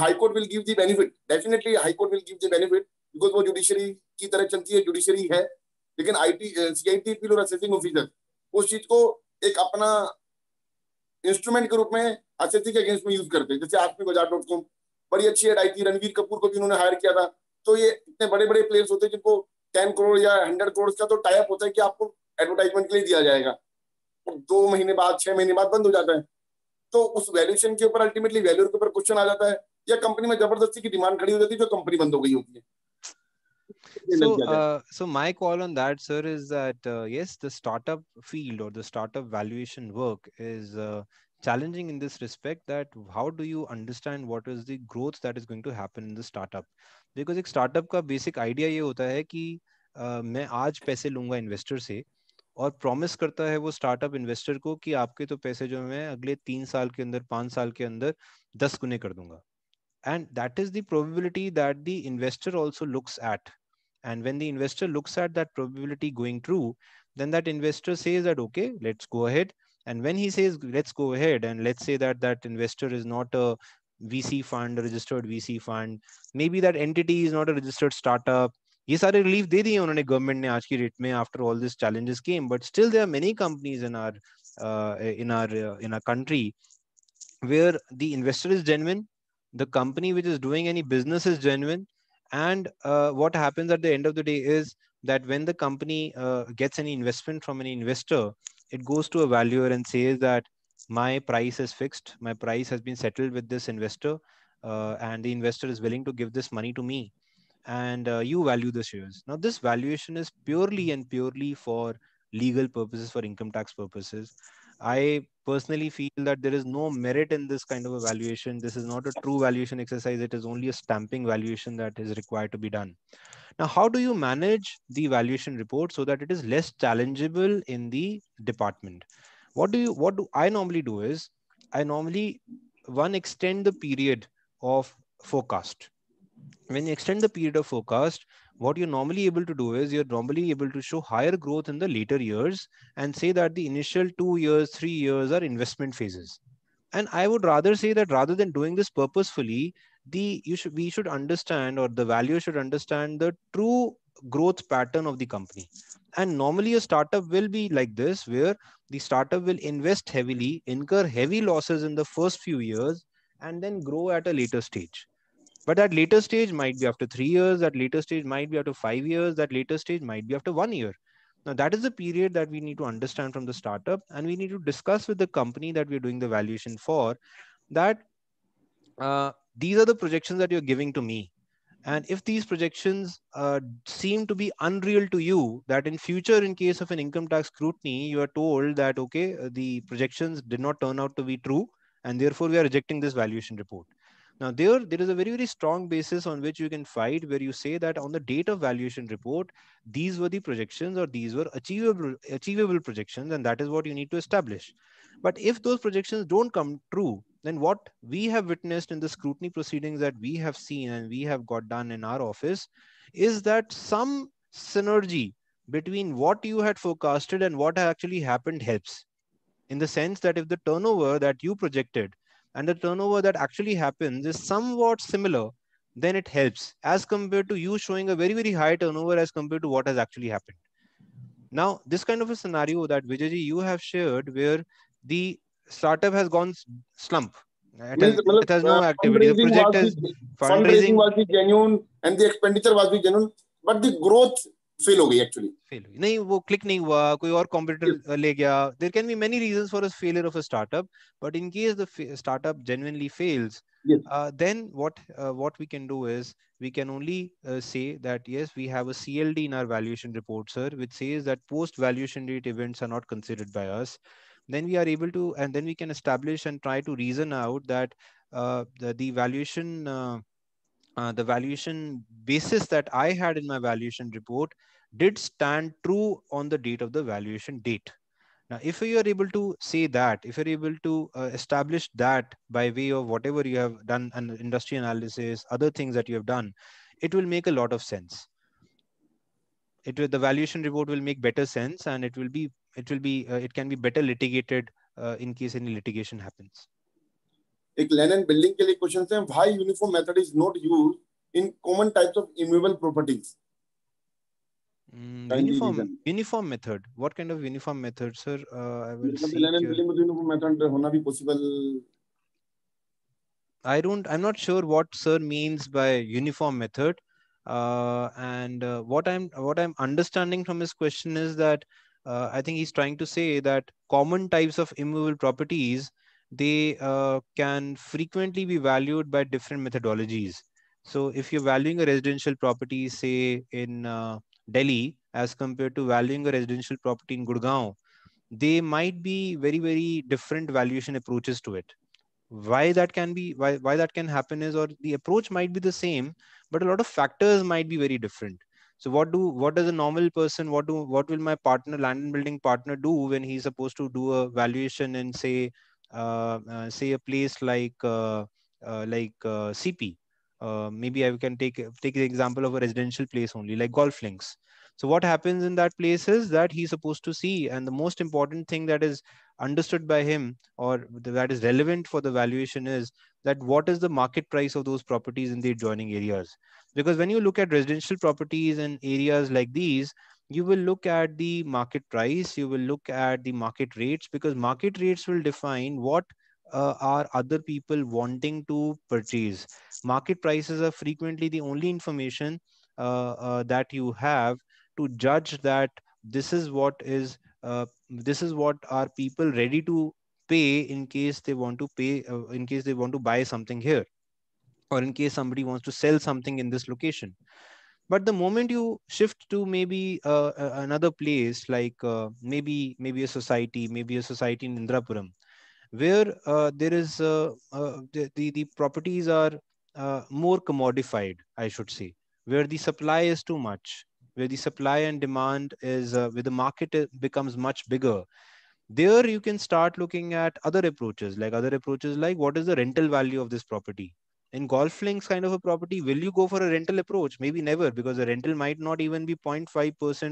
high court will give the benefit definitely high court will give the benefit because वो जुडिशरी की तरह चलती है जुडिशरी है लेकिन आईटी सीआईटी अपील और असेसिंग ऑफिसर उस चीज को एक अपना इंस्ट्रूमेंट के रूप में एसएचजी के अगेंस्ट में यूज करते हैं जैसे आसमी बजार डॉट कॉम बड़ी अच्छी एड आई थी रणवीर कपूर को भी उन्होंने हायर किया था तो ये इतने बड़े बड़े प्लेयर्स होते हैं जिनको टेन करोड़ या हंड्रेड करोड़ का तो टाइप होता है कि आपको एडवर्टाइजमेंट के लिए दिया जाएगा और दो महीने बाद छह महीने बाद बंद हो जाता है तो उस वैल्यूशन के ऊपर अल्टीमेटली वैल्यू के ऊपर क्वेश्चन आ जाता है या कंपनी में जबरदस्ती की डिमांड खड़ी हो जाती है जो कंपनी बंद हो गई होती है so uh, so my call on that sir is that uh, yes the startup field or the startup valuation work is uh, challenging in this respect that how do you understand what is the growth that is going to happen in the startup because a startup ka basic idea ye hota hai ki uh, मैं आज पैसे लूंगा investor से और promise करता है वो startup investor को कि आपके तो पैसे जो मैं अगले तीन साल के अंदर पांच साल के अंदर दस गुने कर दूंगा And that is the probability that the investor also looks at. And when the investor looks at that probability going true, then that investor says that, okay, let's go ahead. And when he says, let's go ahead, and let's say that that investor is not a VC fund, a registered VC fund, maybe that entity is not a registered startup, ये सारे relief दे दिए उन्होंने government ने आज की date में after all this challenges came but still there many companies in our in our in our country where the investor is genuine the company which is doing any business is genuine and uh, what happens at the end of the day is that when the company uh, gets any investment from an investor it goes to a valuer and says that my price is fixed my price has been settled with this investor uh, and the investor is willing to give this money to me and uh, you value the shares now this valuation is purely and purely for legal purposes for income tax purposes I personally feel that there is no merit in this kind of evaluation. This is not a true valuation exercise. It is only a stamping valuation that is required to be done. Now, how do you manage the valuation report so that it is less challengeable in the department? What do you, what do I normally do is I normally one extend the period of forecast. When you extend the period of forecast, what you're normally able to do is you're normally able to show higher growth in the later years and say that the initial two years, three years are investment phases. And I would rather say that rather than doing this purposefully, the you should we should understand or the value should understand the true growth pattern of the company. And normally a startup will be like this, where the startup will invest heavily, incur heavy losses in the first few years, and then grow at a later stage but at later stage might be after three years at later stage might be after five years that later stage might be after one year now that is the period that we need to understand from the startup and we need to discuss with the company that we're doing the valuation for that uh, these are the projections that you're giving to me and if these projections uh, seem to be unreal to you that in future in case of an income tax scrutiny you are told that okay uh, the projections did not turn out to be true and therefore we are rejecting this valuation report now there, there is a very, very strong basis on which you can fight where you say that on the date of valuation report, these were the projections or these were achievable, achievable projections. And that is what you need to establish. But if those projections don't come true, then what we have witnessed in the scrutiny proceedings that we have seen and we have got done in our office is that some synergy between what you had forecasted and what actually happened helps in the sense that if the turnover that you projected and the turnover that actually happens is somewhat similar, then it helps as compared to you showing a very, very high turnover as compared to what has actually happened. Now, this kind of a scenario that Vijayji, you have shared where the startup has gone slump. It has, it has no activity. The project is fundraising, fundraising was genuine and the expenditure was genuine, but the growth fail हो गई actually fail हुई नहीं वो click नहीं हुआ कोई और competitor ले गया there can be many reasons for a failure of a startup but in case genuinely fails uh, then what uh, what we can do is we can only uh, say that yes we have a cld in our valuation report sir which says that post valuation date events are not considered by us then we are able to and then we can establish and try to reason out that the, the valuation uh, the valuation basis that I had in my valuation report did stand true on the date of the valuation date. Now, if you are able to say that, if you're able to uh, establish that by way of whatever you have done an industry analysis, other things that you have done, it will make a lot of sense. It will, the valuation report will make better sense and it will be, it will be, uh, it can be better litigated uh, in case any litigation happens. एक लेनन building के लिए question है why uniform method is not use in common types of uniform hmm, uniform method what kind of uniform method sir uh, i uniform method hona bhi possible i don't i'm not sure what sir means by uniform method uh, and uh, what i'm what i'm understanding from his question is that i think he's trying to say that common types of immovable properties they uh, can frequently be valued by different methodologies. So if you're valuing a residential property, say in uh, Delhi, as compared to valuing a residential property in Gurgaon, they might be very, very different valuation approaches to it. Why that can be, why, why that can happen is, or the approach might be the same, but a lot of factors might be very different. So what do, what does a normal person, what do, what will my partner, land and building partner do when he's supposed to do a valuation and say uh, uh, say a place like uh, like CP. maybe I can take take the example of a residential place only, like golf links. So what happens in that place is that he's supposed to see, and the most important thing that is understood by him or that is relevant for the valuation is that what is the market price of those properties in the adjoining areas? Because when you look at residential properties in areas like these, you will look at the market price, you will look at the market rates because market rates will define what uh, are other people wanting to purchase. Market prices are frequently the only information uh, uh, that you have to judge that this is what is uh, this is what are people ready to pay in case they want to pay uh, in case they want to buy something here or in case somebody wants to sell something in this location but the moment you shift to maybe uh, another place like uh, maybe maybe a society maybe a society in indrapuram where uh, there is uh, uh, the, the, the properties are uh, more commodified i should say where the supply is too much where the supply and demand is where the market becomes much bigger there you can start looking at other approaches like other approaches like what is the rental value of this property in golf links kind of a property will you go for a rental approach maybe never because the rental might not even be 0.5%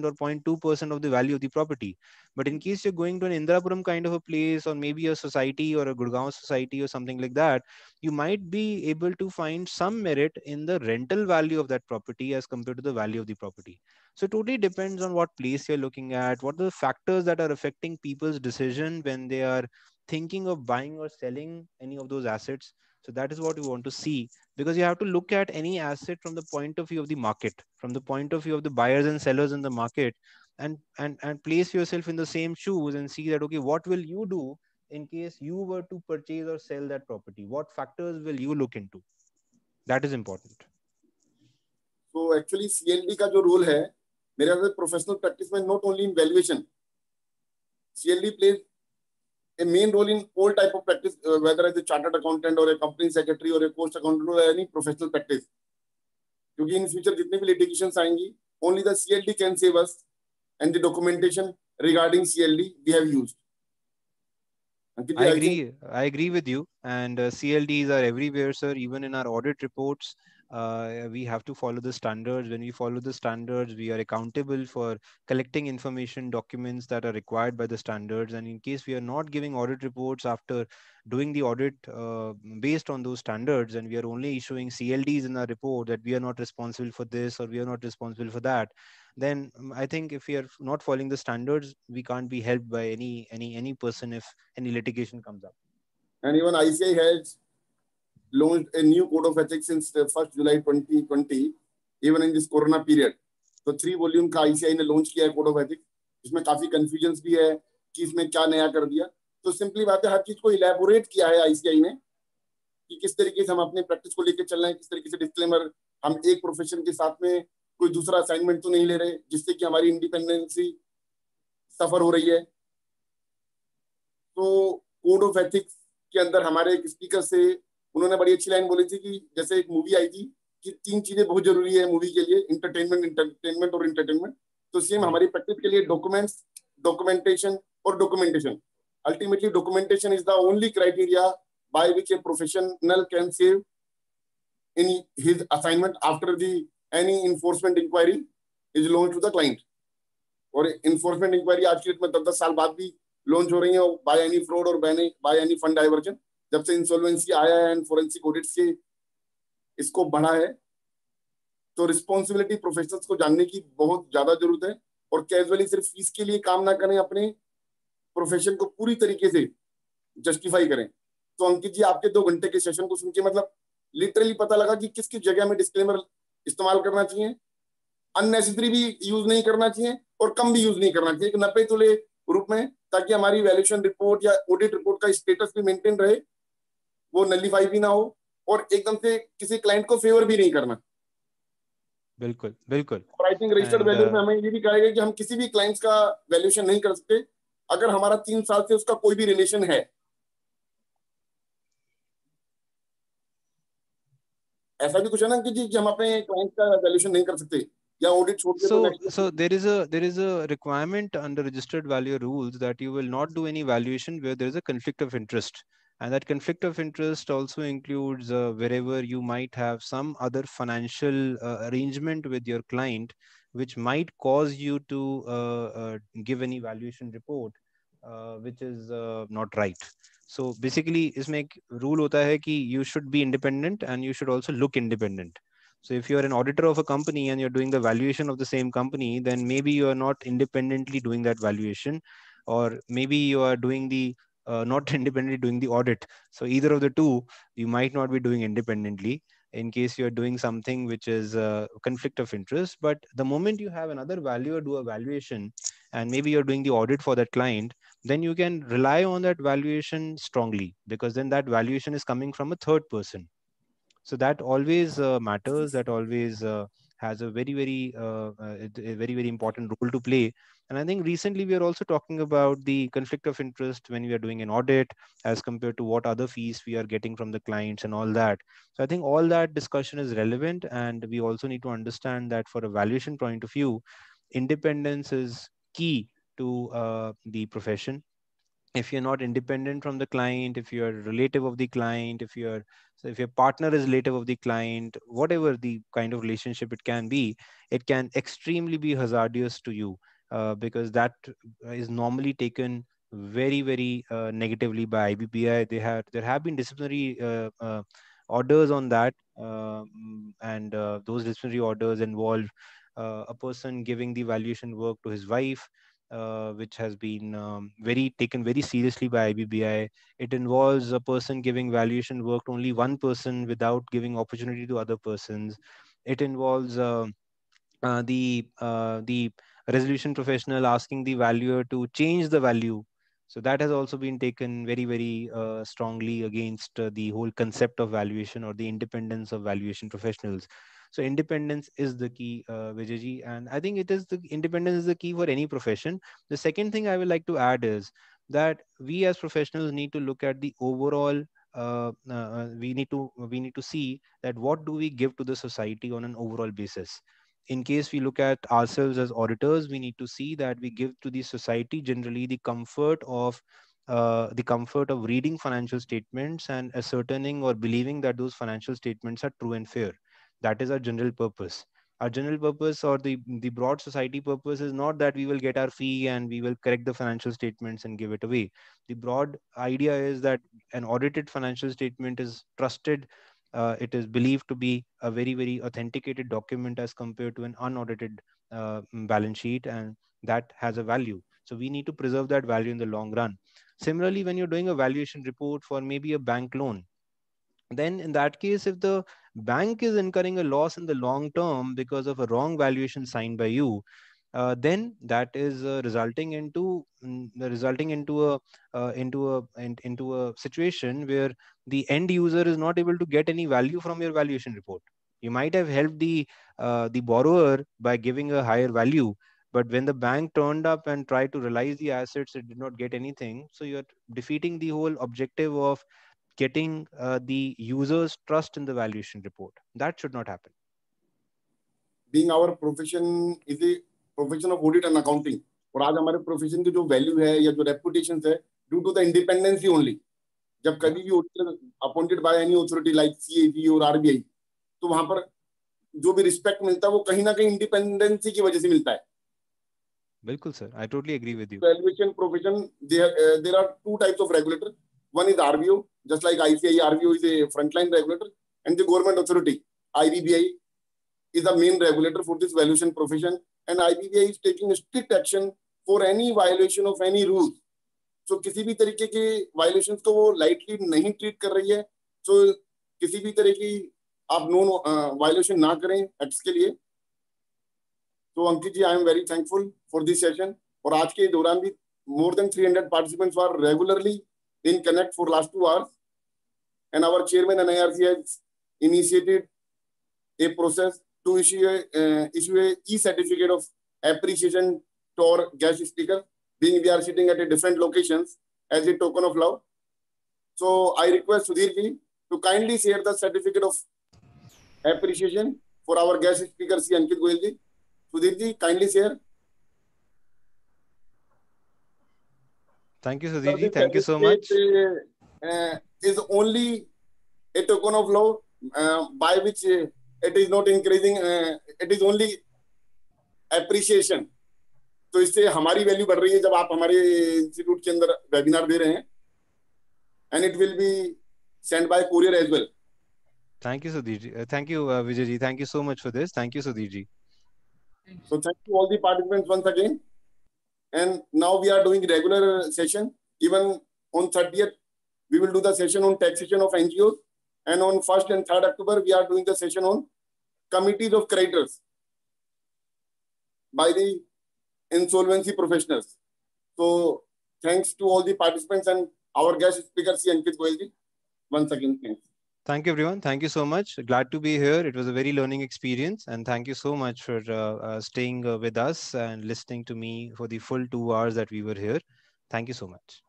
or 0.2% of the value of the property but in case you're going to an indrapuram kind of a place or maybe a society or a gurgaon society or something like that you might be able to find some merit in the rental value of that property as compared to the value of the property so it totally depends on what place you're looking at what are the factors that are affecting people's decision when they are thinking of buying or selling any of those assets so that is what you want to see because you have to look at any asset from the point of view of the market, from the point of view of the buyers and sellers in the market, and and and place yourself in the same shoes and see that okay, what will you do in case you were to purchase or sell that property? What factors will you look into? That is important. So actually CLD का जो role है, मेरे professional practice में not only in valuation, CLD plays a main role in all type of practice, uh, whether as a chartered accountant or a company secretary or a cost accountant or any professional practice. kyunki in future jitne bhi litigation aayengi only the cld can save us and the documentation regarding cld we have used Ankit, I agree. I, I agree with you. And uh, CLDs are everywhere, sir. Even in our audit reports, uh, uh, we have to follow the standards when we follow the standards we are accountable for collecting information documents that are required by the standards and in case we are not giving audit reports after doing the audit uh, based on those standards and we are only issuing clds in our report that we are not responsible for this or we are not responsible for that then um, i think if we are not following the standards we can't be helped by any any any person if any litigation comes up and even ici has launched a new code of ethics since 1st July 2020, even in this corona period. तो three volume का ICI ने launch किया है code of ethics इसमें काफी confusion भी है कि इसमें क्या नया कर दिया तो सिंपली बात है हर चीज को इलेबोरेट किया है आईसीआई ने कि किस तरीके से हम अपने प्रैक्टिस को लेकर चल रहे हैं किस तरीके से डिस्क्लेमर हम एक प्रोफेशन के साथ में कोई दूसरा असाइनमेंट तो नहीं ले रहे जिससे कि हमारी इंडिपेंडेंसी सफर हो रही है तो कोड ऑफ एथिक्स के अंदर हमारे एक स्पीकर से उन्होंने बड़ी अच्छी लाइन बोली थी कि जैसे एक मूवी आई थी कि तीन चीजें बहुत जरूरी है मूवी के लिए इंटरटेनमेंट इंटरटेनमेंट और इंटरटेनमेंट तो सेम hmm. हमारी प्रैक्टिस के लिए डॉक्यूमेंट्स डॉक्यूमेंटेशन और documentation ultimately documentation is the only criteria by which a professional can save in his assignment after the any enforcement inquiry is launch to the client और enforcement inquiry आज की date में दस दस साल बाद भी लॉन्च हो रही है बाय एनी फ्रॉड और बाय एनी फंड डाइवर्जन जब से इंसॉल्वेंसी आया है एंड फोरेंसिक ऑडिट्स के इसको बढ़ा है तो रिस्पॉन्सिबिलिटी प्रोफेशनल्स को जानने की बहुत ज्यादा जरूरत है और कैजुअली सिर्फ फीस के लिए काम ना करें अपने प्रोफेशन को पूरी तरीके से जस्टिफाई करें तो अंकित जी आपके दो घंटे के सेशन को सुन के मतलब लिटरली पता लगा कि किस किस जगह में डिस्क्लेमर इस्तेमाल करना चाहिए अननेसेसरी भी यूज नहीं करना चाहिए और कम भी यूज नहीं करना चाहिए एक नपे तुले रूप में ताकि हमारी वैल्यूशन रिपोर्ट या ऑडिट रिपोर्ट का स्टेटस भी मेंटेन रहे वो नलीफाई भी ना हो और एकदम से किसी क्लाइंट को फेवर भी नहीं करना बिल्कुल बिल्कुल प्राइसिंग रजिस्टर्ड वैल्यू में हमें ये भी कहा गया कि हम किसी भी क्लाइंट्स का वैल्यूएशन नहीं कर सकते अगर हमारा तीन साल से उसका कोई भी रिलेशन है ऐसा भी कुछ है ना कि जी हम अपने क्लाइंट का वैल्यूएशन नहीं कर सकते या audit should तो so so, so there is a there is a requirement under registered value rules that you will not do any valuation where there is a conflict of interest And that conflict of interest also includes uh, wherever you might have some other financial uh, arrangement with your client, which might cause you to uh, uh give an evaluation report, uh, which is uh, not right. So basically, is make rule होता है कि you should be independent and you should also look independent. So if you're an auditor of a company and you're doing the valuation of the same company, then maybe you are not independently doing that valuation, or maybe you are doing the uh, not independently doing the audit. So either of the two, you might not be doing independently in case you're doing something which is a conflict of interest. But the moment you have another valuer do a valuation and maybe you're doing the audit for that client, then you can rely on that valuation strongly because then that valuation is coming from a third person. So that always uh, matters. That always uh, has a very, very, uh, uh, a very, very important role to play and I think recently we are also talking about the conflict of interest when we are doing an audit as compared to what other fees we are getting from the clients and all that. So I think all that discussion is relevant. And we also need to understand that for a valuation point of view, independence is key to uh, the profession if you're not independent from the client if you're relative of the client if you're so if your partner is relative of the client whatever the kind of relationship it can be it can extremely be hazardous to you uh, because that is normally taken very very uh, negatively by IBBI. They have there have been disciplinary uh, uh orders on that, uh, mm, and those disciplinary orders involve a person giving the valuation work to his wife. which has been um, very taken very seriously by IBBI. It involves a person giving valuation work to only one person without giving opportunity to other persons. It involves the the resolution professional asking the valuer to change the value so that has also been taken very very uh, strongly against uh, the whole concept of valuation or the independence of valuation professionals so independence is the key uh, vijayji and i think it is the independence is the key for any profession the second thing i would like to add is that we as professionals need to look at the overall uh, uh, uh we need to we need to see that what do we give to the society on an overall basis in case we look at ourselves as auditors, we need to see that we give to the society generally the comfort of uh, the comfort of reading financial statements and ascertaining or believing that those financial statements are true and fair. That is our general purpose. Our general purpose or the, the broad society purpose is not that we will get our fee and we will correct the financial statements and give it away. The broad idea is that an audited financial statement is trusted uh, it is believed to be a very, very authenticated document as compared to an unaudited uh, mm, balance sheet, and that has a value. So we need to preserve that value in the long run. Similarly, when you're doing a valuation report for maybe a bank loan, then in that case, if the bank is incurring a loss in the long term because of a wrong valuation signed by you, uh, then that is uh, resulting into mm, resulting into a uh, into a in, into a situation where the end user is not able to get any value from your valuation report you might have helped the uh, the borrower by giving a higher value but when the bank turned up and tried to realize the assets it did not get anything so you're defeating the whole objective of getting uh, the user's trust in the valuation report that should not happen being our profession is it profession of audit and accounting और आज हमारे profession की जो value है या जो reputation है due to the independency only जब कभी भी auditor appointed by any authority like C और आरबीआई तो वहां पर जो भी रिस्पेक्ट मिलता है वो कहीं ना कहीं इंडिपेंडेंसी की वजह से मिलता है बिल्कुल sir I totally agree with you valuation profession there are two types of regulator one is RBO, just like ICI, RBO is a frontline regulator and the government authority IBBI is the main regulator for this valuation profession and IBBI is taking strict action for any violation of any rule. So किसी भी तरीके के violations को वो lightly नहीं treat कर रही है. So किसी भी तरह की आप known uh, violation ना करें acts के लिए. So Ankit ji, I am very thankful for this session. और आज के दौरान भी more than 300 participants were regularly in connect for last two hours. And our chairman and IRC has initiated a process to issue a, uh, issue a e-certificate of appreciation to our guest speaker, being we are sitting at a different locations as a token of love. So I request Sudhir ji to kindly share the certificate of appreciation for our guest speaker, sri Ankit goel ji. Sudhir ji, kindly share. Thank you, Sudhir ji. Thank you so much. Uh, is only a token of love uh, by which uh, it is not increasing it is only appreciation तो इससे हमारी value बढ़ रही है जब आप हमारे institute के अंदर वेबिनार दे रहे हैं and it will be send by courier as well thank you sudhir ji uh, thank you uh, vijay ji thank you so much for this thank you sudhir ji so thank you all the participants once again and now we are doing regular session even on 30th we will do the session on taxation of ngos And on 1st and 3rd October, we are doing the session on committees of creditors by the insolvency professionals. So thanks to all the participants and our guest speaker, C. Ankit Goelji. Once again, thanks. Thank you, everyone. Thank you so much. Glad to be here. It was a very learning experience. And thank you so much for uh, uh, staying uh, with us and listening to me for the full two hours that we were here. Thank you so much.